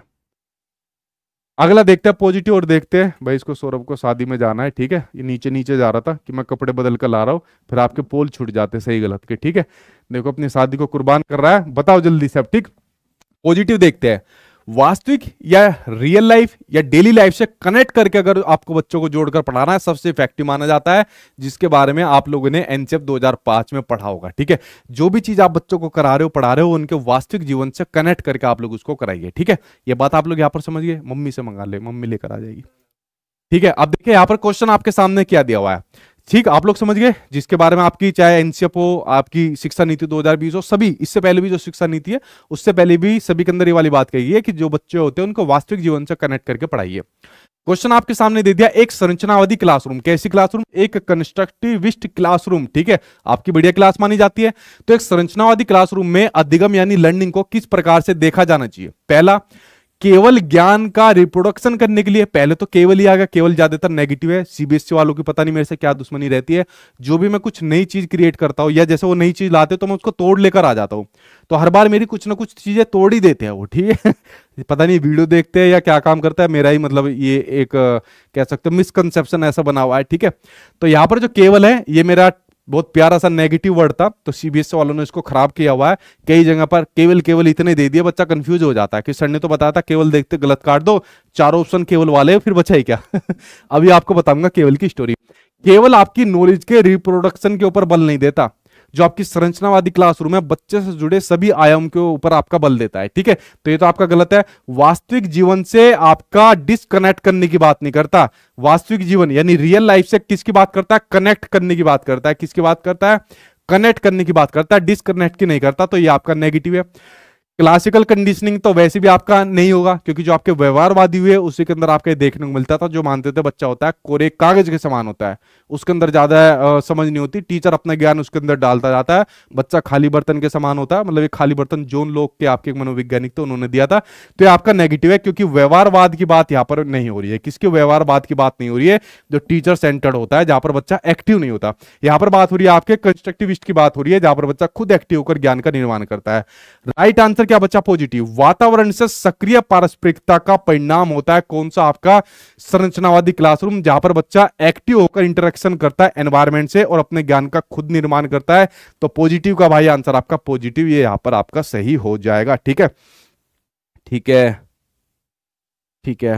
अगला देखते हैं पॉजिटिव और देखते हैं भाई इसको सौरभ को शादी में जाना है ठीक है ये नीचे नीचे जा रहा था कि मैं कपड़े बदल कर ला रहा हूँ फिर आपके पोल छूट जाते सही गलत के ठीक है देखो अपनी शादी को कुर्बान कर रहा है बताओ जल्दी से अब ठीक पॉजिटिव देखते हैं वास्तविक या रियल लाइफ या डेली लाइफ से कनेक्ट करके अगर आपको बच्चों को जोड़कर पढ़ाना है सबसे इफेक्टिव माना जाता है जिसके बारे में आप लोगों ने एनसीएफ 2005 e में पढ़ा होगा ठीक है जो भी चीज आप बच्चों को करा रहे हो पढ़ा रहे हो उनके वास्तविक जीवन से कनेक्ट करके आप लोग उसको कराइए ठीक है ये बात आप लोग यहाँ पर समझिए मम्मी से मंगा ले मम्मी लेकर आ जाएगी ठीक है अब देखिए यहाँ पर क्वेश्चन आपके सामने क्या दिया हुआ है ठीक आप लोग समझ गए जिसके बारे में आपकी चाहे एनसीएफ हो आपकी शिक्षा नीति 2020 हो सभी इससे पहले भी जो शिक्षा नीति है उससे पहले भी सभी के अंदर ये वाली बात कही है कि जो बच्चे होते हैं उनको वास्तविक जीवन से कनेक्ट करके पढ़ाइए क्वेश्चन आपके सामने दे दिया एक संरचनावादी क्लासरूम कैसी क्लासरूम एक कंस्ट्रक्टिविस्ट क्लासरूम ठीक है आपकी बढ़िया क्लास मानी जाती है तो एक संरचनावादी क्लासरूम में अधिगम यानी लर्निंग को किस प्रकार से देखा जाना चाहिए पहला केवल ज्ञान का रिप्रोडक्शन करने के लिए पहले तो केवल ही आ गया केवल ज्यादातर नेगेटिव है सीबीएसई e वालों की पता नहीं मेरे से क्या दुश्मनी रहती है जो भी मैं कुछ नई चीज क्रिएट करता हूँ या जैसे वो नई चीज लाते हो तो मैं उसको तोड़ लेकर आ जाता हूँ तो हर बार मेरी कुछ ना कुछ चीजें तोड़ ही देते हैं वो ठीक है पता नहीं वीडियो देखते हैं या क्या काम करता है मेरा ही मतलब ये एक कह सकते हो मिसकनसेप्शन ऐसा बना हुआ है ठीक है तो यहाँ पर जो केवल है ये मेरा बहुत प्यारा सा नेगेटिव वर्ड था तो सीबीएसई e वालों ने इसको खराब किया हुआ है कई जगह पर केवल केवल इतने दे दिए बच्चा कंफ्यूज हो जाता है कि सर ने तो बताया था केवल देखते गलत काट दो चारों ऑप्शन केवल वाले फिर बचा ही क्या अभी आपको बताऊंगा केवल की स्टोरी केवल आपकी नॉलेज के रिप्रोडक्शन के ऊपर बल नहीं देता जो आपकी संरचनावादी क्लासरूम है बच्चे से जुड़े सभी आयाम के ऊपर आपका बल देता है ठीक है तो ये तो आपका गलत है वास्तविक जीवन से आपका डिसकनेक्ट करने की बात नहीं करता वास्तविक जीवन यानी रियल लाइफ से किसकी बात करता है कनेक्ट करने की बात करता है किसकी बात करता है कनेक्ट करने की बात करता है डिसकनेक्ट की नहीं करता तो ये आपका नेगेटिव है क्लासिकल कंडीशनिंग तो वैसे भी आपका नहीं होगा क्योंकि जो आपके व्यवहारवादी हुए उसी के अंदर आपके देखने को मिलता था जो मानते थे बच्चा होता है कोरे कागज के समान होता है उसके अंदर ज्यादा समझ नहीं होती टीचर अपना ज्ञान उसके अंदर डालता जाता है बच्चा खाली बर्तन के समान होता है मतलब एक खाली बर्तन जोन लोग के आपके मनोवैज्ञानिक थे तो उन्होंने दिया था तो ये आपका नेगेटिव है क्योंकि व्यवहारवाद की बात यहाँ पर नहीं हो रही है किसके व्यवहारवाद की बात नहीं हो रही है जो टीचर सेंटर्ड होता है जहां पर बच्चा एक्टिव नहीं होता यहाँ पर बात हो रही है आपके कंस्ट्रक्टिविस्ट की बात हो रही है जहां पर बच्चा खुद एक्टिव होकर ज्ञान का निर्माण करता है राइट आंसर क्या बचा पॉजिटिव वातावरण से सक्रिय पारस्परिकता का परिणाम होता है कौन सा आपका संरचनावादी क्लासरूम जहां पर बच्चा एक्टिव होकर इंटरेक्शन करता है एनवायरमेंट से और अपने ज्ञान का खुद निर्माण करता है तो पॉजिटिव का भाई आंसर आपका पॉजिटिव ये यहां पर आपका सही हो जाएगा ठीक है ठीक है ठीक है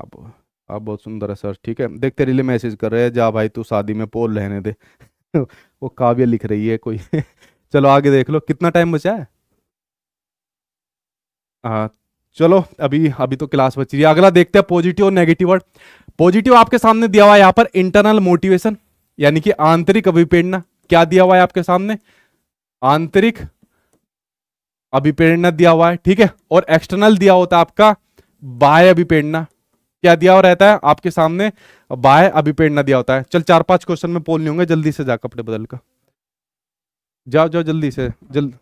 अब आप बहुत सुंदर है सर ठीक है देखते रिले मैसेज कर रहे हैं जा भाई तू शादी में पोल रहने दे वो काव्य लिख रही है कोई चलो आगे देख लो कितना टाइम बचा है आ, चलो अभी अभी तो क्लास बच रही है अगला देखते हैं पॉजिटिव और नेगेटिव वर्ड पॉजिटिव आपके सामने दिया हुआ है यहाँ पर इंटरनल मोटिवेशन यानी कि आंतरिक अभिप्रेरणा क्या दिया हुआ है आपके सामने आंतरिक अभिप्रेरणा दिया हुआ है ठीक है और एक्सटर्नल दिया होता है आपका बाह्य अभिप्रेरणा क्या दिया हुआ रहता है आपके सामने बाह्य अभिप्रेरणा दिया होता है चल चार पांच क्वेश्चन में पोल नहीं होंगे जल्दी से जाकर कपड़े बदल का जाओ जाओ जल्दी से जल्द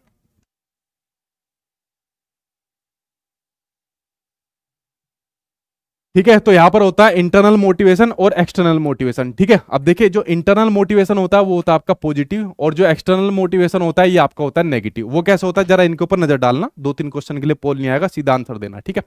ठीक है तो यहां पर होता है इंटरनल मोटिवेशन और एक्सटर्नल मोटिवेशन ठीक है अब देखिए जो इंटरनल मोटिवेशन होता है वो होता है आपका पॉजिटिव और जो एक्सटर्नल मोटिवेशन होता है ये आपका होता है नेगेटिव वो कैसे होता है जरा इनके ऊपर नजर डालना दो तीन क्वेश्चन के लिए पोल नहीं आएगा सीधा आंसर देना ठीक है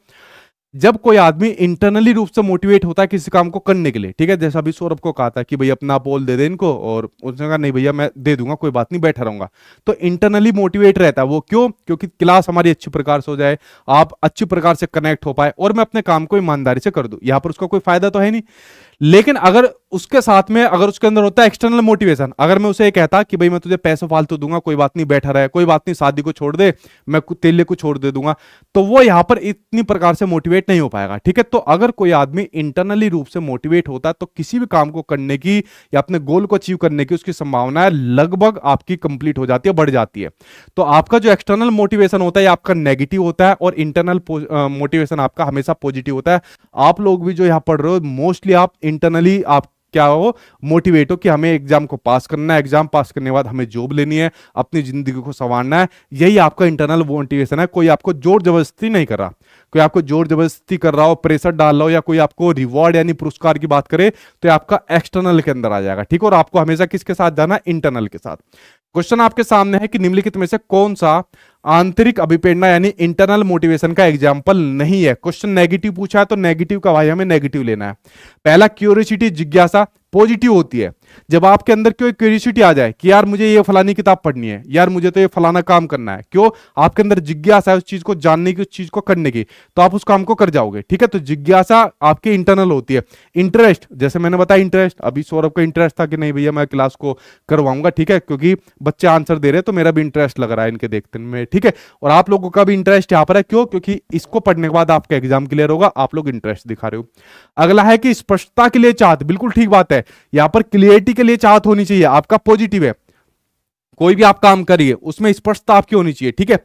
जब कोई आदमी इंटरनली रूप से मोटिवेट होता है किसी काम को करने के लिए ठीक है जैसा अभी सौरभ को कहा था कि भैया अपना पोल दे दे इनको और उसने कहा नहीं भैया मैं दे दूंगा कोई बात नहीं बैठा रहूंगा तो इंटरनली मोटिवेट रहता है वो क्यों क्योंकि क्लास हमारी अच्छी प्रकार से हो जाए आप अच्छी प्रकार से कनेक्ट हो पाए और मैं अपने काम को ईमानदारी से कर दू यहां पर उसका कोई फायदा तो है नहीं लेकिन अगर उसके साथ में अगर उसके अंदर होता है एक्सटर्नल मोटिवेशन अगर मैं उसे कहता कि भाई मैं तुझे पैसे फालतू दूंगा कोई बात नहीं बैठा रहा है कोई बात नहीं शादी को छोड़ दे मैं तेले को छोड़ दे दूंगा तो वो यहां पर इतनी प्रकार से मोटिवेट नहीं हो पाएगा ठीक है तो अगर कोई आदमी इंटरनली रूप से मोटिवेट होता तो किसी भी काम को करने की या अपने गोल को अचीव करने की उसकी संभावना लगभग आपकी कंप्लीट हो जाती है बढ़ जाती है तो आपका जो एक्सटर्नल मोटिवेशन होता है आपका नेगेटिव होता है और इंटरनल मोटिवेशन आपका हमेशा पॉजिटिव होता है आप लोग भी जो यहाँ पढ़ रहे हो मोस्टली आप इंटरनली आप क्या हो मोटिवेट हो कि हमें एग्जाम को पास करना है एग्जाम पास करने के बाद हमें जॉब लेनी है अपनी जिंदगी को संवारना है यही आपका इंटरनल मोटिवेशन है कोई आपको जोर जबरदस्ती नहीं कर रहा कोई आपको जोर जबरदस्ती कर रहा हो प्रेशर डाल रहा हो या कोई आपको रिवॉर्ड यानी पुरस्कार की बात करे तो आपका एक्सटर्नल के अंदर आ जाएगा ठीक और आपको हमेशा किसके साथ जाना इंटरनल के साथ क्वेश्चन आपके सामने है कि निम्नलिखित में से कौन सा आंतरिक अभिप्रेरणा यानी इंटरनल मोटिवेशन का एग्जाम्पल नहीं है क्वेश्चन नेगेटिव पूछा है तो नेगेटिव का भाई हमें नेगेटिव लेना है पहला क्यूरियोसिटी जिज्ञासा पॉजिटिव होती है जब आपके अंदर क्यों क्यूरियोसिटी आ जाए कि यार मुझे ये फलानी किताब पढ़नी है यार मुझे तो ये फलाना काम करना है क्यों आपके अंदर जिज्ञासा है उस चीज को जानने की उस चीज को करने की तो आप उस काम को कर जाओगे ठीक है तो जिज्ञासा आपकी इंटरनल होती है इंटरेस्ट जैसे मैंने बताया इंटरेस्ट अभी सौरभ का इंटरेस्ट था कि नहीं भैया मैं क्लास को करवाऊंगा ठीक है क्योंकि बच्चे आंसर दे रहे तो मेरा भी इंटरेस्ट लग रहा है इनके देखते में ठीक है और आप लोगों का भी इंटरेस्ट यहां पर है क्यों क्योंकि इसको पढ़ने के बाद आपका एग्जाम क्लियर होगा आप लोग इंटरेस्ट दिखा रहे हो अगला है कि स्पष्टता के लिए चाहत बिल्कुल ठीक बात है यहां पर क्लियरिटी के लिए चाहत होनी चाहिए आपका पॉजिटिव है कोई भी आप काम करिए उसमें स्पष्टता आपकी होनी चाहिए ठीक है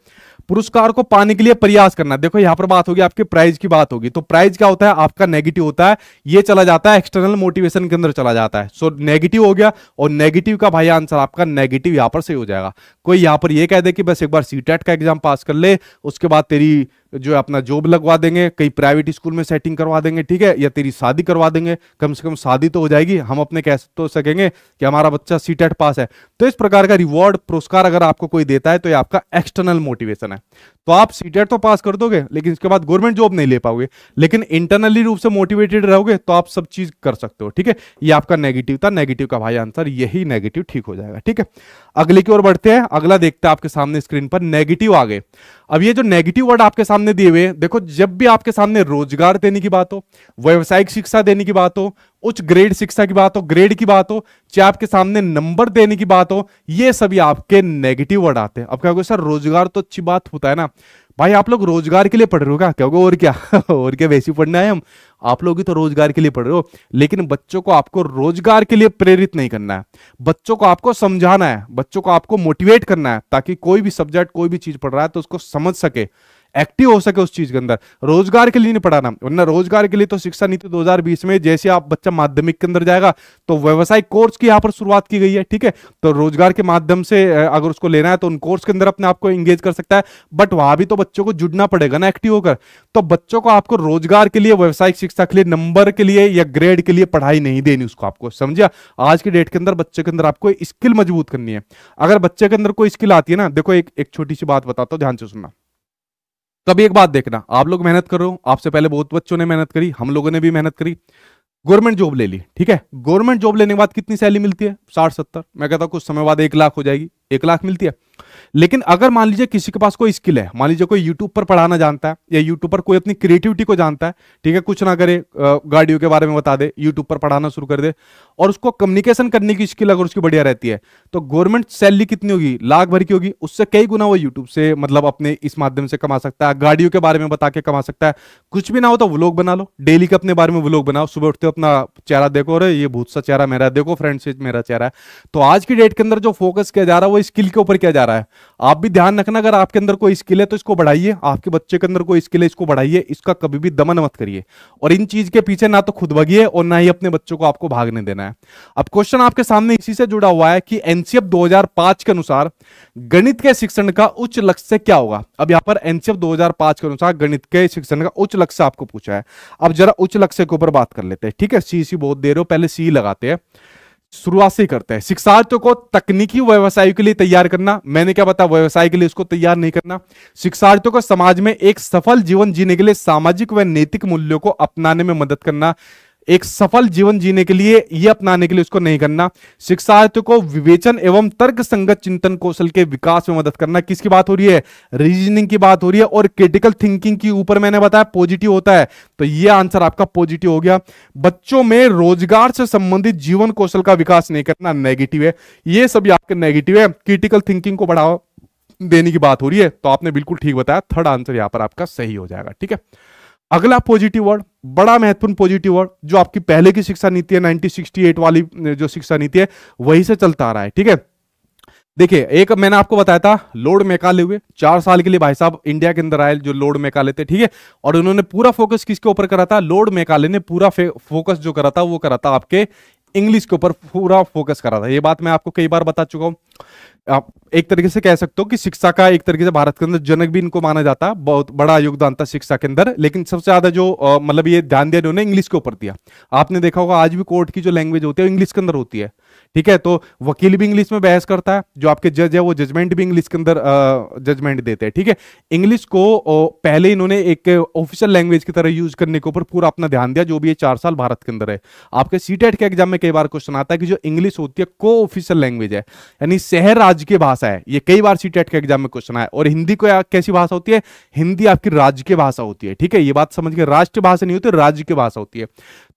पुरस्कार को पाने के लिए प्रयास करना देखो यहां पर बात होगी आपके प्राइज की बात होगी तो प्राइज क्या होता है आपका नेगेटिव होता है ये चला जाता है एक्सटर्नल मोटिवेशन के अंदर चला जाता है सो so, नेगेटिव हो गया और नेगेटिव का भाई आंसर आपका नेगेटिव यहां पर सही हो जाएगा कोई यहां पर यह कह दे कि बस एक बार सी का एग्जाम पास कर ले उसके बाद तेरी जो है अपना जॉब लगवा देंगे कई प्राइवेट स्कूल में सेटिंग करवा देंगे ठीक है या तेरी शादी करवा देंगे कम से कम शादी तो हो जाएगी हम अपने कह तो सकेंगे कि हमारा बच्चा सी पास e है तो इस प्रकार का रिवॉर्ड पुरस्कार अगर आपको कोई देता है तो ये आपका एक्सटर्नल मोटिवेशन है तो आप सीटेट तो पास कर दोगे लेकिन इसके बाद गवर्नमेंट जॉब नहीं ले पाओगे लेकिन इंटरनली रूप से मोटिवेटेड रहोगे तो आप सब चीज कर सकते हो ठीक है ये आपका नेगेटिव था नेगेटिव का भाई आंसर यही नेगेटिव ठीक हो जाएगा ठीक है अगले की ओर बढ़ते हैं अगला देखते हैं आपके सामने स्क्रीन पर नेगेटिव आ गए अब ये जो नेगेटिव वर्ड आपके सामने दिए हुए देखो जब भी आपके सामने रोजगार देने की बात हो व्यवसायिक शिक्षा देने की बात हो उच्च ग्रेड शिक्षा की बात हो ग्रेड की बात हो चाहे आपके सामने नंबर देने की बात हो ये सभी आपके नेगेटिव वर्ड आते हैं अब क्या सर रोजगार तो अच्छी बात होता है ना भाई आप लोग रोजगार के लिए पढ़ रहे हो क्या कहोगे और क्या और क्या वैसे पढ़ना है हम आप लोग ही तो रोजगार के लिए पढ़ रहे हो लेकिन बच्चों को आपको रोजगार के लिए प्रेरित नहीं करना है बच्चों को आपको समझाना है बच्चों को आपको मोटिवेट करना है ताकि कोई भी सब्जेक्ट कोई भी चीज पढ़ रहा है तो उसको समझ सके एक्टिव हो सके उस चीज के अंदर रोजगार के लिए नहीं पढ़ाना वरना रोजगार के लिए तो शिक्षा नीति 2020 में जैसे आप बच्चा माध्यमिक के अंदर जाएगा तो व्यवसायिक कोर्स की यहाँ पर शुरुआत की गई है ठीक है तो रोजगार के माध्यम से अगर उसको लेना है तो उन कोर्स के अंदर अपने आपको एंगेज कर सकता है बट वहां भी तो बच्चों को जुड़ना पड़ेगा ना एक्टिव होकर तो बच्चों को आपको रोजगार के लिए व्यवसायिक शिक्षा के लिए नंबर के लिए या ग्रेड के लिए पढ़ाई नहीं देनी उसको आपको समझिया आज के डेट के अंदर बच्चे के अंदर आपको स्किल मजबूत करनी है अगर बच्चे के अंदर कोई स्किल आती है ना देखो एक एक छोटी सी बात बताता हूँ ध्यान से सुनना कभी एक बात देखना आप लोग मेहनत कर रहे हो आपसे पहले बहुत बच्चों ने मेहनत करी हम लोगों ने भी मेहनत करी गवर्नमेंट जॉब ले ली ठीक है गवर्नमेंट जॉब लेने के बाद कितनी सैलरी मिलती है साठ सत्तर मैं कहता हूँ कुछ समय बाद एक लाख हो जाएगी एक लाख मिलती है लेकिन अगर मान लीजिए किसी के पास कोई स्किल है मान लीजिए कोई यूट्यूब पर पढ़ाना जानता है या यूट्यूब पर कोई अपनी क्रिएटिविटी को जानता है ठीक है कुछ ना करे गाड़ियों के बारे में बता दे यूट्यूब पर पढ़ाना शुरू कर दे और उसको कम्युनिकेशन करने की स्किल अगर उसकी बढ़िया रहती है तो गवर्नमेंट सैलरी कितनी होगी लाख भर की होगी उससे कई गुना वो यूट्यूब से मतलब अपने इस माध्यम से कमा सकता है गाड़ियों के बारे में बता के कमा सकता है कुछ भी ना हो तो व्लॉग बना लो डेली के अपने बारे में व्लॉग बनाओ सुबह उठते अपना चेहरा देखो अरे ये भूत सा चेहरा मेरा देखो फ्रेंड से मेरा चेहरा तो आज की डेट के अंदर जो फोकस किया जा रहा है वो स्किल के ऊपर किया जा रहा है आप भी ध्यान रखना अगर आपके अंदर कोई स्किल है तो इसको बढ़ाइए आपके बच्चे के अंदर कोई स्किल है इसको बढ़ाइए इसका कभी भी दमन मत करिए और इन चीज के पीछे ना तो खुद भगिए और ना ही अपने बच्चों को आपको भागने देना है अब क्वेश्चन आपके सामने इसी से जुड़ा हुआ है कि एनसीएफ दो के अनुसार गणित के शिक्षण का उच्च लक्ष्य क्या होगा अब यहां पर एनसीएफ दो के अनुसार गणित के शिक्षण का उच्च लक्ष्य आपको पूछा है अब जरा उच्च लक्ष्य के ऊपर बात कर लेते हैं ठीक है सी सी बहुत देर हो पहले सी लगाते हैं शुरुआत से करते हैं शिक्षार्थियों को तकनीकी व्यवसाय के लिए तैयार करना मैंने क्या बताया व्यवसाय के लिए उसको तैयार नहीं करना शिक्षार्थियों को समाज में एक सफल जीवन जीने के लिए सामाजिक व नैतिक मूल्यों को अपनाने में मदद करना एक सफल जीवन जीने के लिए ये अपनाने के लिए उसको नहीं करना शिक्षार्थियों को विवेचन एवं तर्क संगत चिंतन कौशल के विकास में मदद करना किसकी बात हो रही है रीजनिंग की बात हो रही है और क्रिटिकल थिंकिंग के ऊपर मैंने बताया पॉजिटिव होता है तो यह आंसर आपका पॉजिटिव हो गया बच्चों में रोजगार से संबंधित जीवन कौशल का विकास नहीं करना नेगेटिव है यह सभी आपके नेगेटिव है क्रिटिकल थिंकिंग को बढ़ावा देने की बात हो रही है तो आपने बिल्कुल ठीक बताया थर्ड आंसर यहां पर आपका सही हो जाएगा ठीक है अगला पॉजिटिव वर्ड बड़ा महत्वपूर्ण पॉजिटिव वर्ड जो आपकी पहले की शिक्षा नीति है 1968 वाली जो शिक्षा नीति है वही से चलता आ रहा है ठीक है देखिए एक मैंने आपको बताया था लोड मेकाले हुए चार साल के लिए भाई साहब इंडिया के अंदर आए जो लोड मेकाले थे ठीक है और उन्होंने पूरा फोकस किसके ऊपर करा था लोड मेकाले ने पूरा फोकस जो करा था वो करा था आपके इंग्लिश के ऊपर पूरा फोकस करा था ये बात मैं आपको कई बार बता चुका हूं आप एक तरीके से कह सकते हो कि शिक्षा का एक तरीके से भारत के अंदर जनक भी इनको माना जाता बहुत बड़ा योगदान था शिक्षा के अंदर लेकिन सबसे ज्यादा जो मतलब ये ध्यान दिया उन्होंने इंग्लिश के ऊपर दिया आपने देखा होगा आज भी कोर्ट की जो लैंग्वेज होती है इंग्लिश के अंदर होती है ठीक है तो वकील भी इंग्लिश में बहस करता है जो आपके जज है वो जजमेंट भी इंग्लिश के अंदर जजमेंट देते हैं ठीक है इंग्लिश को पहले इन्होंने एक ऑफिशियल लैंग्वेज की तरह यूज करने के ऊपर पूरा अपना ध्यान दिया जो भी ये चार साल भारत के अंदर है आपके सीटेट e के एग्जाम में कई बार क्वेश्चन आता है कि जो इंग्लिश होती है को ऑफिशियल लैंग्वेज है यानी शहर राज्य की भाषा है ये कई बार सीटेट e के एग्जाम में क्वेश्चन आया और हिंदी को कैसी भाषा होती है हिंदी आपकी राज्य की भाषा होती है ठीक है ये बात समझ के राष्ट्रीय भाषा नहीं होती राज्य की भाषा होती है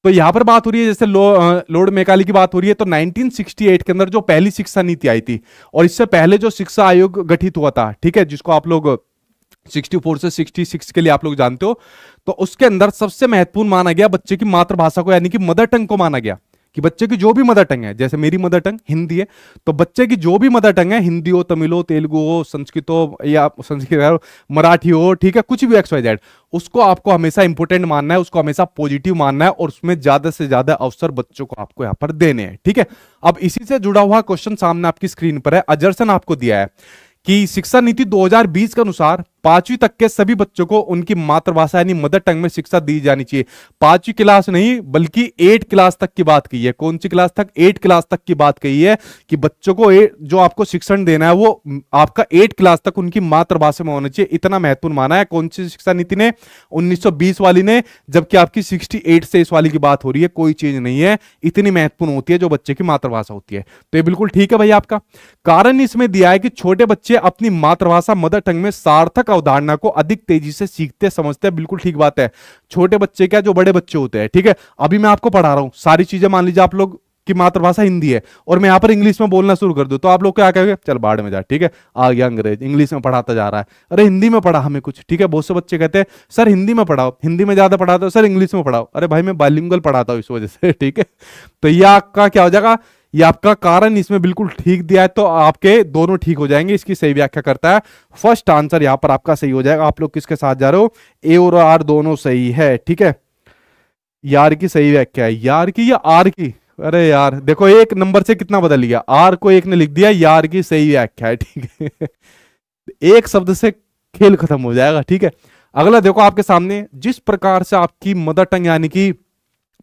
तो यहां पर बात हो रही है जैसे लो, लॉर्ड मेकाली की बात हो रही है तो 1968 के अंदर जो पहली शिक्षा नीति आई थी और इससे पहले जो शिक्षा आयोग गठित हुआ था ठीक है जिसको आप लोग 64 से 66 के लिए आप लोग जानते हो तो उसके अंदर सबसे महत्वपूर्ण माना गया बच्चे की मातृभाषा को यानी कि मदर टंग को माना गया कि बच्चे की जो भी मदर टंग है जैसे मेरी मदर टंग हिंदी है तो बच्चे की जो भी मदर टंग है हिंदी हो तमिल हो तेलुगु हो संस्कृत हो या संस्कृत मराठी हो ठीक है कुछ भी एक्स वाई जेड उसको आपको हमेशा इंपोर्टेंट मानना है उसको हमेशा पॉजिटिव मानना है और उसमें ज्यादा से ज्यादा अवसर बच्चों को आपको यहाँ पर देने हैं ठीक है अब इसी से जुड़ा हुआ क्वेश्चन सामने आपकी स्क्रीन पर है अजरसन आपको दिया है कि शिक्षा नीति 2020 के अनुसार पांचवी तक के सभी बच्चों को उनकी मातृभाषा यानी मदर टंग में शिक्षा दी जानी चाहिए पांचवी क्लास नहीं बल्कि एट क्लास तक की बात कही है कौन सी क्लास तक एट क्लास तक की बात कही है कि बच्चों को ए, जो आपको शिक्षण देना है वो आपका एट क्लास तक उनकी मातृभाषा में होना चाहिए इतना महत्वपूर्ण माना है कौन सी शिक्षा नीति ने उन्नीस वाली ने जबकि आपकी सिक्सटी से इस वाली की बात हो रही है कोई चीज नहीं है इतनी महत्वपूर्ण होती है जो बच्चे की मातृभाषा होती है तो ये बिल्कुल ठीक है भाई आपका कारण इसमें दिया है कि छोटे बच्चे अपनी मातृभाषा मदर टंग में सार्थक का अवधारणा को अधिक तेजी से सीखते समझते हैं बिल्कुल ठीक बात है छोटे बच्चे क्या जो बड़े बच्चे होते हैं ठीक है अभी मैं आपको पढ़ा रहा हूँ सारी चीजें मान लीजिए आप लोग की मातृभाषा हिंदी है और मैं यहाँ पर इंग्लिश में बोलना शुरू कर दू तो आप लोग क्या कहेंगे चल बाढ़ में जा ठीक है आ गया अंग्रेज इंग्लिश में पढ़ाता जा रहा है अरे हिंदी में पढ़ा हमें कुछ ठीक है बहुत से बच्चे कहते हैं सर हिंदी में पढ़ाओ हिंदी में ज़्यादा पढ़ाता हो सर इंग्लिश में पढ़ाओ अरे भाई मैं बाइलिंगल पढ़ाता हूँ इस वजह से ठीक है तो यह आपका क्या हो जाएगा ये आपका कारण इसमें बिल्कुल ठीक दिया है तो आपके दोनों ठीक हो जाएंगे इसकी सही व्याख्या करता है फर्स्ट आंसर यहां पर आपका सही हो जाएगा आप लोग किसके साथ जा रहे हो ए और आर दोनों सही है ठीक है यार की सही व्याख्या है यार की या आर की अरे यार देखो एक नंबर से कितना बदल गया आर को एक ने लिख दिया यार की सही व्याख्या है ठीक है एक शब्द से खेल खत्म हो जाएगा ठीक है अगला देखो आपके सामने जिस प्रकार से आपकी मदर टंग यानी कि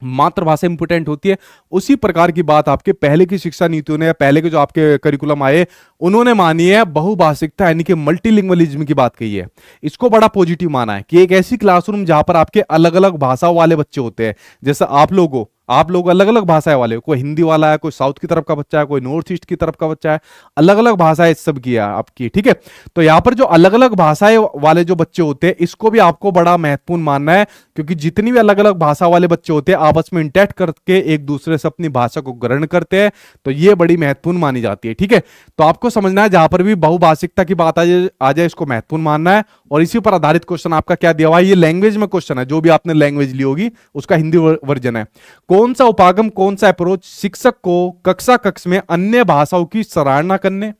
मातृभाषा इंपोर्टेंट होती है उसी प्रकार की बात आपके पहले की शिक्षा नीतियों ने पहले के जो आपके करिकुलम आए उन्होंने मानी है बहुभाषिकता यानी कि मल्टीलिंग्वलिज्म की बात कही है इसको बड़ा पॉजिटिव माना है कि एक ऐसी क्लासरूम जहां पर आपके अलग अलग भाषा वाले बच्चे होते हैं जैसे आप लोगों आप लोग अलग अलग भाषाएं वाले कोई हिंदी वाला है कोई साउथ की तरफ का बच्चा है कोई नॉर्थ ईस्ट की तरफ का बच्चा है अलग अलग भाषाएं सब की है आपकी ठीक है तो यहाँ पर जो अलग अलग भाषाएं वाले जो बच्चे होते हैं इसको भी आपको बड़ा महत्वपूर्ण मानना है क्योंकि जितनी भी अलग अलग भाषा वाले बच्चे होते हैं आपस में इंटैक्ट करके एक दूसरे से अपनी भाषा को ग्रहण करते हैं तो ये बड़ी महत्वपूर्ण मानी जाती है ठीक है तो आपको समझना है जहां पर भी बहुभाषिकता की बात आ जाए आ जाए इसको महत्वपूर्ण मानना है और इसी पर आधारित क्वेश्चन आपका क्या दिया हुआ है ये लैंग्वेज में क्वेश्चन है जो भी आपने लैंग्वेज ली होगी उसका हिंदी वर्जन है कौन सा उपागम कौन सा अप्रोच शिक्षक को कक्षा कक्ष में अन्य भाषाओं की सराहना करने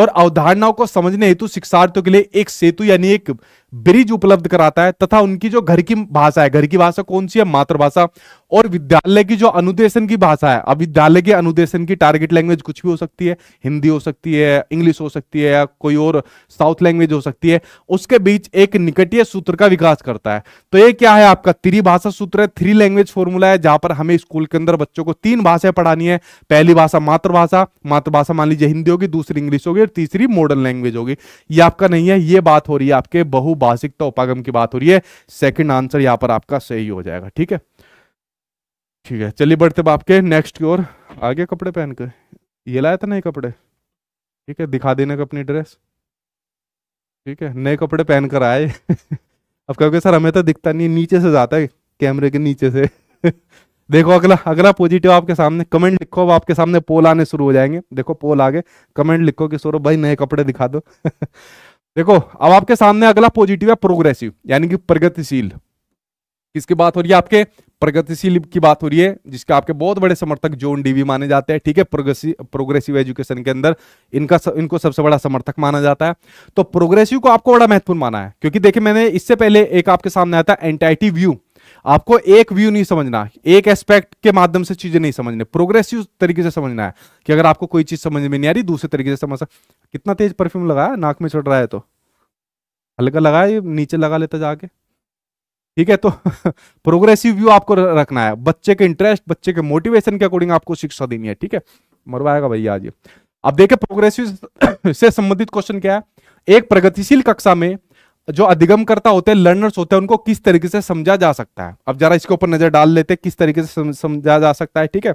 और अवधारणाओं को समझने हेतु शिक्षार्थियों के लिए एक सेतु यानी एक ब्रिज उपलब्ध कराता है तथा उनकी जो घर की भाषा है घर की भाषा कौन सी है मातृभाषा और विद्यालय की जो अनुदेशन की भाषा है अब विद्यालय के अनुदेशन की टारगेट लैंग्वेज कुछ भी हो सकती है हिंदी हो सकती है इंग्लिश हो सकती है या कोई और साउथ लैंग्वेज हो सकती है उसके बीच एक निकटीय सूत्र का विकास करता है तो ये क्या है आपका त्रिभाषा सूत्र है थ्री लैंग्वेज फॉर्मूला है जहां पर हमें स्कूल के अंदर बच्चों को तीन भाषाएं पढ़ानी है पहली भाषा मातृभाषा मातृभाषा मान लीजिए हिंदी होगी दूसरी इंग्लिश होगी और तीसरी मॉडर्न लैंग्वेज होगी ये आपका नहीं है ये बात हो रही है आपके बहु भाषिकता तो उपागम की बात हो रही है सेकंड आंसर यहाँ पर आपका सही हो जाएगा ठीक है ठीक है चलिए बढ़ते आपके नेक्स्ट की ओर आगे कपड़े पहन के ये लाया था नए कपड़े ठीक है दिखा देने का अपनी ड्रेस ठीक है नए कपड़े पहन कर आए अब कहोगे सर हमें तो दिखता नहीं नीचे से जाता है कैमरे के नीचे से देखो अगला अगला पॉजिटिव आपके सामने कमेंट लिखो अब आपके सामने पोल आने शुरू हो जाएंगे देखो पोल आगे कमेंट लिखो कि सौरभ भाई नए कपड़े दिखा दो देखो अब आपके सामने अगला पॉजिटिव है प्रोग्रेसिव यानी कि प्रगतिशील किसकी बात हो रही है आपके प्रगतिशील की बात हो रही है जिसके आपके बहुत बड़े समर्थक जोन डीवी माने जाते हैं ठीक है प्रोग्रेसिव एजुकेशन के अंदर इनका स, इनको सबसे बड़ा समर्थक माना जाता है तो प्रोग्रेसिव को आपको बड़ा महत्वपूर्ण माना है क्योंकि देखिए मैंने इससे पहले एक आपके सामने आता है एंटाइटी व्यू आपको एक व्यू नहीं समझना एक एस्पेक्ट के माध्यम से चीजें नहीं समझने प्रोग्रेसिव तरीके से समझना है कि अगर आपको कोई चीज समझ में नहीं आ रही दूसरे तरीके से समझ कितना तेज परफ्यूम लगाया नाक में चढ़ रहा है तो हल्का लगाया नीचे लगा लेता जाके ठीक है तो प्रोग्रेसिव व्यू आपको रखना है बच्चे के इंटरेस्ट बच्चे के मोटिवेशन के अकॉर्डिंग आपको शिक्षा देनी है ठीक है मरवाएगा भैया आज अब देखे प्रोग्रेसिव से संबंधित क्वेश्चन क्या है एक प्रगतिशील कक्षा में जो अधिगम करता होते हैं लर्नर्स होते हैं उनको किस तरीके से समझा जा सकता है अब जरा इसके ऊपर नजर डाल लेते हैं किस तरीके से समझा जा सकता है ठीक है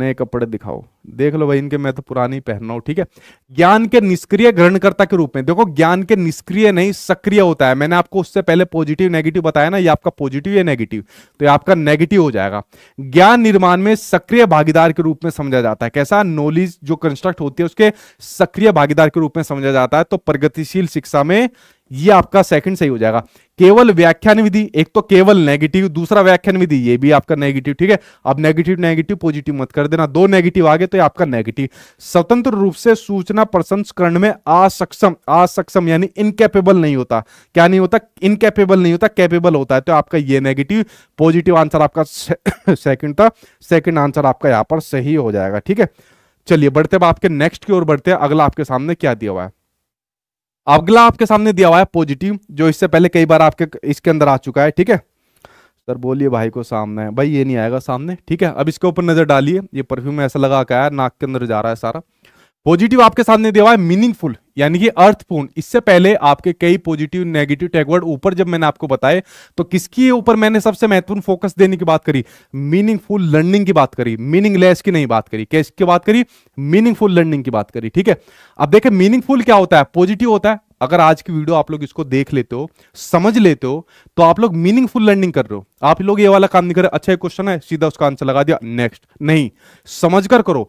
नए कपड़े दिखाओ देख लो भाई इनके मैं तो पुरानी पहन रहा हूं ठीक है ज्ञान के निष्क्रिय ग्रहणकर्ता के रूप में देखो ज्ञान के निष्क्रिय नहीं सक्रिय होता है मैंने आपको उससे पहले पॉजिटिव नेगेटिव बताया ना ये आपका पॉजिटिव या नेगेटिव तो ये आपका नेगेटिव हो जाएगा ज्ञान निर्माण में सक्रिय भागीदार के रूप में समझा जाता है कैसा नॉलेज जो कंस्ट्रक्ट होती है उसके सक्रिय भागीदार के रूप में समझा जाता है तो प्रगतिशील शिक्षा में ये आपका सेकंड सही हो जाएगा केवल व्याख्यान विधि एक तो केवल नेगेटिव दूसरा व्याख्यान विधि ये भी आपका नेगेटिव ठीक है अब नेगेटिव नेगेटिव पॉजिटिव मत कर देना दो नेगेटिव आगे तो ये आपका नेगेटिव स्वतंत्र रूप से सूचना प्रसंस्करण में असक्षम असक्षम यानी इनकेपेबल नहीं होता क्या नहीं होता इनकेपेबल नहीं होता कैपेबल होता है तो आपका ये नेगेटिव पॉजिटिव आंसर आपका सेकेंड था सेकेंड आंसर आपका यहाँ पर सही हो जाएगा ठीक है चलिए बढ़ते अब आपके नेक्स्ट की ओर बढ़ते हैं अगला आपके सामने क्या दिया हुआ है अगला आपके सामने दिया हुआ है पॉजिटिव जो इससे पहले कई बार आपके इसके अंदर आ चुका है ठीक है सर बोलिए भाई को सामने भाई ये नहीं आएगा सामने ठीक है अब इसके ऊपर नजर डालिए ये परफ्यूम ऐसा लगा के आया नाक के अंदर जा रहा है सारा पॉजिटिव आपके सामने दिया हुआ है मीनिंगफुल यानी कि अर्थपूर्ण इससे पहले आपके कई पॉजिटिव नेगेटिव टैगवर्ड ऊपर जब मैंने आपको बताए तो किसकी ऊपर मैंने सबसे महत्वपूर्ण फोकस देने की बात करी मीनिंगफुल लर्निंग की बात करी मीनिंगलेस की नहीं बात करी कैस की बात करी मीनिंगफुल लर्निंग की बात करी ठीक है अब देखे मीनिंगफुल क्या होता है पॉजिटिव होता है अगर आज की वीडियो आप लोग इसको देख लेते हो समझ लेते हो तो आप लोग मीनिंगफुल लर्निंग कर रहे हो आप लोग ये वाला काम नहीं कर रहे अच्छा एक क्वेश्चन है सीधा उसका आंसर लगा दिया नेक्स्ट नहीं समझ कर करो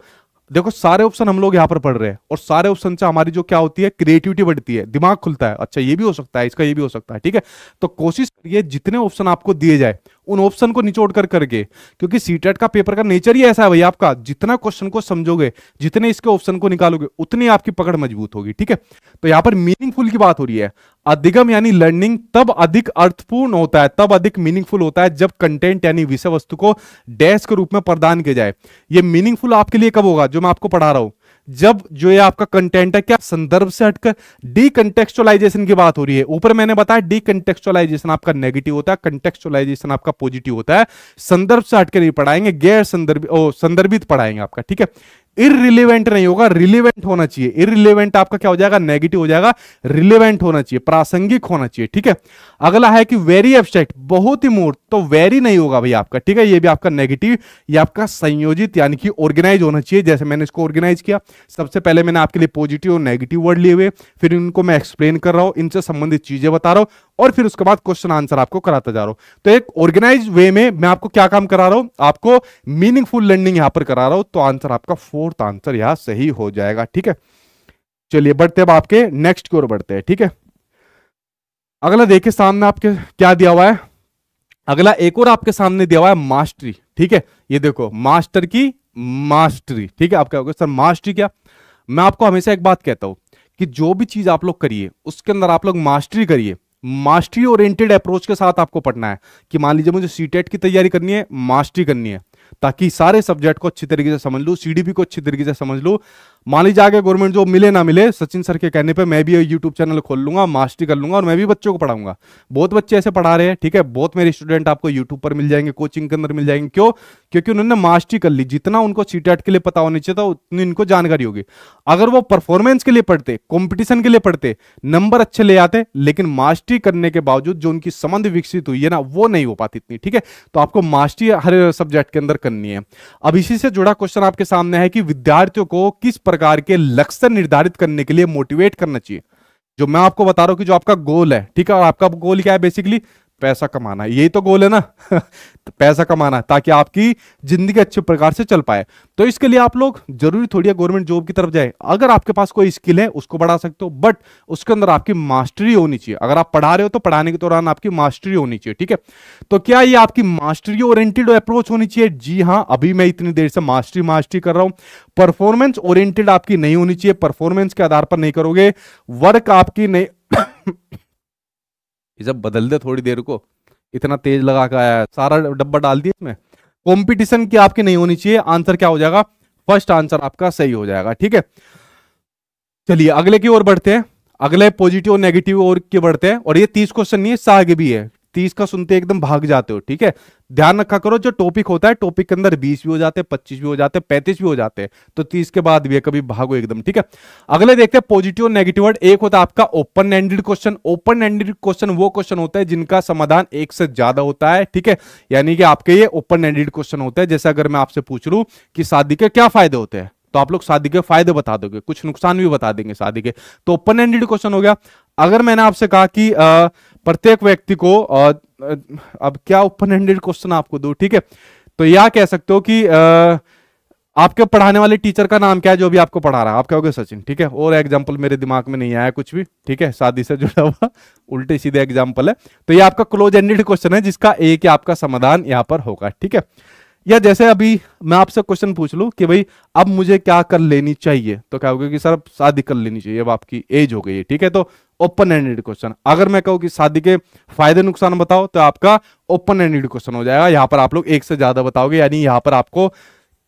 देखो सारे ऑप्शन हम लोग यहाँ पर पढ़ रहे हैं और सारे ऑप्शन से हमारी जो क्या होती है क्रिएटिविटी बढ़ती है दिमाग खुलता है अच्छा ये भी हो सकता है इसका ये भी हो सकता है ठीक है तो कोशिश करिए जितने ऑप्शन आपको दिए जाए उन ऑप्शन को निचोड़ कर करके क्योंकि सीटेट का पेपर का नेचर ही ऐसा है भाई आपका जितना क्वेश्चन को समझोगे जितने इसके ऑप्शन को निकालोगे उतनी आपकी पकड़ मजबूत होगी ठीक है तो यहां पर मीनिंगफुल की बात हो रही है अधिगम यानी लर्निंग तब अधिक अर्थपूर्ण होता है तब अधिक मीनिंगफुल होता है जब कंटेंट यानी विषय वस्तु को डैश के रूप में प्रदान किया जाए यह मीनिंगफुल आपके लिए कब होगा जो मैं आपको पढ़ा रहा हूं जब जो ये आपका कंटेंट है क्या संदर्भ से हटकर डीकंटेक्चुअलाइजेशन की बात हो रही है ऊपर मैंने बताया डीकंटेक्चुअलाइजेशन आपका नेगेटिव होता है कंटेक्चुअलाइजेशन आपका पॉजिटिव होता है संदर्भ से हटकर नहीं पढ़ाएंगे गैर संदर्भ संदर्भित पढ़ाएंगे आपका ठीक है इरिलेवेंट नहीं होगा रिलीवेंट होना चाहिए इरिलीवेंट आपका क्या हो जाएगा नेगेटिव हो जाएगा रिलीवेंट होना चाहिए प्रासंगिक होना चाहिए ठीक है अगला है कि वेरी एब्स्ट्रैक्ट बहुत ही मूर्त तो वेरी नहीं होगा भाई आपका ठीक है ये भी आपका नेगेटिव ये आपका संयोजित यानी कि ऑर्गेनाइज होना चाहिए जैसे मैंने इसको ऑर्गेनाइज किया सबसे पहले मैंने आपके लिए पॉजिटिव और नेगेटिव वर्ड लिए हुए फिर इनको मैं एक्सप्लेन कर रहा हूं इनसे संबंधित चीजें बता रहा हूं और फिर उसके बाद क्वेश्चन आंसर आपको कराता जा रहा हूं तो एक ऑर्गेनाइज वे में मैं आपको क्या काम करा रहा हूं आपको मीनिंगफुल लर्निंग यहां पर करा रहा हूं तो आंसर आपका फोर्थ आंसर यहां सही हो जाएगा ठीक है चलिए बढ़ते अब आपके नेक्स्ट की ओर बढ़ते हैं ठीक है अगला देखिए सामने आपके क्या दिया हुआ है अगला एक और आपके सामने दिया हुआ है मास्टरी ठीक है ये देखो मास्टर की मास्टरी ठीक है आप क्या सर मास्टरी क्या मैं आपको हमेशा एक बात कहता हूं कि जो भी चीज आप लोग करिए उसके अंदर आप लोग मास्टरी करिए मास्टरी ओरिएंटेड अप्रोच के साथ आपको पढ़ना है कि मान लीजिए मुझे सी e की तैयारी करनी है मास्टरी करनी है ताकि सारे सब्जेक्ट को अच्छी तरीके से समझ लो सी को अच्छी तरीके से समझ लो मान लीजिए आगे गवर्नमेंट जॉब मिले ना मिले सचिन सर के कहने पे मैं भी यूट्यूब चैनल खोल लूंगा मास्टरी कर लूंगा और मैं भी बच्चों को पढ़ाऊंगा बहुत बच्चे ऐसे पढ़ा रहे हैं ठीक है बहुत मेरे स्टूडेंट आपको यूट्यूब पर मिल जाएंगे कोचिंग के अंदर मिल जाएंगे क्यों क्योंकि उन्होंने मास्टरी कर ली जितना उनको सी के लिए पता होना चाहिए था उतनी इनको जानकारी होगी अगर वो परफॉर्मेंस के लिए पढ़ते कॉम्पिटिशन के लिए पढ़ते नंबर अच्छे ले आते लेकिन मास्टरी करने के बावजूद जो उनकी संबंध विकसित हुई है ना वो नहीं हो पाती इतनी ठीक है तो आपको मास्टरी हर सब्जेक्ट के अंदर करनी है अब इसी से जुड़ा क्वेश्चन आपके सामने है कि विद्यार्थियों को किस प्रकार के लक्ष्य निर्धारित करने के लिए मोटिवेट करना चाहिए जो मैं आपको बता रहा हूँ कि जो आपका गोल है ठीक है और आपका गोल क्या है बेसिकली पैसा कमाना यही तो गोल है ना तो पैसा कमाना ताकि आपकी जिंदगी अच्छे प्रकार से चल पाए तो इसके लिए आप लोग जरूरी थोड़ी गवर्नमेंट जॉब की तरफ जाए अगर आपके पास कोई स्किल है उसको बढ़ा सकते हो बट उसके अंदर आपकी मास्टरी होनी चाहिए अगर आप पढ़ा रहे हो तो पढ़ाने के दौरान आपकी मास्टरी होनी चाहिए ठीक है तो क्या ये आपकी मास्टरी ओरियंटेड अप्रोच होनी चाहिए जी हाँ अभी मैं इतनी देर से मास्टरी मास्टरी कर रहा हूं परफॉर्मेंस ओरियंटेड आपकी नहीं होनी चाहिए परफॉर्मेंस के आधार पर नहीं करोगे वर्क आपकी नहीं कि जब बदल दे थोड़ी देर को इतना तेज लगा के आया सारा डब्बा डाल दिया इसमें कॉम्पिटिशन की आपकी नहीं होनी चाहिए आंसर क्या हो जाएगा फर्स्ट आंसर आपका सही हो जाएगा ठीक है चलिए अगले की ओर बढ़ते हैं अगले पॉजिटिव और नेगेटिव और के बढ़ते हैं और ये तीस क्वेश्चन नहीं है इससे भी है तीस का सुनते एकदम भाग जाते हो ठीक है ध्यान रखा करो जो टॉपिक होता है टॉपिक के अंदर बीस भी हो जाते हैं पच्चीस भी हो जाते हैं पैंतीस भी हो जाते हैं तो तीस के बाद भी कभी भागो एकदम ठीक है अगले देखते हैं पॉजिटिव और नेगेटिव वर्ड एक होता है आपका open ended question open ended question वो क्वेश्चन होता है जिनका समाधान एक से ज्यादा होता है ठीक है यानी कि आपके ये ओपन एंडेड क्वेश्चन होता है जैसे अगर मैं आपसे पूछ लू कि शादी के क्या फायदे होते हैं तो आप लोग शादी के फायदे बता दोगे कुछ नुकसान भी बता देंगे शादी के तो ओपन एंडेड क्वेश्चन हो गया अगर मैंने आपसे कहा कि प्रत्येक व्यक्ति को आ, अब क्या ओपन एंडेड क्वेश्चन आपको दो ठीक है तो यह कह सकते हो कि आ, आपके पढ़ाने वाले टीचर का नाम क्या है जो भी आपको पढ़ा रहा है आप क्या कहोगे सचिन ठीक है और एग्जाम्पल मेरे दिमाग में नहीं आया कुछ भी ठीक है शादी से जुड़ा हुआ उल्टे सीधे एग्जाम्पल है तो ये आपका क्लोज एंडेड क्वेश्चन है जिसका एक आपका समाधान यहाँ पर होगा ठीक है या जैसे अभी मैं आपसे क्वेश्चन पूछ लू कि भाई अब मुझे क्या कर लेनी चाहिए तो क्या होगा कि सर अब शादी कर लेनी चाहिए अब आपकी एज हो गई है ठीक है तो ओपन एंडेड क्वेश्चन अगर मैं कहूँ कि शादी के फायदे नुकसान बताओ तो आपका ओपन एंडेड क्वेश्चन हो जाएगा यहाँ पर आप लोग एक से ज्यादा बताओगे यानी यहाँ पर आपको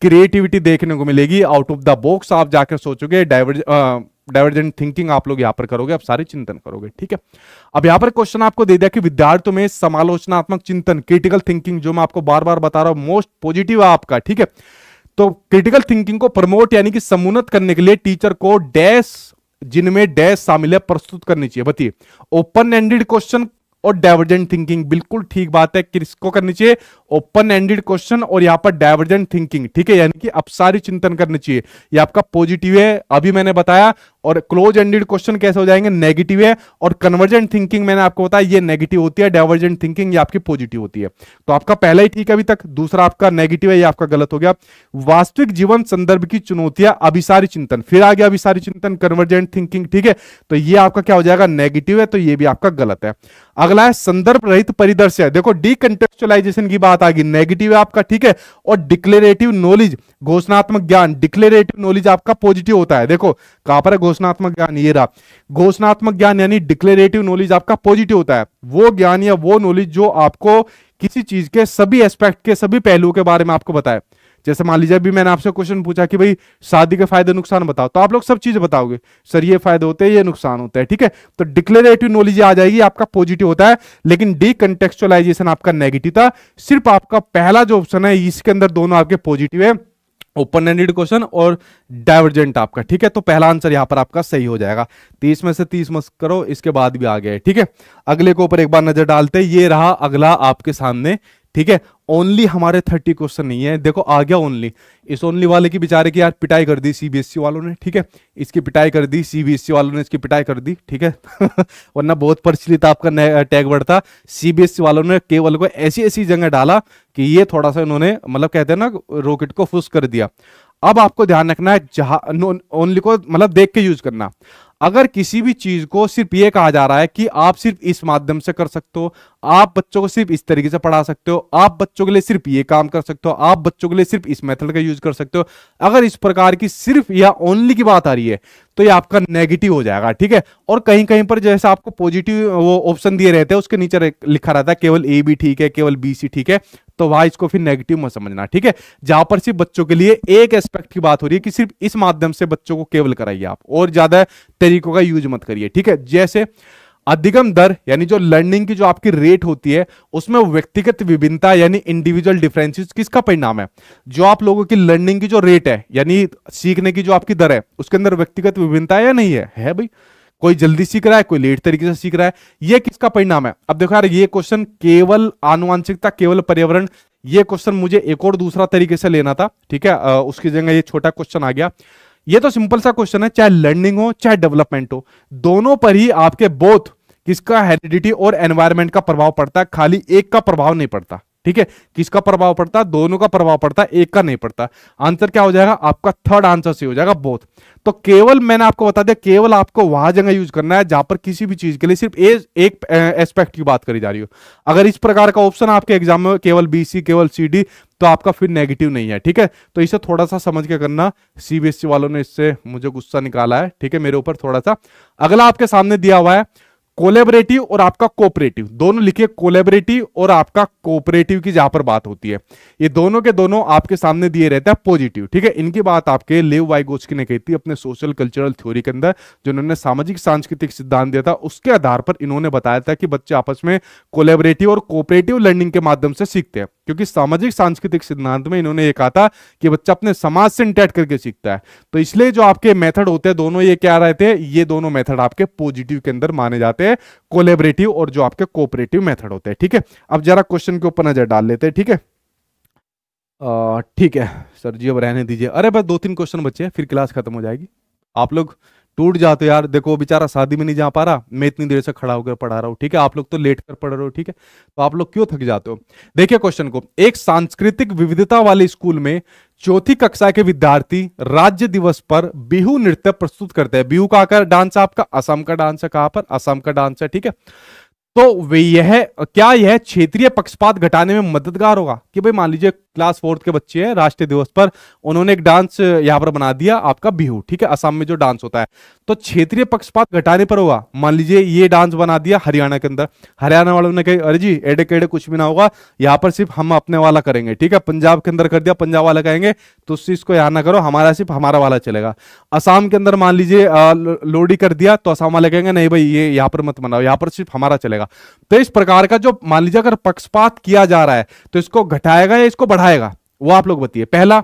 क्रिएटिविटी देखने को मिलेगी आउट ऑफ द बॉक्स आप जाकर सोचोगे डाइवर्ज डाइवर्जेंट थिंकिंग आप लोग यहां पर करोगे आप सारे चिंतन करोगे ठीक है अब यहां पर क्वेश्चन आपको दे दिया कि विद्यार्थियों में समालोचनात्मक चिंतन क्रिटिकल थिंकिंग जो मैं आपको बार बार बता रहा हूं मोस्ट पॉजिटिव है आपका ठीक है तो क्रिटिकल थिंकिंग को प्रमोट यानी कि समुन्नत करने के लिए टीचर को डैश जिनमें डैश शामिल है प्रस्तुत करनी चाहिए बताइए ओपन एंडेड क्वेश्चन और डाइवर्जेंट थिंकिंग बिल्कुल ठीक बात है किसको करनी चाहिए ओपन एंडेड क्वेश्चन और यहां पर डाइवर्जेंट थिंकिंग ठीक है यानी कि अपसारी चिंतन करनी चाहिए ये आपका पॉजिटिव है अभी मैंने बताया और क्लोज एंडेड क्वेश्चन कैसे हो जाएंगे नेगेटिव है और कन्वर्जेंट थिंकिंग मैंने आपको बताया ये नेगेटिव होती है डाइवर्जेंट थिंकिंग ये आपकी पॉजिटिव होती है तो आपका पहला ही ठीक है अभी तक दूसरा आपका नेगेटिव है ये आपका गलत हो गया वास्तविक जीवन संदर्भ की चुनौतियां अभिसारी चिंतन फिर आ गया अभिसारी चिंतन कन्वर्जेंट थिंकिंग ठीक है तो ये आपका क्या हो जाएगा नेगेटिव है तो ये भी आपका गलत है अगला है संदर्भ रहित परिदृश्य देखो डिकंटेक्चुअलाइजेशन की बात आ गई नेगेटिव है आपका ठीक है और डिक्लेरेटिव नॉलेज घोषणात्मक ज्ञान डिक्लेरेटिव नॉलेज आपका पॉजिटिव होता है देखो कहां पर है घोषणात्मक ज्ञान ये रहा घोषणात्मक ज्ञान यानी डिक्लेरेटिव नॉलेज आपका पॉजिटिव होता है वो ज्ञान या वो नॉलेज जो आपको किसी चीज के सभी एस्पेक्ट के सभी पहलुओं के बारे में आपको बताए जैसे मान लीजिए अभी मैंने आपसे क्वेश्चन पूछा कि भाई शादी के फायदे नुकसान बताओ तो आप लोग सब चीज बताओगे सर ये फायदे होते हैं ये नुकसान होता है ठीक है तो डिक्लेरेटिव नॉलेज आ जाएगी आपका पॉजिटिव होता है लेकिन डीकंटेक्चुअलाइजेशन आपका नेगेटिव था सिर्फ आपका पहला जो ऑप्शन है इसके अंदर दोनों आपके पॉजिटिव है ओपन एंडेड क्वेश्चन और डाइवर्जेंट आपका ठीक है तो पहला आंसर यहां पर आपका सही हो जाएगा तीस में से तीस मस्त करो इसके बाद भी आ गया ठीक है अगले के ऊपर एक बार नजर डालते ये रहा अगला आपके सामने ठीक है ओनली हमारे थर्टी क्वेश्चन नहीं है देखो आ गया ओनली इस ओनली वाले की बेचारे की यार पिटाई कर दी सीबीएसई e वालों ने ठीक है इसकी पिटाई कर दी सीबीएसई e वालों ने इसकी पिटाई कर दी ठीक है वरना बहुत प्रचलित आपका टैग वर्ड था सीबीएसई वालों ने केवल को ऐसी ऐसी जगह डाला कि ये थोड़ा सा इन्होंने मतलब कहते हैं ना रॉकेट को फुस कर दिया अब आपको ध्यान रखना है जहां ओनली को मतलब देख के यूज करना अगर किसी भी चीज को सिर्फ ये कहा जा रहा है कि आप सिर्फ इस माध्यम से कर सकते हो आप बच्चों को सिर्फ इस तरीके से पढ़ा सकते हो आप बच्चों के लिए सिर्फ ये काम कर सकते हो आप बच्चों के लिए सिर्फ इस मेथड का यूज कर सकते हो अगर इस प्रकार की सिर्फ या ओनली की बात आ रही है तो ये आपका नेगेटिव हो जाएगा ठीक है और कहीं कहीं पर जैसे आपको पॉजिटिव वो ऑप्शन दिए रहते हैं उसके नीचे लिखा रहता है केवल ए बी ठीक है केवल बी सी ठीक है तो वहां इसको फिर नेगेटिव मत समझना ठीक है जहां पर सिर्फ बच्चों के लिए एक एस्पेक्ट की बात हो रही है कि सिर्फ इस माध्यम से बच्चों को केवल कराइए आप और ज्यादा तरीकों का यूज मत करिए ठीक है जैसे अधिगम दर यानी जो लर्निंग की जो आपकी रेट होती है उसमें व्यक्तिगत विभिन्नता यानी इंडिविजुअल डिफरेंसेस किसका परिणाम है जो आप लोगों की लर्निंग की जो रेट है यानी सीखने की जो आपकी दर है उसके अंदर व्यक्तिगत विभिन्नता या नहीं है है भाई कोई जल्दी सीख रहा है कोई लेट तरीके से सीख रहा है यह किसका परिणाम है अब देखो यार ये क्वेश्चन केवल आनुवांशिकता केवल पर्यावरण ये क्वेश्चन मुझे एक और दूसरा तरीके से लेना था ठीक है आ, उसकी जगह ये छोटा क्वेश्चन आ गया ये तो सिंपल सा क्वेश्चन है चाहे लर्निंग हो चाहे डेवलपमेंट हो दोनों पर ही आपके बोथ किसका हेरिडिटी और एनवायरमेंट का प्रभाव पड़ता है खाली एक का प्रभाव नहीं पड़ता ठीक है किसका प्रभाव पड़ता है दोनों का प्रभाव पड़ता है एक का नहीं पड़ता आंसर क्या हो जाएगा आपका थर्ड आंसर से हो जाएगा बोथ तो केवल मैंने आपको बता दिया केवल आपको वहां जगह यूज करना है जहां पर किसी भी चीज के लिए सिर्फ ए, एक एस्पेक्ट की बात करी जा रही हो अगर इस प्रकार का ऑप्शन आपके एग्जाम में केवल बीसी केवल सी तो आपका फिर नेगेटिव नहीं है ठीक है तो इसे थोड़ा सा समझ के करना सीबीएसई e वालों ने इससे मुझे गुस्सा निकाला है ठीक है मेरे ऊपर थोड़ा सा अगला आपके सामने दिया हुआ है कोलेबरेटिव और आपका कोऑपरेटिव दोनों लिखिए कोलेबरेटिव और आपका कोऑपरेटिव की जहां पर बात होती है ये दोनों के दोनों आपके सामने दिए रहते हैं पॉजिटिव ठीक है इनकी बात आपके लेव वाइगोस्की ने कही थी अपने सोशल कल्चरल थ्योरी के अंदर जो इन्होंने सामाजिक सांस्कृतिक सिद्धांत दिया था उसके आधार पर इन्होंने बताया था कि बच्चे आपस में कोलेबरेटिव और कोऑपरेटिव लर्निंग के माध्यम से सीखते हैं क्योंकि सामाजिक सांस्कृतिक सिद्धांत में इन्होंने ये कहा था कि बच्चा अपने समाज से इंटरेक्ट करके सीखता है तो इसलिए जो आपके मेथड होते हैं दोनों ये क्या रहते हैं ये दोनों मेथड आपके पॉजिटिव के अंदर माने जाते हैं कोलेबरेटिव और जो आपके कोऑपरेटिव मेथड होते हैं ठीक है अब जरा क्वेश्चन के ऊपर नजर डाल लेते हैं ठीक है ठीक है सर जी अब रहने दीजिए अरे बस दो तीन क्वेश्चन बच्चे फिर क्लास खत्म हो जाएगी आप लोग टूट जाते तो यार देखो बेचारा शादी में नहीं जा पा रहा मैं इतनी देर से खड़ा होकर पढ़ा रहा हूँ ठीक है आप लोग तो लेट कर पढ़ रहे हो ठीक है तो आप लोग क्यों थक जाते हो देखिए क्वेश्चन को एक सांस्कृतिक विविधता वाले स्कूल में चौथी कक्षा के विद्यार्थी राज्य दिवस पर बिहू नृत्य प्रस्तुत करते हैं बिहू का डांस आपका असम का डांस है कहां पर असम का डांस है ठीक है तो वे यह क्या यह क्षेत्रीय पक्षपात घटाने में मददगार होगा कि भाई मान लीजिए क्लास फोर्थ के बच्चे हैं राष्ट्रीय दिवस पर उन्होंने एक डांस यहाँ पर बना दिया आपका बिहू ठीक है असम में जो डांस होता है तो क्षेत्रीय पक्षपात घटाने पर होगा मान लीजिए ये डांस बना दिया हरियाणा के अंदर हरियाणा वालों ने कहे अरे जी एडे केडे कुछ भी ना होगा यहाँ पर सिर्फ हम अपने वाला करेंगे ठीक है पंजाब के अंदर कर दिया पंजाब वाला कहेंगे तो उस चीज को यहाँ ना करो हमारा सिर्फ हमारा वाला चलेगा असम के अंदर मान लीजिए लोडी कर दिया तो असम वाले कहेंगे नहीं भाई ये यहाँ पर मत बनाओ यहाँ पर सिर्फ हमारा चलेगा तो इस प्रकार का जो मान लीजिए अगर पक्षपात किया जा रहा है तो इसको घटाएगा या इसको बढ़ा बढ़ाएगा वो आप लोग बताइए पहला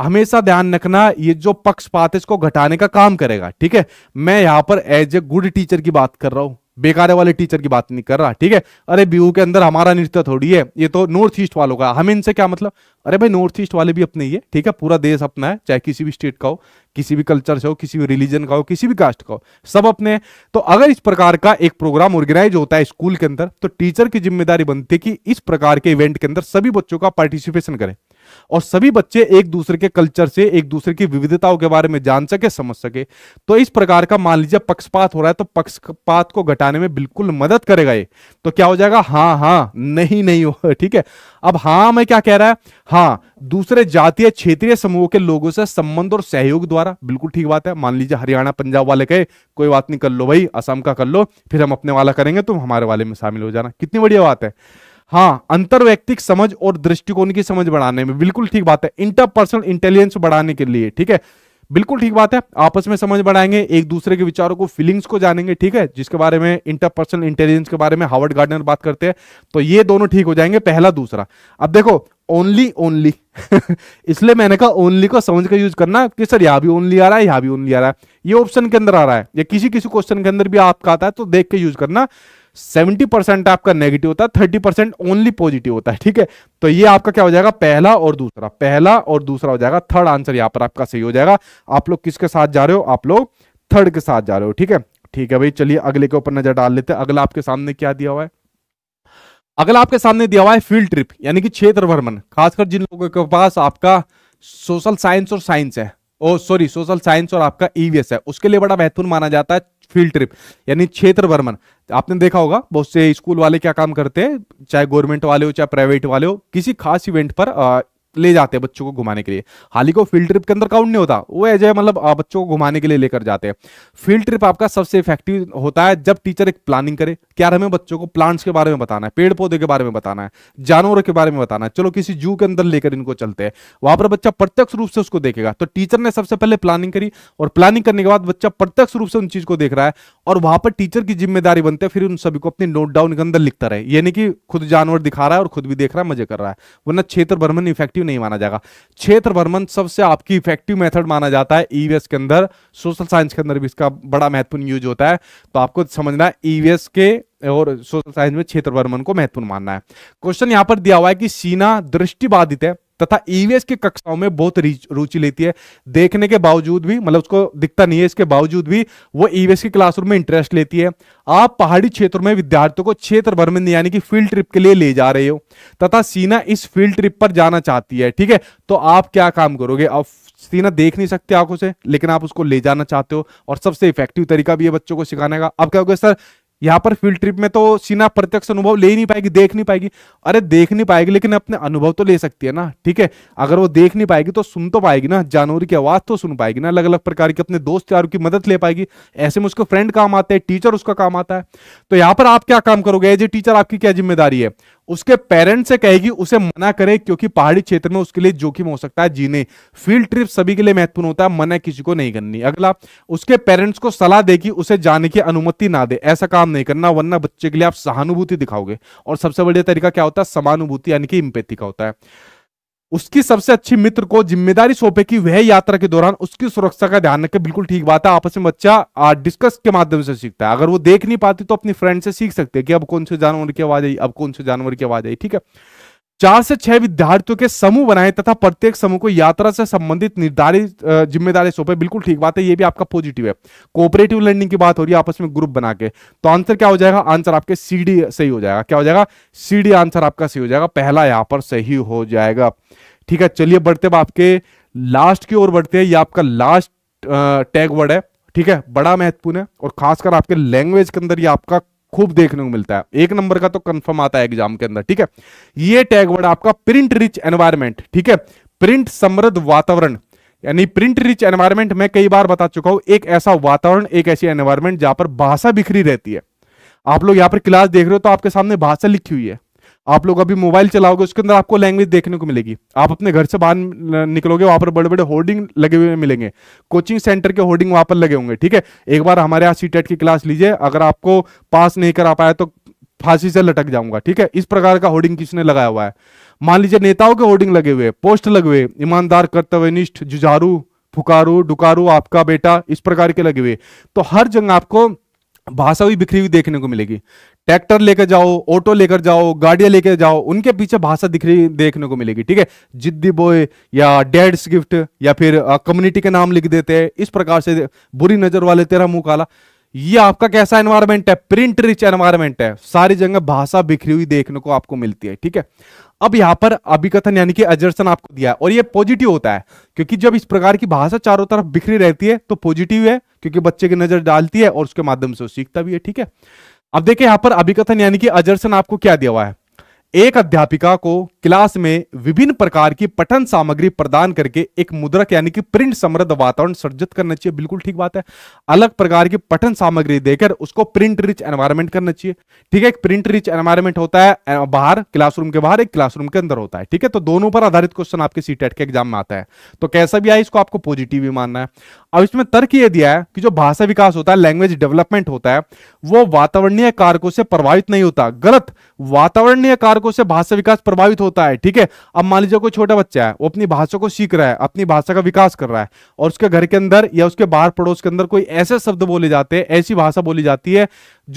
हमेशा ध्यान रखना ये जो पक्षपात इसको घटाने का काम करेगा ठीक है मैं यहां पर एज ए गुड टीचर की बात कर रहा हूं बेकारे वाले टीचर की बात नहीं कर रहा ठीक है अरे बीहू के अंदर हमारा नृत्य थोड़ी है ये तो नॉर्थ ईस्ट वालों का हमें इनसे क्या मतलब अरे भाई नॉर्थ ईस्ट वाले भी अपने ही है ठीक है पूरा देश अपना है चाहे किसी भी स्टेट का हो किसी भी कल्चर से हो किसी भी रिलीजन का हो किसी भी कास्ट का हो सब अपने तो अगर इस प्रकार का एक प्रोग्राम ऑर्गेनाइज होता है स्कूल के अंदर तो टीचर की जिम्मेदारी बनती है कि इस प्रकार के इवेंट के अंदर सभी बच्चों का पार्टिसिपेशन करें और सभी बच्चे एक दूसरे के कल्चर से एक दूसरे की विविधताओं के बारे में जान सके समझ सके तो इस प्रकार का मान लीजिए पक्षपात हो रहा है तो पक्षपात को घटाने में बिल्कुल मदद करेगा ये तो क्या हो जाएगा हाँ हाँ नहीं नहीं हो ठीक है अब हाँ में क्या कह रहा है हाँ दूसरे जातीय क्षेत्रीय समूहों के लोगों से संबंध और सहयोग द्वारा बिल्कुल ठीक बात है मान लीजिए हरियाणा पंजाब वाले कहे कोई बात नहीं कर लो भाई असम का कर लो फिर हम अपने वाला करेंगे तुम हमारे वाले में शामिल हो जाना कितनी बढ़िया बात है हाँ व्यक्तिक समझ और दृष्टिकोण की समझ बढ़ाने में बिल्कुल ठीक बात है इंटरपर्सनल इंटेलिजेंस बढ़ाने के लिए ठीक है बिल्कुल ठीक बात है आपस में समझ बढ़ाएंगे एक दूसरे के विचारों को फीलिंग्स को जानेंगे ठीक है जिसके बारे में इंटरपर्सनल इंटेलिजेंस के बारे में हार्वर्ड गार्डनर बात करते हैं तो ये दोनों ठीक हो जाएंगे पहला दूसरा अब देखो ओनली ओनली इसलिए मैंने कहा ओनली को समझ कर यूज करना कि सर यहाँ भी ओनली आ रहा है यहाँ भी ओनली आ रहा है ये ऑप्शन के अंदर आ रहा है या किसी किसी क्वेश्चन के अंदर भी आपका आता है तो देख के यूज करना सेवेंटी परसेंट आपका नेगेटिव होता है थर्टी परसेंट ओनली पॉजिटिव होता है ठीक है तो ये आपका क्या हो जाएगा पहला और दूसरा पहला और दूसरा हो जाएगा थर्ड आंसर यहां पर आपका सही हो जाएगा आप लोग किसके साथ जा रहे हो आप लोग थर्ड के साथ जा रहे हो ठीक है ठीक है भाई चलिए अगले के ऊपर नजर डाल लेते हैं अगला आपके सामने क्या दिया हुआ है अगला आपके सामने दिया हुआ है फील्ड ट्रिप यानी कि क्षेत्र भ्रमण खासकर जिन लोगों के पास आपका सोशल साइंस और साइंस है ओ सॉरी सोशल साइंस और आपका ईवीएस e है उसके लिए बड़ा महत्वपूर्ण माना जाता है फील्ड ट्रिप यानी क्षेत्र भ्रमण आपने देखा होगा बहुत से स्कूल वाले क्या काम करते हैं चाहे गवर्नमेंट वाले हो चाहे प्राइवेट वाले हो किसी खास इवेंट पर ले जाते हैं बच्चों को घुमाने के लिए हाल ही को फील्ड ट्रिप के अंदर काउंट नहीं होता वो एज मतलब बच्चों को घुमाने के लिए लेकर जाते हैं फील्ड ट्रिप आपका सबसे इफेक्टिव होता है जब टीचर एक प्लानिंग करे क्या हमें बच्चों को प्लांट्स के बारे में बताना है पेड़ पौधे के बारे में बताना है जानवरों के बारे में बताना है चलो किसी जू के अंदर लेकर इनको चलते हैं वहां पर बच्चा प्रत्यक्ष रूप से उसको देखेगा तो टीचर ने सबसे पहले प्लानिंग करी और प्लानिंग करने के बाद बच्चा प्रत्यक्ष रूप से उन चीज को देख रहा है और वहां पर टीचर की जिम्मेदारी बनते फिर उन सभी को अपने नोट डाउन के अंदर लिखता रहे यानी कि खुद जानवर दिखा रहा है और खुद भी देख रहा है मजे कर रहा है वरना क्षेत्र भ्रमण इफेक्टिव इफेक्टिव नहीं माना जाएगा क्षेत्र भ्रमण सबसे आपकी इफेक्टिव मेथड माना जाता है ईवीएस e के अंदर सोशल साइंस के अंदर भी इसका बड़ा महत्वपूर्ण यूज होता है तो आपको समझना है ईवीएस e के और सोशल साइंस में क्षेत्र भ्रमण को महत्वपूर्ण मानना है क्वेश्चन यहां पर दिया हुआ है कि सीना दृष्टि बाधित है तथा ईवीएस e की कक्षाओं में बहुत रुचि लेती है देखने के बावजूद भी मतलब उसको दिखता नहीं है इसके बावजूद भी वो ईवीएस e की क्लासरूम में इंटरेस्ट लेती है आप पहाड़ी क्षेत्रों में विद्यार्थियों को क्षेत्र भर में यानी कि फील्ड ट्रिप के लिए ले जा रहे हो तथा सीना इस फील्ड ट्रिप पर जाना चाहती है ठीक है तो आप क्या काम करोगे अब सीना देख नहीं सकते आंखों से लेकिन आप उसको ले जाना चाहते हो और सबसे इफेक्टिव तरीका भी है बच्चों को सिखाने का अब क्या सर यहाँ पर फील्ड ट्रिप में तो सीना प्रत्यक्ष अनुभव ले नहीं पाएगी देख नहीं पाएगी अरे देख नहीं पाएगी लेकिन अपने अनुभव तो ले सकती है ना ठीक है अगर वो देख नहीं पाएगी तो सुन तो पाएगी ना जानवर की आवाज तो सुन पाएगी ना अलग अलग प्रकार की अपने दोस्त यारों की मदद ले पाएगी ऐसे में उसको फ्रेंड काम आता है टीचर उसका काम आता है तो यहाँ पर आप क्या काम करोगे एज ए टीचर आपकी क्या जिम्मेदारी है उसके पेरेंट्स से कहेगी उसे मना करे क्योंकि पहाड़ी क्षेत्र में उसके लिए जोखिम हो सकता है जीने फील्ड ट्रिप सभी के लिए महत्वपूर्ण होता है मना किसी को नहीं करनी अगला उसके पेरेंट्स को सलाह देगी उसे जाने की अनुमति ना दे ऐसा काम नहीं करना वरना बच्चे के लिए आप सहानुभूति दिखाओगे और सबसे बढ़िया तरीका क्या होता है समानुभूति यानी कि इम्पेथी का होता है उसकी सबसे अच्छी मित्र को जिम्मेदारी सौंपे कि वह यात्रा के दौरान उसकी सुरक्षा का ध्यान रखे बिल्कुल ठीक बात है आपस में बच्चा डिस्कस के माध्यम से सीखता है अगर वो देख नहीं पाती तो अपनी फ्रेंड से सीख सकते हैं कि अब कौन से जानवर की आवाज आई अब कौन से जानवर की आवाज आई ठीक है चार से छह विद्यार्थियों के समूह बनाए तथा प्रत्येक समूह को यात्रा से संबंधित निर्धारित जिम्मेदारी सौंपे बिल्कुल ठीक बात है ये भी आपका पॉजिटिव है कोऑपरेटिव लर्निंग की बात हो रही है आपस में ग्रुप बना के तो आंसर क्या हो जाएगा आंसर आपके सीडी सही हो जाएगा क्या हो जाएगा सीडी आंसर आपका सही हो जाएगा पहला यहां पर सही हो जाएगा ठीक है चलिए बढ़ते आपके लास्ट की ओर बढ़ते हैं ये आपका लास्ट टैग वर्ड है ठीक है बड़ा महत्वपूर्ण है और खासकर आपके लैंग्वेज के अंदर ये आपका खूब देखने को मिलता है एक नंबर का तो कंफर्म आता है एग्जाम के अंदर ठीक है ये टैगवर्ड आपका प्रिंट रिच एनवायरमेंट ठीक है प्रिंट समृद्ध वातावरण यानी प्रिंट रिच एनवायरमेंट मैं कई बार बता चुका हूं एक ऐसा वातावरण एक ऐसी एनवायरमेंट जहां पर भाषा बिखरी रहती है आप लोग यहां पर क्लास देख रहे हो तो आपके सामने भाषा लिखी हुई है आप लोग अभी मोबाइल चलाओगे उसके अंदर आपको लैंग्वेज देखने को मिलेगी आप अपने घर से बाहर निकलोगे वहां पर बड़े बड़े होर्डिंग लगे हुए मिलेंगे कोचिंग सेंटर के होर्डिंग वहां पर लगे होंगे ठीक है एक बार हमारे यहाँ सी e की क्लास लीजिए अगर आपको पास नहीं करा पाया तो फांसी से लटक जाऊंगा ठीक है इस प्रकार का होर्डिंग किसने लगाया हुआ है मान लीजिए नेताओं के होर्डिंग लगे हुए पोस्ट लगे हुए ईमानदार कर्तव्यनिष्ठ जुझारू फुकारू डुकारू आपका बेटा इस प्रकार के लगे हुए तो हर जगह आपको भाषा भी बिखरी हुई देखने को मिलेगी ट्रैक्टर लेकर जाओ ऑटो लेकर जाओ गाड़ियां लेकर जाओ उनके पीछे भाषा दिख रही देखने को मिलेगी ठीक है जिद्दी बॉय या डेड्स गिफ्ट या फिर कम्युनिटी के नाम लिख देते हैं इस प्रकार से बुरी नजर वाले तेरा मुंह काला ये आपका कैसा एनवायरमेंट है प्रिंट रिच एनवायरमेंट है सारी जगह भाषा बिखरी हुई देखने को आपको मिलती है ठीक है अब यहाँ पर अभिकथन यानी कि एजर्सन आपको दिया है और ये पॉजिटिव होता है क्योंकि जब इस प्रकार की भाषा चारों तरफ बिखरी रहती है तो पॉजिटिव है क्योंकि बच्चे की नजर डालती है और उसके माध्यम से सीखता भी है ठीक है अब देखिए यहां पर अभिकथन यानी कि अजर्सन आपको क्या दिया हुआ है एक अध्यापिका को क्लास में विभिन्न प्रकार की पठन सामग्री प्रदान करके एक मुद्रक यानी कि प्रिंट समृद्ध वातावरण सर्जित करना चाहिए बिल्कुल ठीक बात है अलग प्रकार की पठन सामग्री देकर उसको प्रिंट रिच एनवायरमेंट करना चाहिए ठीक है एक प्रिंट रिच एनवायरमेंट होता है बाहर क्लासरूम के बाहर एक क्लासरूम के अंदर होता है ठीक है तो दोनों पर आधारित क्वेश्चन आपके सीटेट e के एग्जाम में आता है तो कैसा भी आए इसको आपको पॉजिटिव ही मानना है अब इसमें तर्क यह दिया है कि जो भाषा विकास होता है लैंग्वेज डेवलपमेंट होता है वो वातावरणीय कारकों से प्रभावित नहीं होता गलत वातावरणीय कारक को उससे भाषा विकास प्रभावित होता है ठीक है अब मान लीजिए कोई छोटा बच्चा है वो अपनी भाषा को सीख रहा है अपनी भाषा का विकास कर रहा है और उसके घर के अंदर या उसके बाहर पड़ोस के अंदर कोई ऐसे शब्द बोले जाते हैं ऐसी भाषा बोली जाती है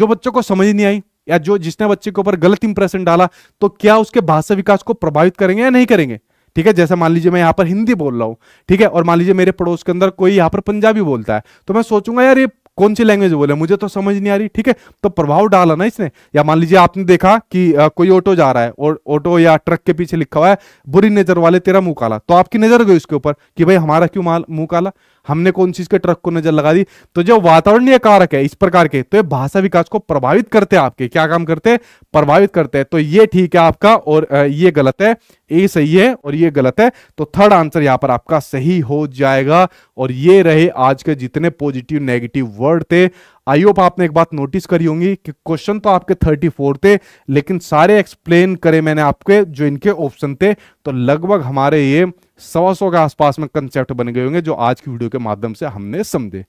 जो बच्चों को समझ नहीं आई या जो जिसने बच्चे के ऊपर गलत इंप्रेशन डाला तो क्या उसके भाषा विकास को प्रभावित करेंगे या नहीं करेंगे ठीक है जैसा मान लीजिए मैं यहाँ पर हिंदी बोल रहा हूँ ठीक है और मान लीजिए मेरे पड़ोस के अंदर कोई यहाँ पर पंजाबी बोलता है तो मैं सोचूंगा यार ये कौन सी लैंग्वेज बोले मुझे तो समझ नहीं आ रही ठीक है तो प्रभाव डाला ना इसने या मान लीजिए आपने देखा कि आ, कोई ऑटो जा रहा है और ऑटो या ट्रक के पीछे लिखा हुआ है बुरी नजर वाले तेरा मुंह काला तो आपकी नजर गई उसके ऊपर कि भाई हमारा क्यों मुंह काला हमने कौन चीज के ट्रक को नजर लगा दी तो जो वातावरणीय कारक है इस प्रकार के तो ये भाषा विकास को प्रभावित करते हैं आपके क्या काम करते हैं प्रभावित करते हैं तो ये ठीक है आपका और ये गलत है ए सही है और ये गलत है तो थर्ड आंसर यहां पर आपका सही हो जाएगा और ये रहे आज के जितने पॉजिटिव नेगेटिव वर्ड थे आई होप आपने एक बात नोटिस करी होंगी कि क्वेश्चन तो आपके 34 थे लेकिन सारे एक्सप्लेन करे मैंने आपके जो इनके ऑप्शन थे तो लगभग हमारे ये सवा सौ के आसपास में कंसेप्ट बन गए होंगे जो आज की वीडियो के माध्यम से हमने समझे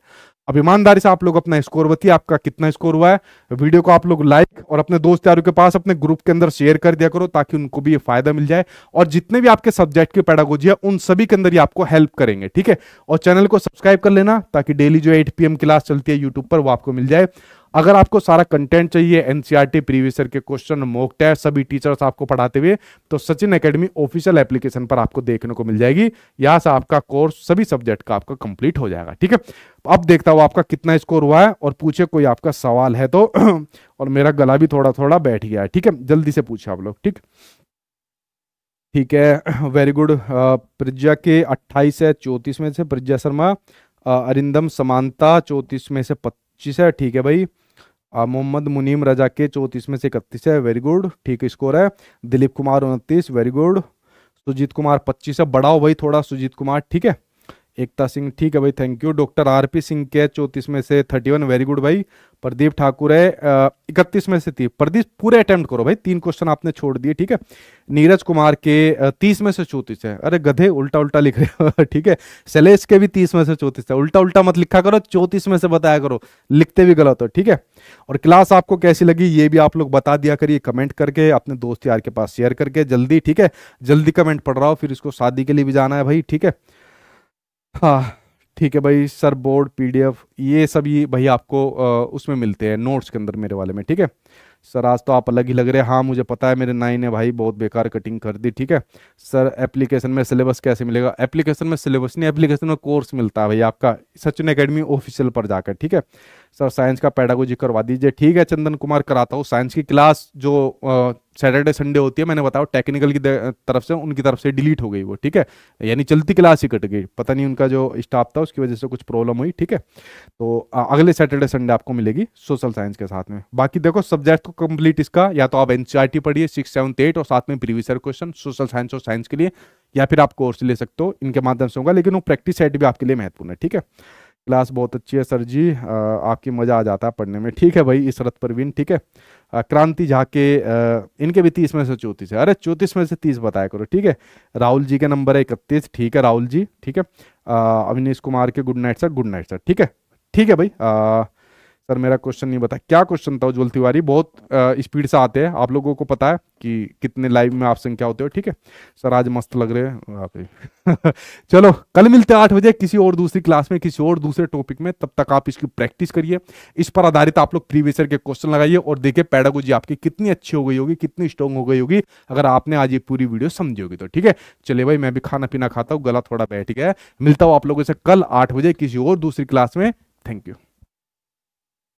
अब ईमानदारी से आप लोग अपना स्कोर बताइए आपका कितना स्कोर हुआ है वीडियो को आप लोग लाइक और अपने दोस्त यारों के पास अपने ग्रुप के अंदर शेयर कर दिया करो ताकि उनको भी ये फायदा मिल जाए और जितने भी आपके सब्जेक्ट की पैडागोजी है उन सभी के अंदर ही आपको हेल्प करेंगे ठीक है और चैनल को सब्सक्राइब कर लेना ताकि डेली जो एट पी क्लास चलती है यूट्यूब पर वो आपको मिल जाए अगर आपको सारा कंटेंट चाहिए एनसीईआरटी प्रीवियस ईयर के क्वेश्चन मॉक टेस्ट सभी टीचर्स आपको पढ़ाते हुए तो सचिन एकेडमी ऑफिशियल एप्लीकेशन पर आपको देखने को मिल जाएगी यहाँ से आपका कोर्स सभी सब्जेक्ट का आपका कंप्लीट हो जाएगा ठीक है अब देखता हूं आपका कितना स्कोर हुआ है और पूछे कोई आपका सवाल है तो और मेरा गला भी थोड़ा थोड़ा बैठ गया है ठीक है जल्दी से पूछे आप लोग ठीक ठीक है वेरी गुड प्रज्ञा के अट्ठाईस है चौतीस में से प्रज्ञा शर्मा अरिंदम समानता चौतीस में से पच्चीस है ठीक है भाई मोहम्मद मुनीम रजा के चौंतीस में से इकतीस है वेरी गुड ठीक स्कोर है दिलीप कुमार उनतीस वेरी गुड सुजीत कुमार पच्चीस है बढ़ाओ भाई थोड़ा सुजीत कुमार ठीक है एकता सिंह ठीक है भाई thank you doctor R P Singh के चौतीस में से थर्टी वन वेरी गुड भाई प्रदीप ठाकुर है इकतीस में से तीस प्रदीप पूरे अटेम्प्ट करो भाई तीन क्वेश्चन आपने छोड़ दिए ठीक है नीरज कुमार के तीस में से चौंतीस है अरे गधे उल्टा उल्टा लिख रहे हो ठीक है शैलेश के भी तीस में से चौतीस है उल्टा उल्टा मत लिखा करो चौतीस में से बताया करो लिखते भी गलत हो ठीक है और क्लास आपको कैसी लगी ये भी आप लोग बता दिया करिए कमेंट करके अपने दोस्त यार के पास शेयर करके जल्दी ठीक है जल्दी कमेंट पढ़ रहा हो फिर इसको शादी के लिए भी जाना है भाई ठीक है हाँ ठीक है भाई सर बोर्ड पीडीएफ ये सब ये भाई आपको आ, उसमें मिलते हैं नोट्स के अंदर मेरे वाले में ठीक है सर आज तो आप अलग ही लग रहे हैं हाँ मुझे पता है मेरे नाई ने भाई बहुत बेकार कटिंग कर दी ठीक है सर एप्लीकेशन में सिलेबस कैसे मिलेगा एप्लीकेशन में सिलेबस नहीं एप्लीकेशन में कोर्स मिलता है भाई आपका सचिन अकेडमी ऑफिशियल पर जाकर ठीक है सर साइंस का पैडागोजी करवा दीजिए ठीक है चंदन कुमार कराता हूँ साइंस की क्लास जो सैटरडे संडे होती है मैंने बताया टेक्निकल की तरफ से उनकी तरफ से डिलीट हो गई वो ठीक है यानी चलती क्लास ही कट गई पता नहीं उनका जो स्टाफ था उसकी वजह से कुछ प्रॉब्लम हुई ठीक है तो अगले सैटरडे संडे आपको मिलेगी सोशल साइंस के साथ में बाकी देखो सब्जेक्ट को कंप्लीट इसका या तो आप एन e पढ़िए सिक्स सेवन एट और साथ में प्रीवियसर क्वेश्चन सोशल साइंस और साइंस के लिए या फिर आप कोर्स ले सकते हो इनके माध्यम से होगा लेकिन वो प्रैक्टिस सेट भी आपके लिए महत्वपूर्ण है ठीक है क्लास बहुत अच्छी है सर जी आपकी मज़ा आ जाता है पढ़ने में ठीक है भाई इसरत परवीन ठीक है क्रांति क्रांति झाके इनके भी तीस में से चौंतीस है अरे चौंतीस में से तीस बताया करो ठीक है राहुल जी के नंबर है इकतीस ठीक है राहुल जी ठीक है अविनीश कुमार के good night sir good night sir ठीक है ठीक है भाई आ, सर मेरा क्वेश्चन नहीं बता क्या क्वेश्चन था उज्ज्वल तिवारी बहुत स्पीड से आते हैं आप लोगों को पता है कि कितने लाइव में आप संख्या होते हो ठीक है सर आज मस्त लग रहे हैं आप चलो कल मिलते हैं आठ बजे किसी और दूसरी क्लास में किसी और दूसरे टॉपिक में तब तक आप इसकी प्रैक्टिस करिए इस पर आधारित आप लोग प्रीवियसर के क्वेश्चन लगाइए और देखिए पैडागोजी आपकी कितनी अच्छी हो गई होगी कितनी स्ट्रॉन्ग हो गई होगी अगर आपने आज ये पूरी वीडियो समझी होगी तो ठीक है चले भाई मैं भी खाना पीना खाता हूँ गला थोड़ा बैठ गया है मिलता हूँ आप लोगों से कल आठ बजे किसी और दूसरी क्लास में थैंक यू